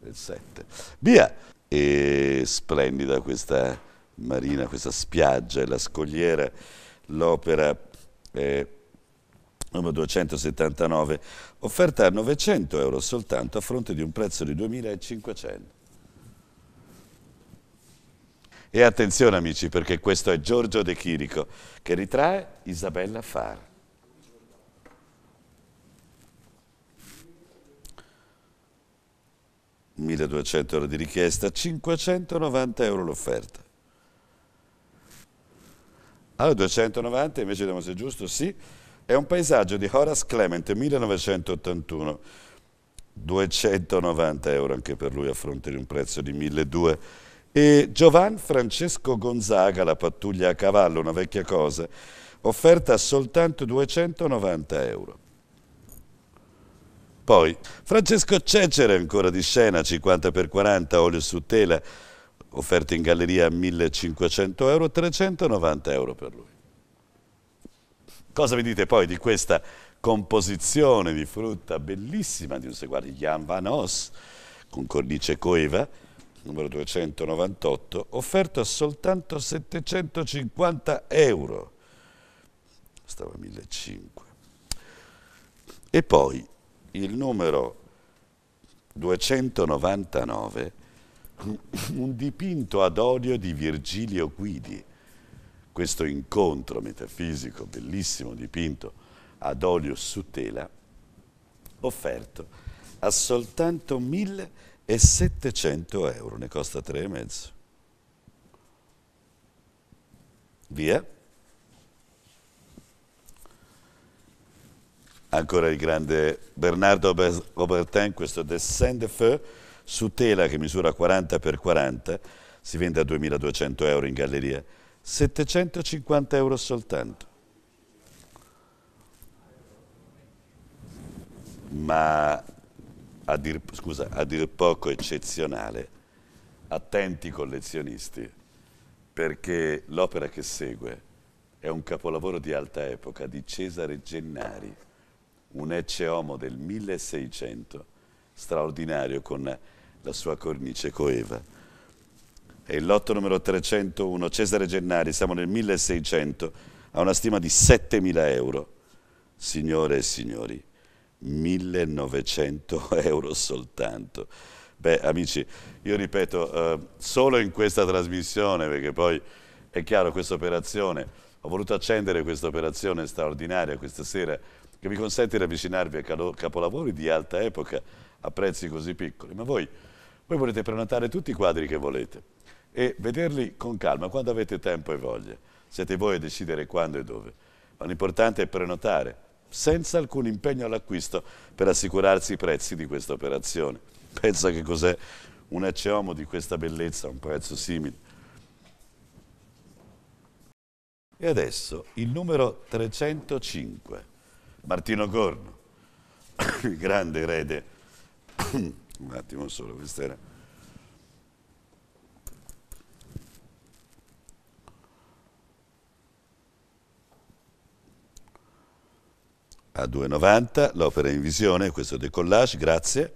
il 7. Via, e splendida questa marina, questa spiaggia e la scogliera, l'opera eh, numero 279, offerta a 900 euro soltanto a fronte di un prezzo di 2.500. E attenzione amici, perché questo è Giorgio De Chirico, che ritrae Isabella Fara. «1.200 euro di richiesta, 590 euro l'offerta». Allora 290 invece vediamo se è giusto, sì, è un paesaggio di Horace Clement 1981, 290 euro anche per lui a fronte di un prezzo di 1200 e Giovan Francesco Gonzaga, la pattuglia a cavallo, una vecchia cosa, offerta soltanto 290 euro. Poi Francesco Cecere, ancora di scena, 50x40, olio su tela, offerti in galleria a 1500 euro, 390 euro per lui. Cosa mi dite poi di questa composizione di frutta bellissima di un seguario Jan Van Os con cornice coeva, numero 298, offerto a soltanto 750 euro. Stava a 1500. E poi il numero 299 un dipinto ad olio di Virgilio Guidi. Questo incontro metafisico, bellissimo dipinto ad olio su tela, offerto a soltanto 1700 euro, ne costa 3,5. Via. Ancora il grande Bernardo Obertin, questo Descend de Feu, su tela che misura 40 x 40, si vende a 2.200 euro in galleria, 750 euro soltanto. Ma a dir, scusa, a dir poco eccezionale, attenti collezionisti, perché l'opera che segue è un capolavoro di alta epoca di Cesare Gennari, un ecce homo del 1600 straordinario con la sua cornice coeva. E il lotto numero 301, Cesare Gennari, siamo nel 1600, ha una stima di 7.000 euro. Signore e signori, 1.900 euro soltanto. Beh, amici, io ripeto, eh, solo in questa trasmissione, perché poi è chiaro questa operazione, ho voluto accendere questa operazione straordinaria questa sera, che mi consente di avvicinarvi a capolavori di alta epoca, a prezzi così piccoli, ma voi, voi volete prenotare tutti i quadri che volete e vederli con calma quando avete tempo e voglia. Siete voi a decidere quando e dove. Ma l'importante è prenotare, senza alcun impegno all'acquisto, per assicurarsi i prezzi di questa operazione. Pensa che cos'è un ecceomo di questa bellezza, un prezzo simile. E adesso il numero 305, Martino Corno, il grande erede un attimo solo, questa era... A 2,90 l'opera in visione, questo decollage, grazie.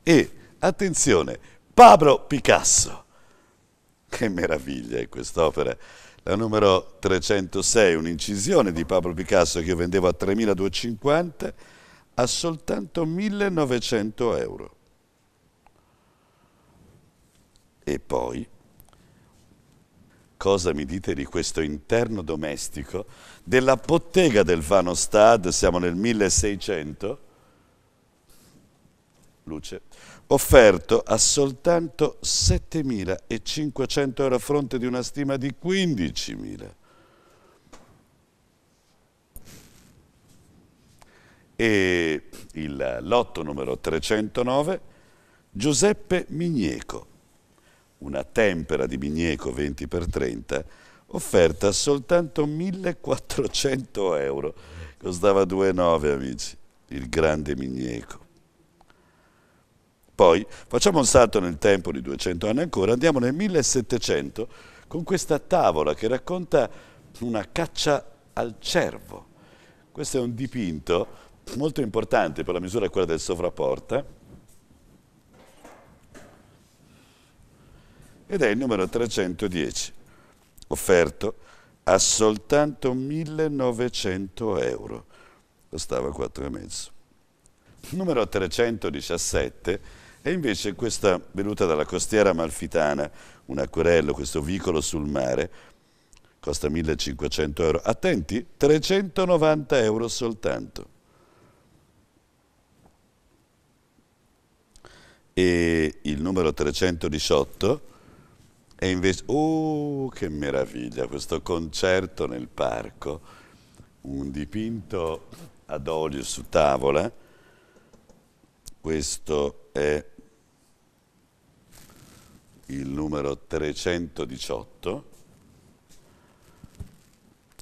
E, attenzione, Pablo Picasso. Che meraviglia è quest'opera. La numero 306, un'incisione di Pablo Picasso che io vendevo a 3250 a soltanto 1900 euro. E poi, cosa mi dite di questo interno domestico della bottega del Vanostad, siamo nel 1600, luce, offerto a soltanto 7.500 euro a fronte di una stima di 15.000. e il lotto numero 309 Giuseppe Migneco, una tempera di Migneco 20x30 offerta soltanto 1400 euro, costava 2,9 amici, il grande Migneco. Poi facciamo un salto nel tempo di 200 anni ancora, andiamo nel 1700 con questa tavola che racconta una caccia al cervo. Questo è un dipinto molto importante per la misura è quella del sovrapporta ed è il numero 310 offerto a soltanto 1900 euro costava 4,5 il numero 317 è invece questa venuta dalla costiera malfitana un acquerello, questo vicolo sul mare costa 1500 euro attenti, 390 euro soltanto e il numero 318 è invece, oh che meraviglia, questo concerto nel parco, un dipinto ad olio su tavola, questo è il numero 318,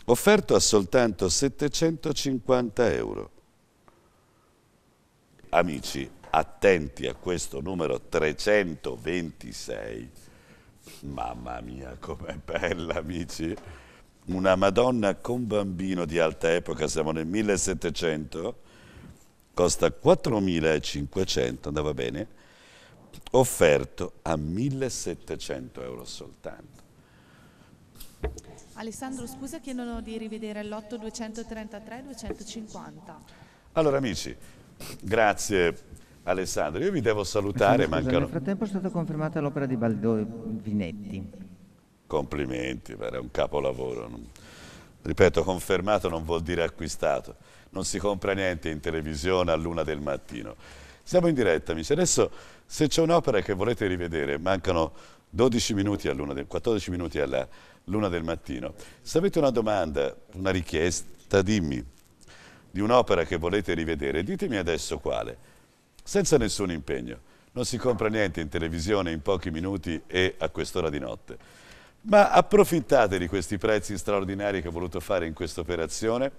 offerto a soltanto 750 euro. Amici, attenti a questo numero 326. Mamma mia, com'è bella, amici! Una Madonna con bambino di alta epoca, siamo nel 1700, costa 4500, andava bene, offerto a 1700 euro soltanto. Alessandro, scusa, chiedono di rivedere l'8 233 250. Allora, amici, grazie Alessandro, io vi devo salutare. Scusa, mancano... Nel frattempo è stata confermata l'opera di Baldo Vinetti. Complimenti, era un capolavoro. Ripeto, confermato non vuol dire acquistato. Non si compra niente in televisione a luna del mattino. Siamo in diretta, amici. Adesso, se c'è un'opera che volete rivedere, mancano 12 minuti all'una del, 14 minuti all'una del mattino. Se avete una domanda, una richiesta, dimmi, di un'opera che volete rivedere, ditemi adesso quale senza nessun impegno. Non si compra niente in televisione in pochi minuti e a quest'ora di notte. Ma approfittate di questi prezzi straordinari che ho voluto fare in questa operazione.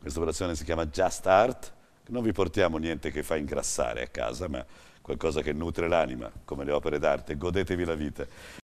Questa operazione si chiama Just Art. Non vi portiamo niente che fa ingrassare a casa, ma qualcosa che nutre l'anima, come le opere d'arte. Godetevi la vita.